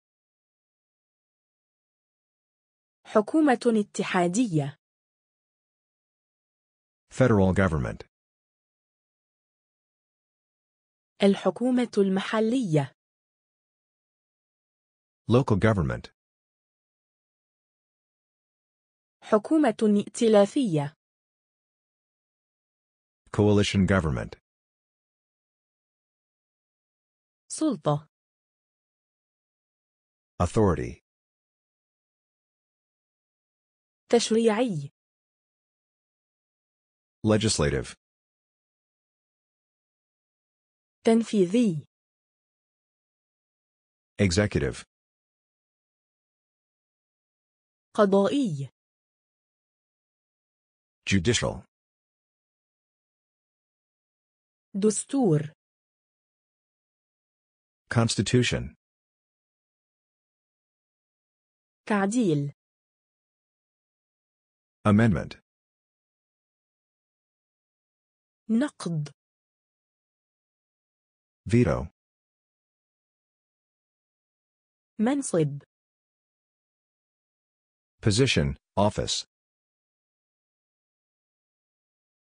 حكومة اتحادية. Federal government. الحكومة المحلية. Local government. حكومة ائتلافية. Coalition government. سلطة. Authority. تشريعي legislative تنفيذي executive قضائي judicial دستور constitution تعديل Amendment. نقد veto منصب position office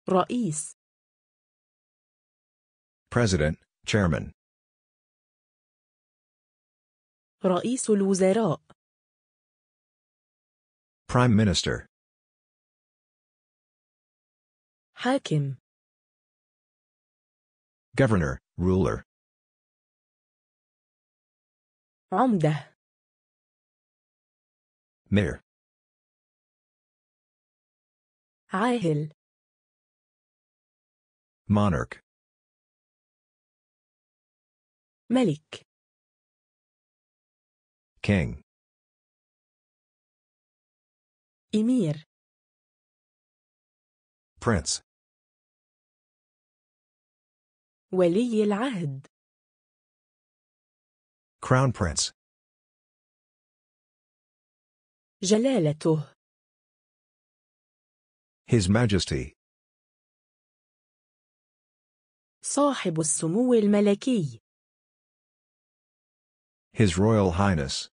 رئيس president chairman رئيس الوزراء prime minister Hakim. Governor, ruler. عمدة. Mayor. عاهل. Monarch. ملك. King. Emir. Prince. ولي العهد Crown Prince جلالته His Majesty صاحب السمو الملكي His Royal Highness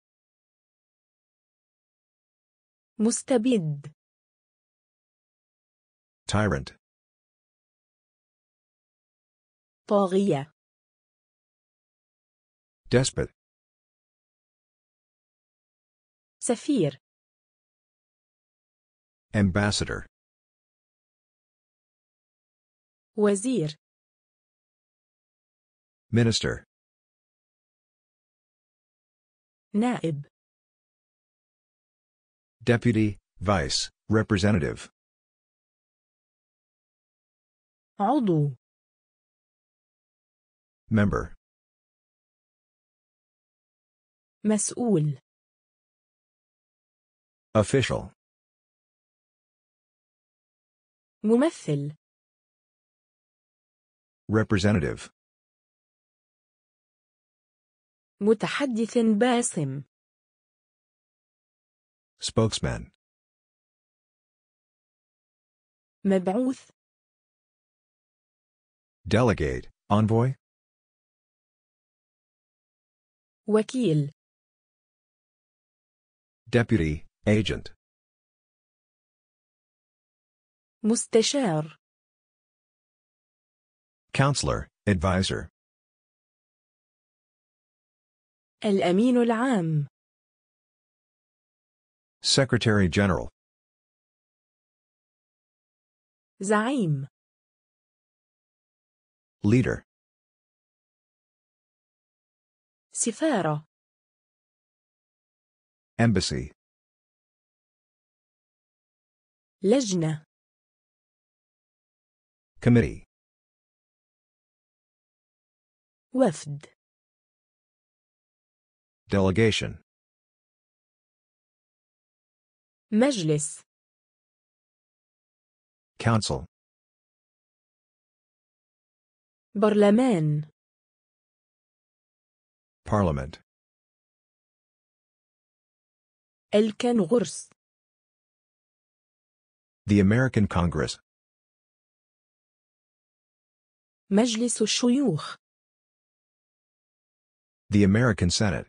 مستبد Tyrant طاغية despot سفير ambassador وزير minister نائب deputy vice representative عضو Member. مسؤول Official. ممثل Representative. متحدث باسم Spokesman. مبعوث Delegate, envoy. وكيل Deputy, Agent مستشار Counselor, Advisor الأمين العام Secretary General زعيم Leader سفارة Embassy لجنة Committee وفد Delegation مجلس Council برلمان Parliament The American Congress مجلس الشيوخ The American Senate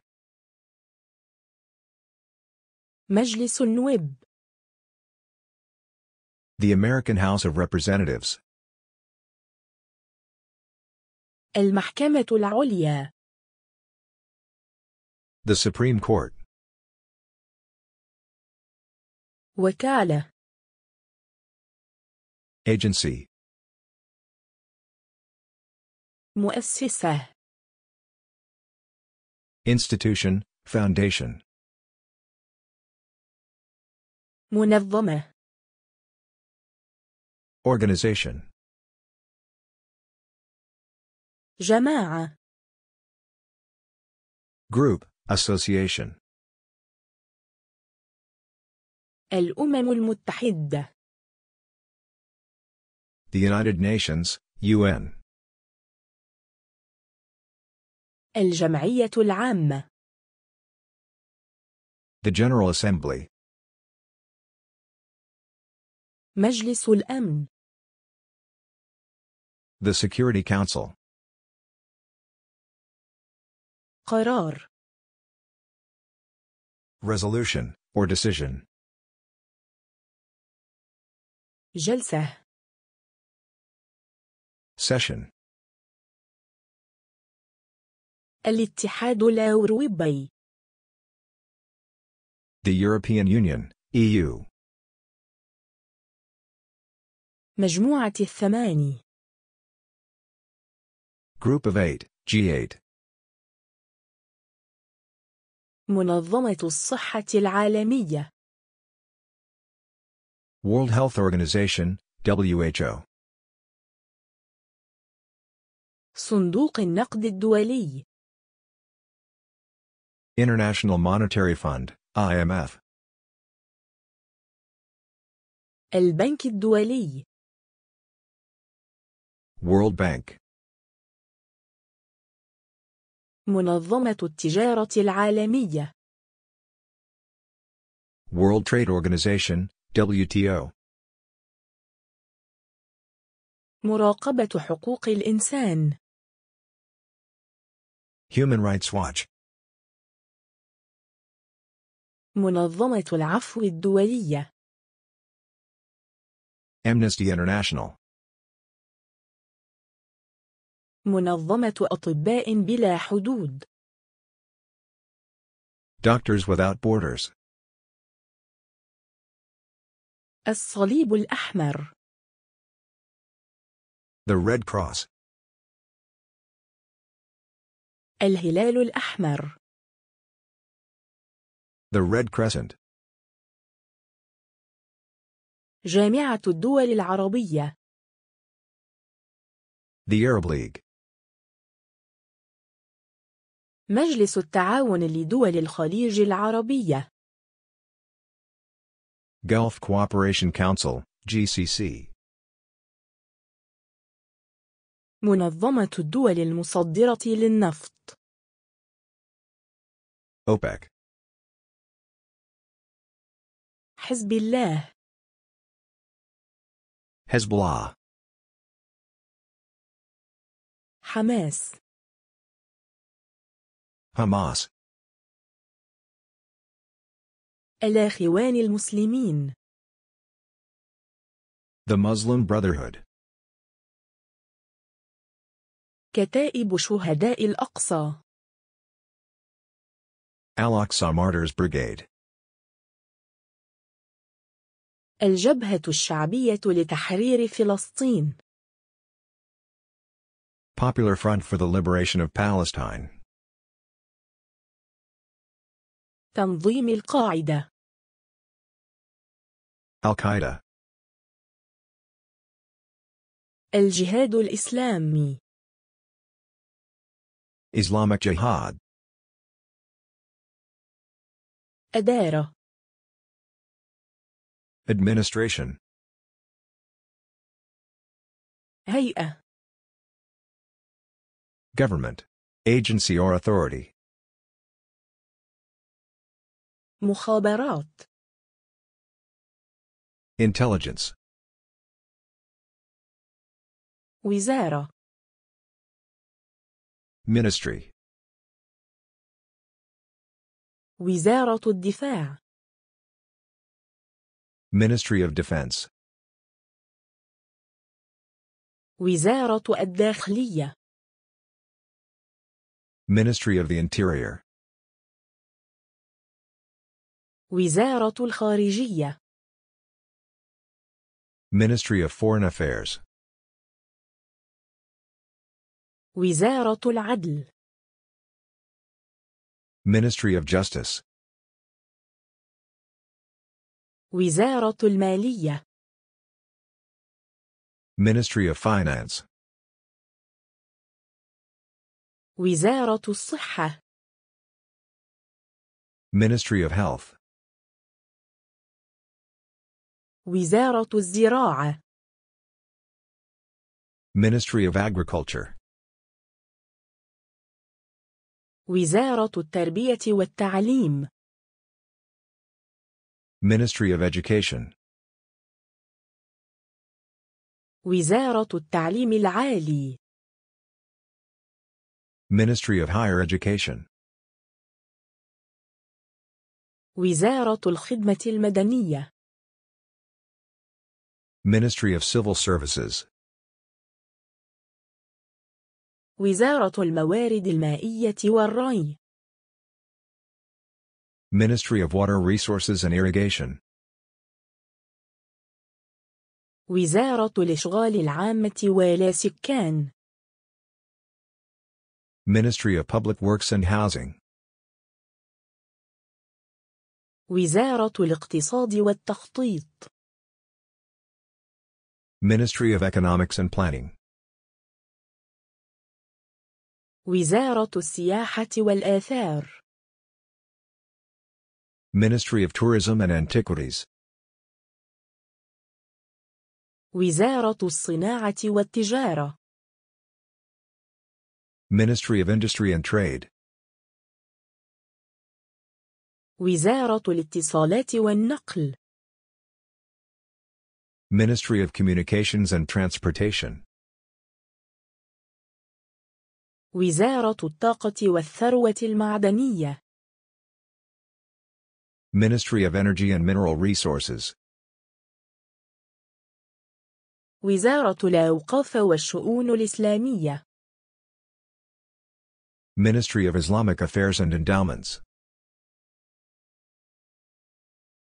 مجلس النواب The American House of Representatives المحكمة العليا the Supreme Court. وكالة Agency مؤسسة Institution, Foundation منظمة Organization جماعة Group Association. الأمم المتحدة. The United Nations, UN. الجمعية العامة. The General Assembly. مجلس الأمن. The Security Council. قرار resolution, or decision. جلسة session الاتحاد الأوروبي The European Union, EU مجموعة الثماني Group of 8, G8 منظمة الصحة العالمية World Health Organization WHO صندوق النقد الدولي International Monetary Fund IMF البنك الدولي World Bank منظمة التجارة العالمية World Trade Organization WTO مراقبة حقوق الإنسان Human Rights Watch منظمة العفو الدولية Amnesty International منظمة أطباء بلا حدود Doctors Without Borders الصليب الأحمر The Red Cross الهلال الأحمر The Red Crescent جامعة الدول العربية The Arab League مجلس التعاون لدول الخليج العربية Gulf Cooperation Council GCC منظمة الدول المصدرة للنفط OPEC حزب الله حزب الله حماس Hamas الأخوان المسلمين The Muslim Brotherhood كتائب شهداء الأقصى Al-Aqsa Martyrs Brigade الجبهة الشعبية لتحرير فلسطين Popular Front for the Liberation of Palestine تنظيم القاعدة Al-Qaeda الجهاد الإسلامي Islamic Jihad أدارة Administration هيئة Government Agency or authority مخابرات Intelligence وزارة Ministry وزارة الدفاع Ministry of Defense وزارة الداخلية Ministry of the Interior وزارة الخارجية Ministry of Foreign Affairs وزارة العدل Ministry of Justice وزارة المالية Ministry of Finance وزارة الصحة Ministry of Health وزارة الزراعة Ministry of Agriculture وزارة التربية والتعليم Ministry of Education وزارة التعليم العالي Ministry of Higher Education وزارة الخدمة المدنية Ministry of Civil Services وزارة الموارد المائية والري Ministry of Water Resources and Irrigation وزارة الإشغال العامة والسكان Ministry of Public Works and Housing وزارة الاقتصاد والتخطيط Ministry of Economics and Planning وزارة السياحة والآثار Ministry of Tourism and Antiquities وزارة الصناعة والتجارة Ministry of Industry and Trade وزارة الاتصالات والنقل Ministry of Communications and Transportation وزارة الطاقة والثروة المعدنية Ministry of Energy and Mineral Resources وزارة الأوقاف والشؤون الإسلامية Ministry of Islamic Affairs and Endowments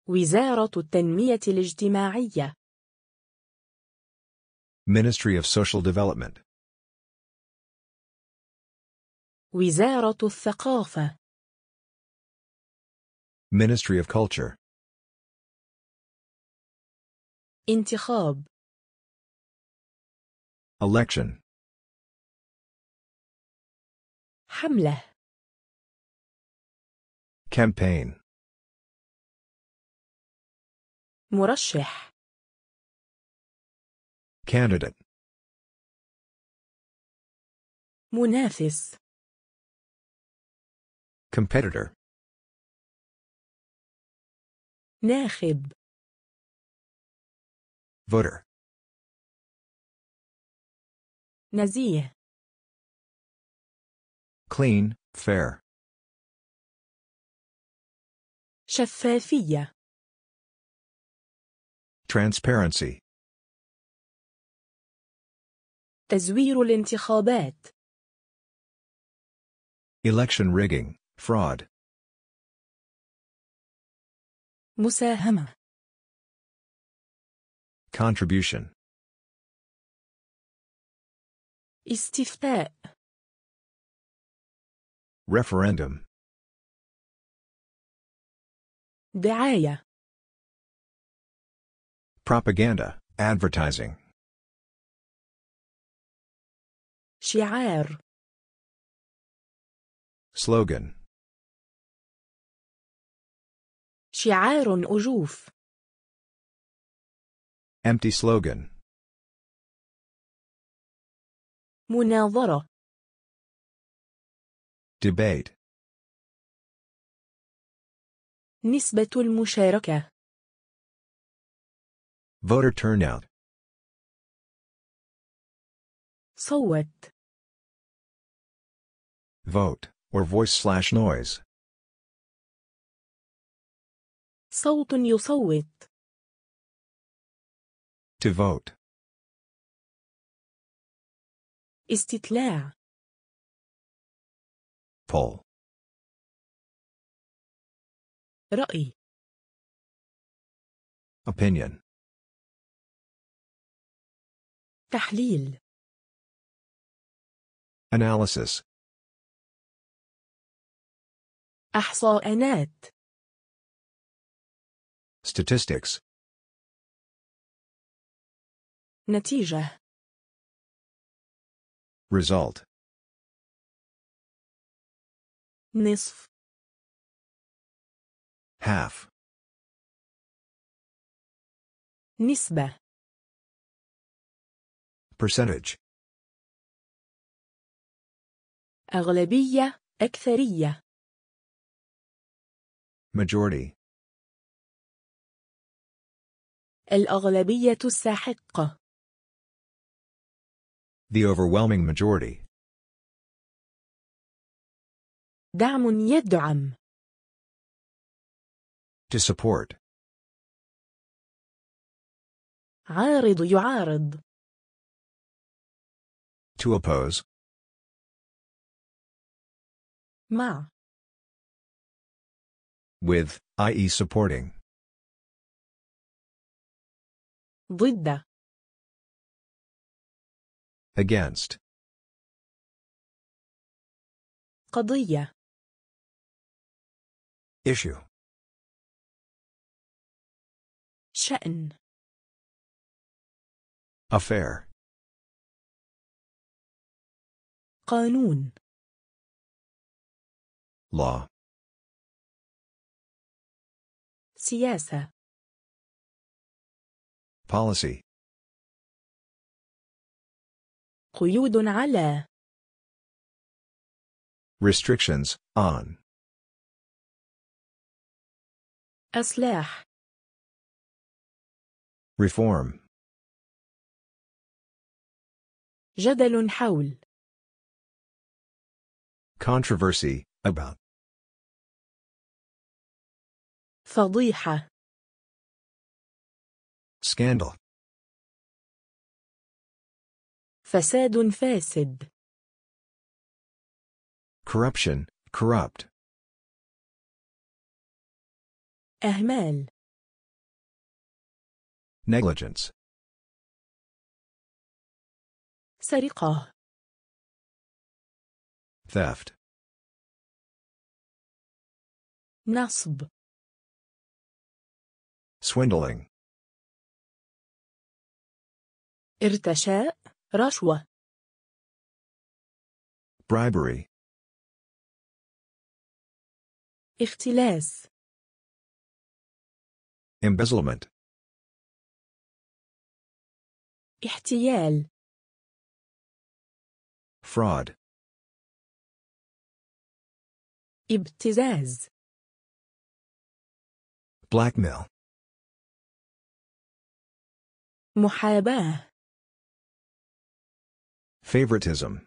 وزارة التنمية الاجتماعية Ministry of Social Development وزارة الثقافة Ministry of Culture انتخاب Election حملة Campaign مرشح Candidate. منافس Competitor. ناخب Voter. نزيه Clean, fair. شفافية Transparency. تزوير الانتخابات Election rigging, fraud. مساهمة Contribution. استفتاء Referendum. دعاية Propaganda, advertising. شعار سلوغان شعار أجوف empty slogan مناظرة debate نسبة المشاركة voter turnout صوت vote or voice slash noise صوت يصوت to vote استطلاع poll رأي opinion تحليل Analysis إحصاءات Statistics نتيجة Result نصف Half نسبة Percentage أغلبية أكثرية majority الأغلبية الساحقة the overwhelming majority دعم يدعم to support عارض يعارض to oppose Ma. With, i.e. supporting. Buddha Against. قضية. Issue. شأن. Affair. قانون Law. Siyasa. Policy. قيود على. Restrictions, on. أصلاح. Reform. جدل حول. Controversy, about. فضيحة Scandal. فساد فاسد Corruption, corrupt. أهمال Negligence. سرقة Theft. نصب swindling ارتشاء رشوة bribery اختلاس embezzlement احتيال fraud ابتزاز Blackmail. محاباة. Favoritism.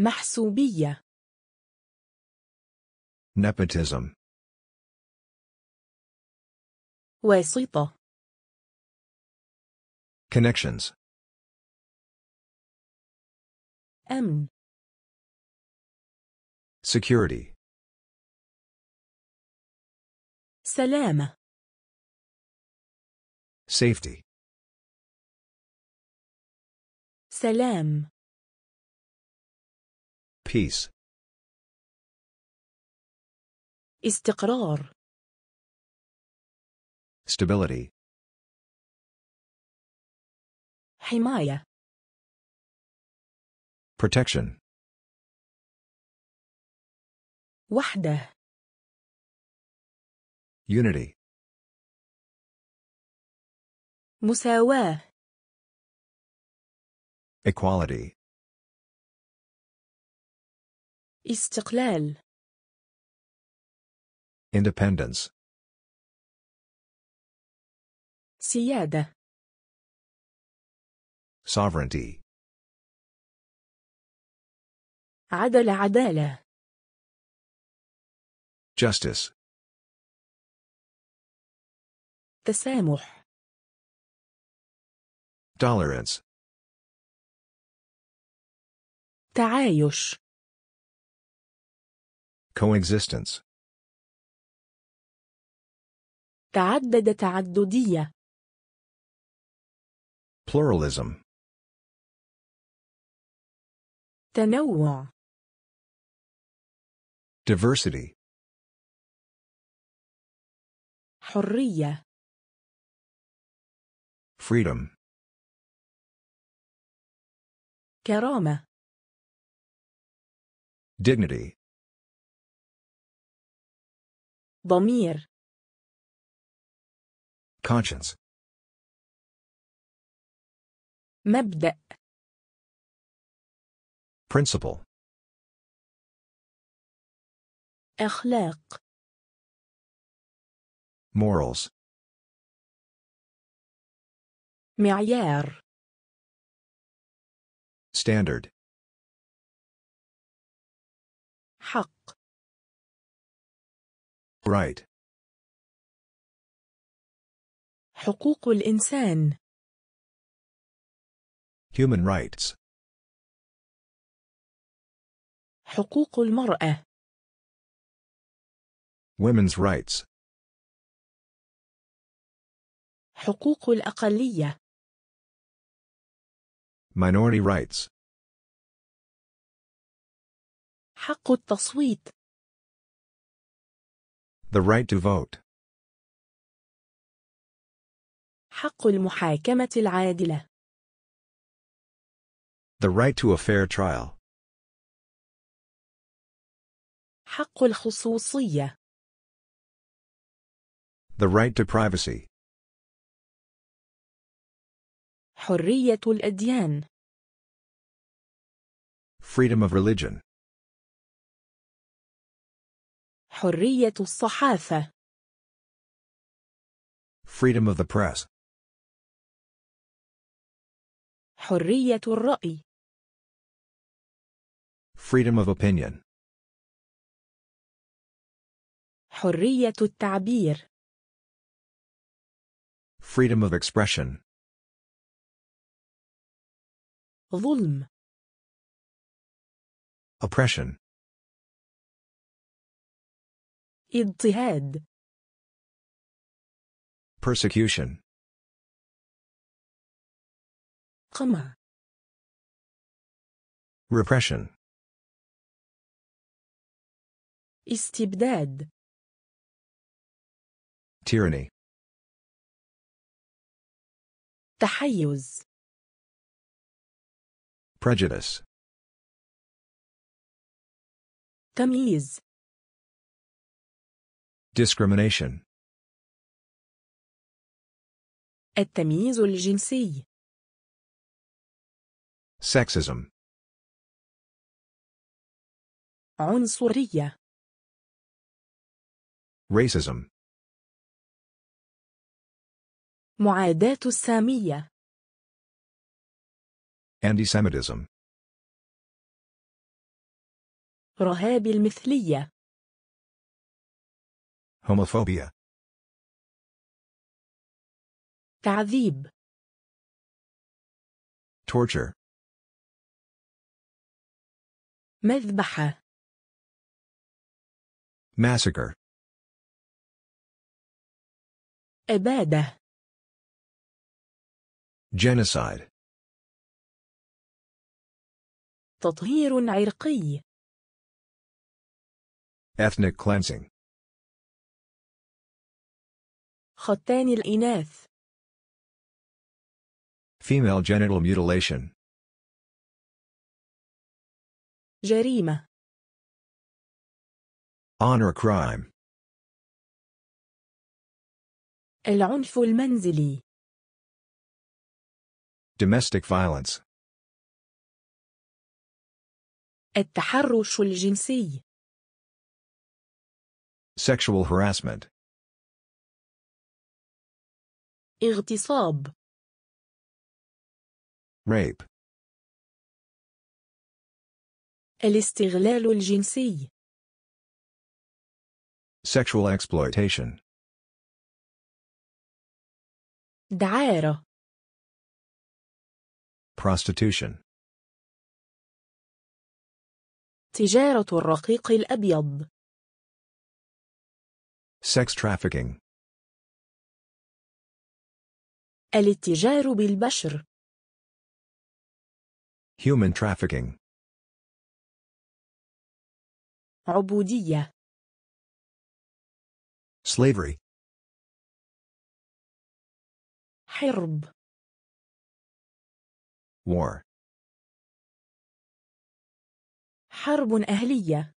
محسوبية. Nepotism. واسطة. Connections. أمن. Security. سلامة safety سلام peace استقرار stability حماية protection وحده Unity. مساواة. Equality. استقلال. Independence. سيادة. Sovereignty. عدل عدالة. Justice. تسامح tolerance تعايش coexistence تعدد تعددية pluralism تنوع diversity حرية Freedom. كرامة. Dignity. ضمير. Conscience. مبدأ. Principle. أخلاق. Morals. معيار standard حق right حقوق الإنسان human rights حقوق المرأة women's rights حقوق الأقلية Minority rights. حق التصويت. The right to vote. حق المحاكمة العادلة. The right to a fair trial. حق الخصوصية. The right to privacy. حرية الأديان Freedom of religion حرية الصحافة Freedom of the press حرية الرأي Freedom of opinion حرية التعبير Freedom of expression ظلم oppression اضطهاد persecution قمع repression استبداد tyranny تحيز Prejudice. تمييز Discrimination. التمييز الجنسي. Sexism. عنصرية. Racism. معاداة السامية. Anti-Semitism. رهاب المثلية. Homophobia. تعذيب. Torture. مذبحة. Massacre. إبادة. Genocide. تطهير عرقي ethnic cleansing ختان الإناث female genital mutilation جريمة honor crime العنف المنزلي domestic violence التحرش الجنسي sexual harassment اغتصاب rape الاستغلال الجنسي sexual exploitation دعارة prostitution تجارة الرقيق الأبيض Sex trafficking الاتجار بالبشر Human trafficking عبودية Slavery حرب War حرب أهلية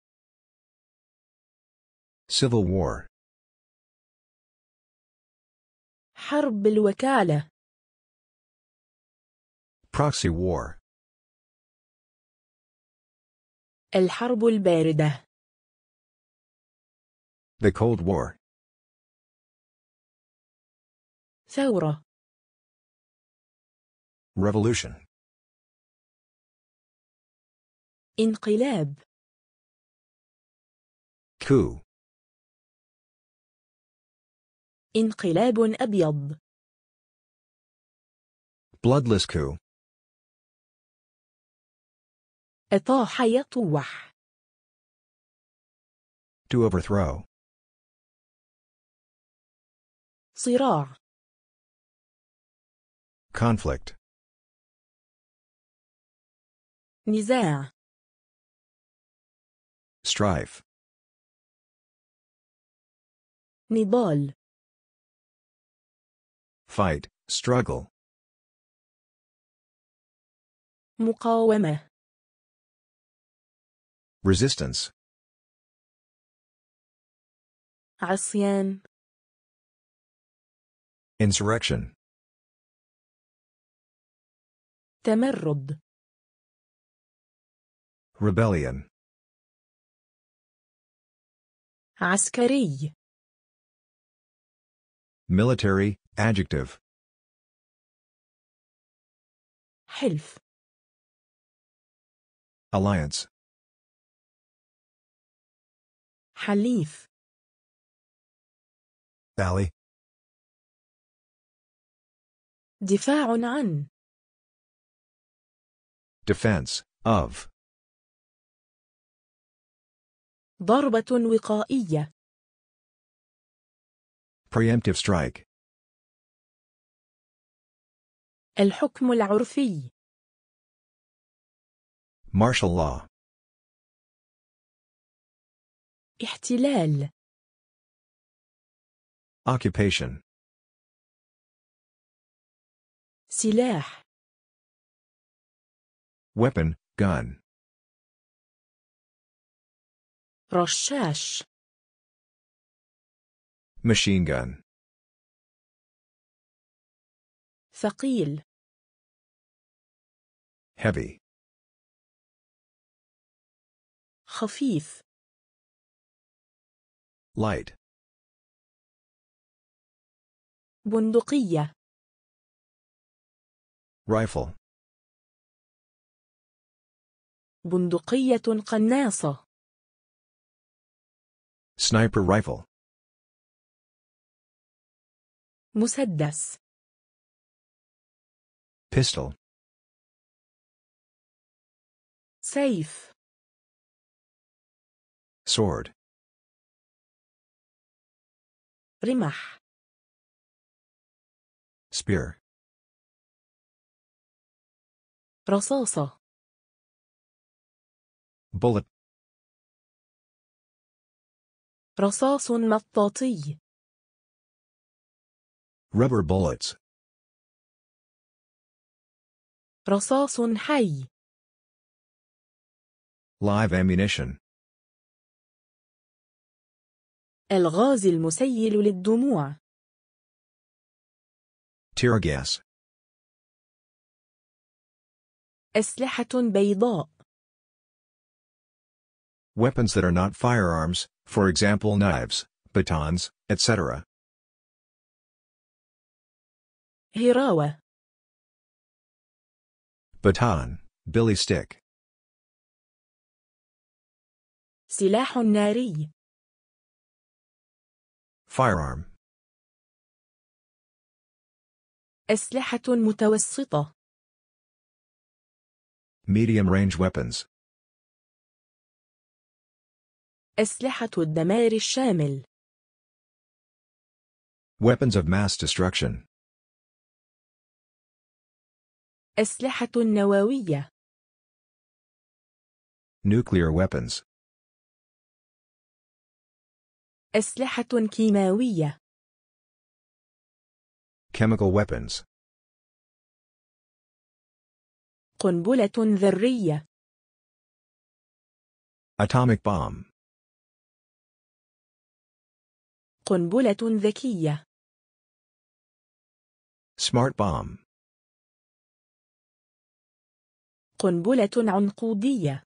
Civil War حرب الوكالة Proxy War الحرب الباردة The Cold War ثورة Revolution انقلاب كو انقلاب أبيض bloodless كو أطاح يطوح to overthrow صراع conflict نزاع Strife. nibol Fight, struggle. مقاومة. Resistance. عصيان. Insurrection. تمرد. Rebellion. عسكري military adjective حلف alliance حليف valley دفاع عن defense of ضربة وقائية preemptive strike الحكم العرفي martial law احتلال occupation سلاح weapon gun رشاش machine gun ثقيل heavy خفيف light بندقية rifle بندقية قناصة Sniper rifle. مسدس. Pistol. سيف. Sword. رمح. Spear. رصاصة. Bullet. رصاص مطاطي rubber bullets رصاص حي live ammunition الغاز المسيل للدموع tear gas أسلحة بيضاء weapons that are not firearms for example knives, batons, etc. Hirawa. Baton, billy stick. سلاح ناري Firearm. أسلحة متوسطة Medium range weapons. أسلحة الدمار الشامل Weapons of mass destruction أسلحة نووية Nuclear weapons أسلحة كيماوية Chemical weapons قنبلة ذرية Atomic bomb قنبلة ذكية. Smart bomb. قنبلة عنقودية.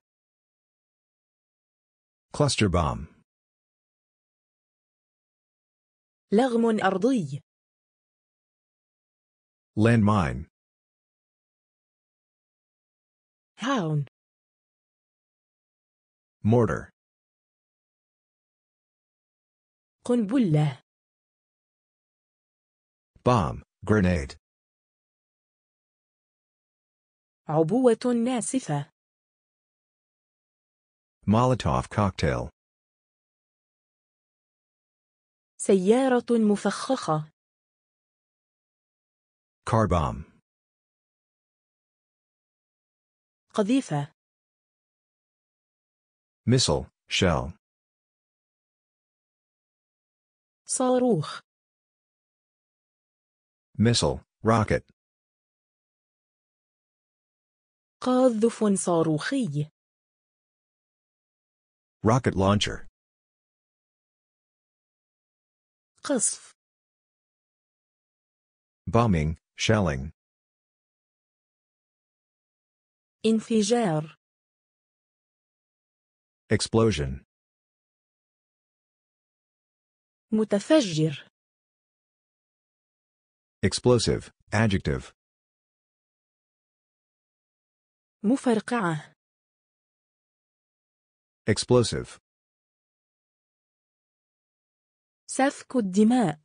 Cluster bomb. لغم أرضي. Landmine. Hound. Mortar. قنبلة bomb grenade عبوة ناسفة Molotov cocktail سيارة مفخخة car bomb قذيفة missile shell صاروخ missile rocket قاذف صاروخي rocket launcher قصف bombing shelling انفجار explosion متفجر explosive adjective مفرقعة explosive سفك الدماء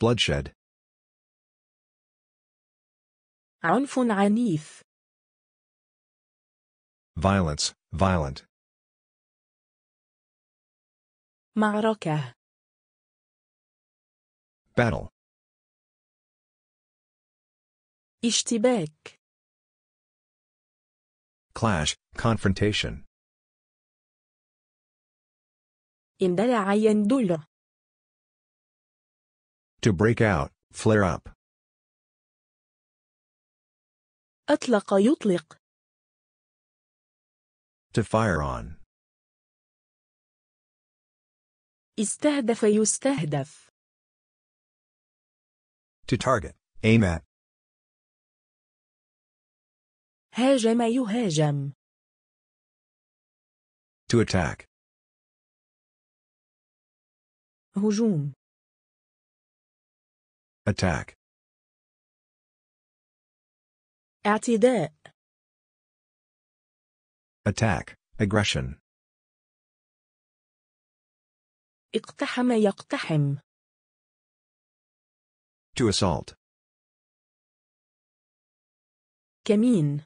bloodshed عنف عنيف violence violent معركة battle اشتباك clash confrontation اندلع يندلع to break out flare up أطلق يطلق to fire on استهدف يستهدف To target. Aim at. هاجم يهاجم. To attack. هجوم. Attack. اعتداء. Attack. Aggression. اقتحم يقتحم to assault كمين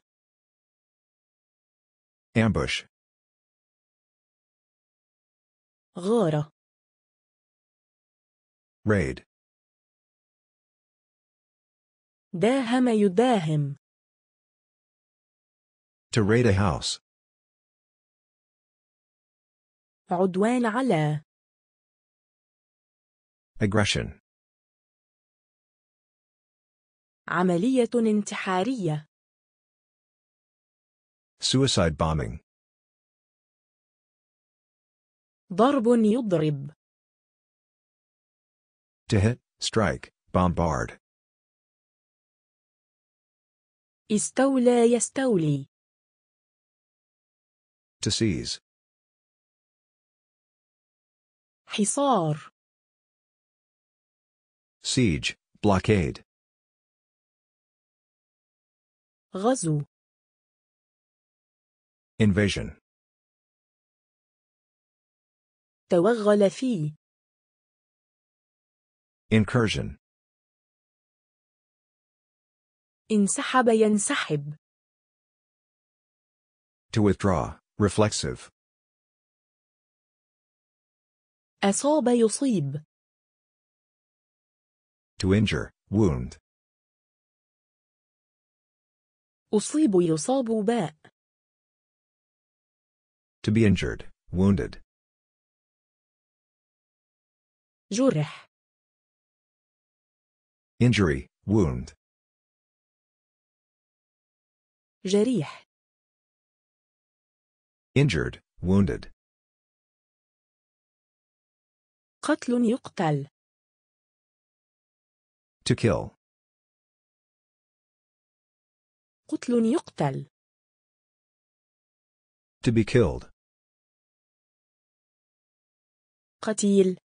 ambush غارة raid داهم يداهم to raid a house عدوان على aggression عملية انتحارية suicide bombing ضرب يضرب to hit strike bombard استولى يستولي to seize حصار Siege, blockade. غزو Invasion. توغل فيه Incursion. انسحب ينسحب To withdraw, reflexive. أصاب يصيب to injure, wound. أصيب يصاب باء. To be injured, wounded. جرح. Injury, wound. جريح. Injured, wounded. قتل يقتل. To kill. قتل يقتل. To be killed. قتيل.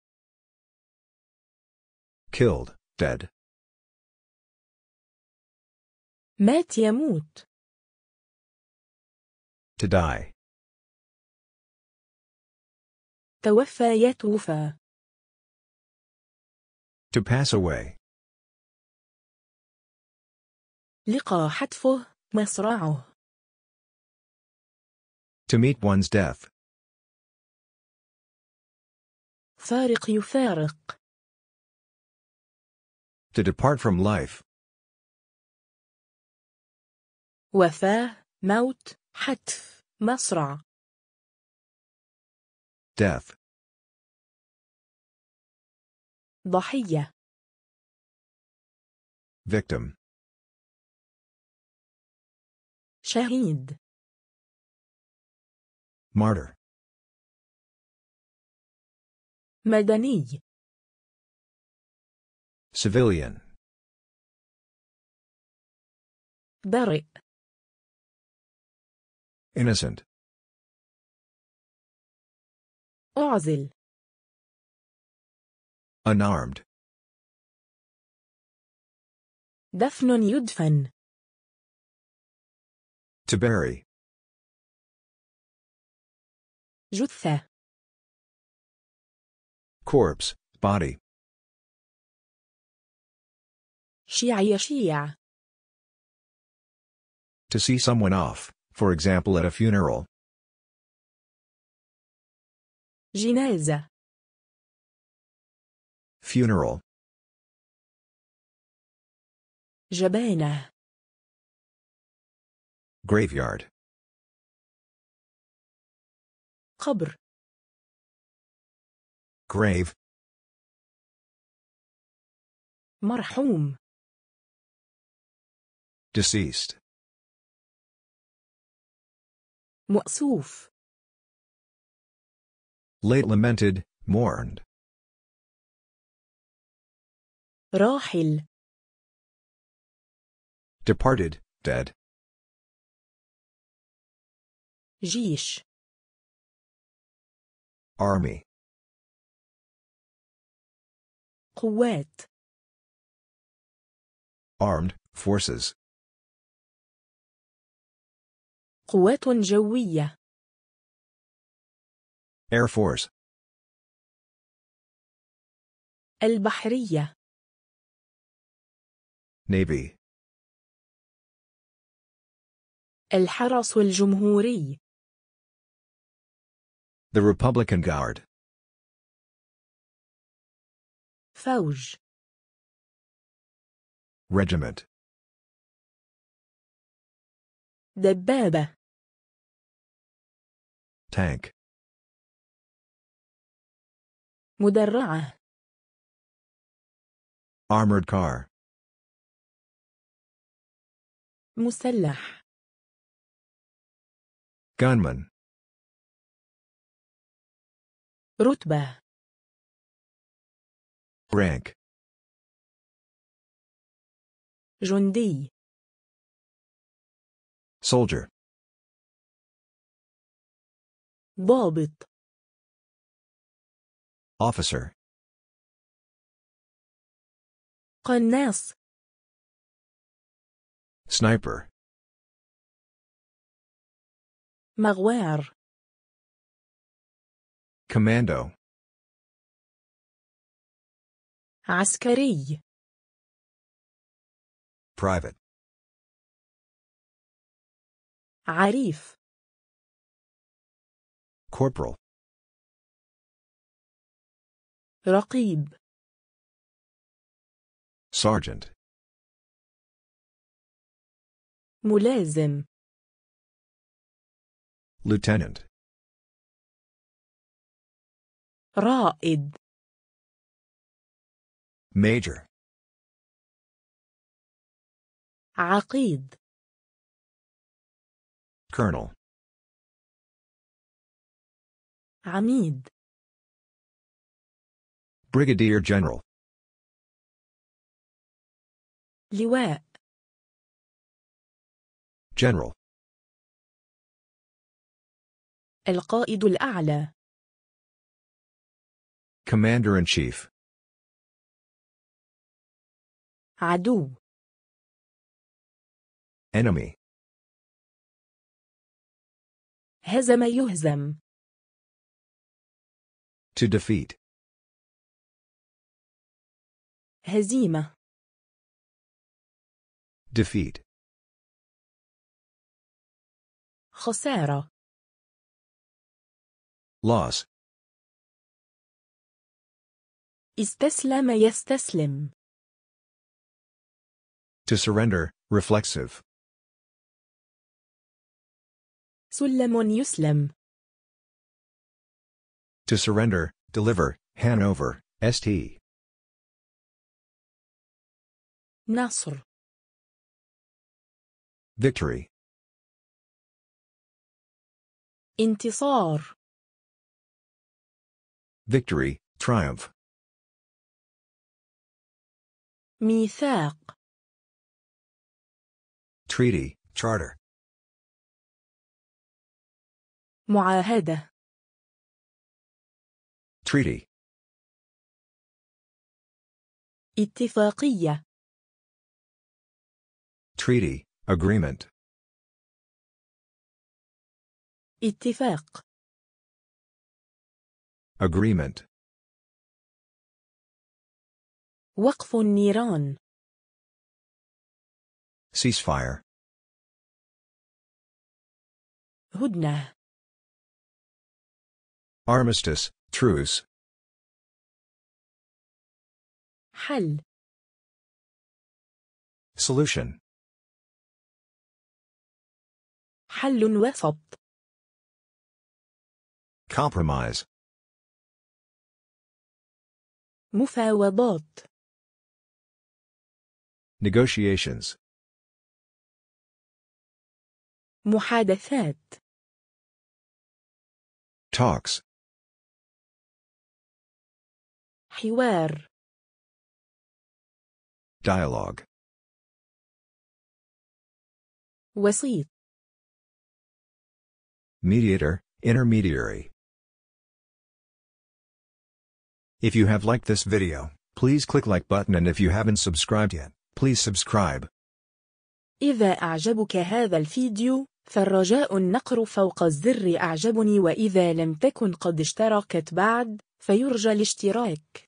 Killed, dead. مات يموت. To die. توفى يتوفى. To pass away. لقى حتفه مصرعه To meet one's death. فارق يفارق To depart from life. وفاة موت حتف مصرع Death. ضحية Victim. شهيد martyr مدني civilian برئ innocent أعزل unarmed دفن يدفن to bury. جثة. Corpse, body. Shia Shia. To see someone off, for example at a funeral. Gineza. Funeral. جبانة. Graveyard. قبر Grave. مرحوم Deceased. مؤسوف. Late lamented, mourned. راحل Departed, dead. جيش army قوات armed forces قوات جوية air force البحرية navy الحرس الجمهوري The Republican Guard. Fauj. Regiment. دبابة. Tank. مدرعة. Armored car. مسلح. Gunman. رتبة rank جندي soldier ضابط officer قناص sniper مغوار Commando. عسكري. Private. عريف. Corporal. رقيب. Sergeant. ملازم. Lieutenant. رائد major عقيد colonel عميد brigadier general لواء general القائد الأعلى Commander-in-Chief عدو Enemy هزم يهزم To defeat هزيمة Defeat خسارة Loss استسلم يستسلم To surrender, reflexive. سلم يسلم To surrender, deliver, hand over, ST. نصر Victory. انتصار Victory, triumph. ميثاق treaty charter معاهدة treaty اتفاقية treaty agreement اتفاق agreement وقف النيران ceasefire هدنة armistice truce حل solution حل وسط compromise مفاوضات Negotiations. محادثات. Talks. حوار. Dialogue. وسيط. Mediator, intermediary. If you have liked this video, please click like button and if you haven't subscribed yet, Please subscribe. إذا أعجبك هذا الفيديو فالرجاء النقر فوق الزر أعجبني وإذا لم تكن قد اشتركت بعد فيرجى الاشتراك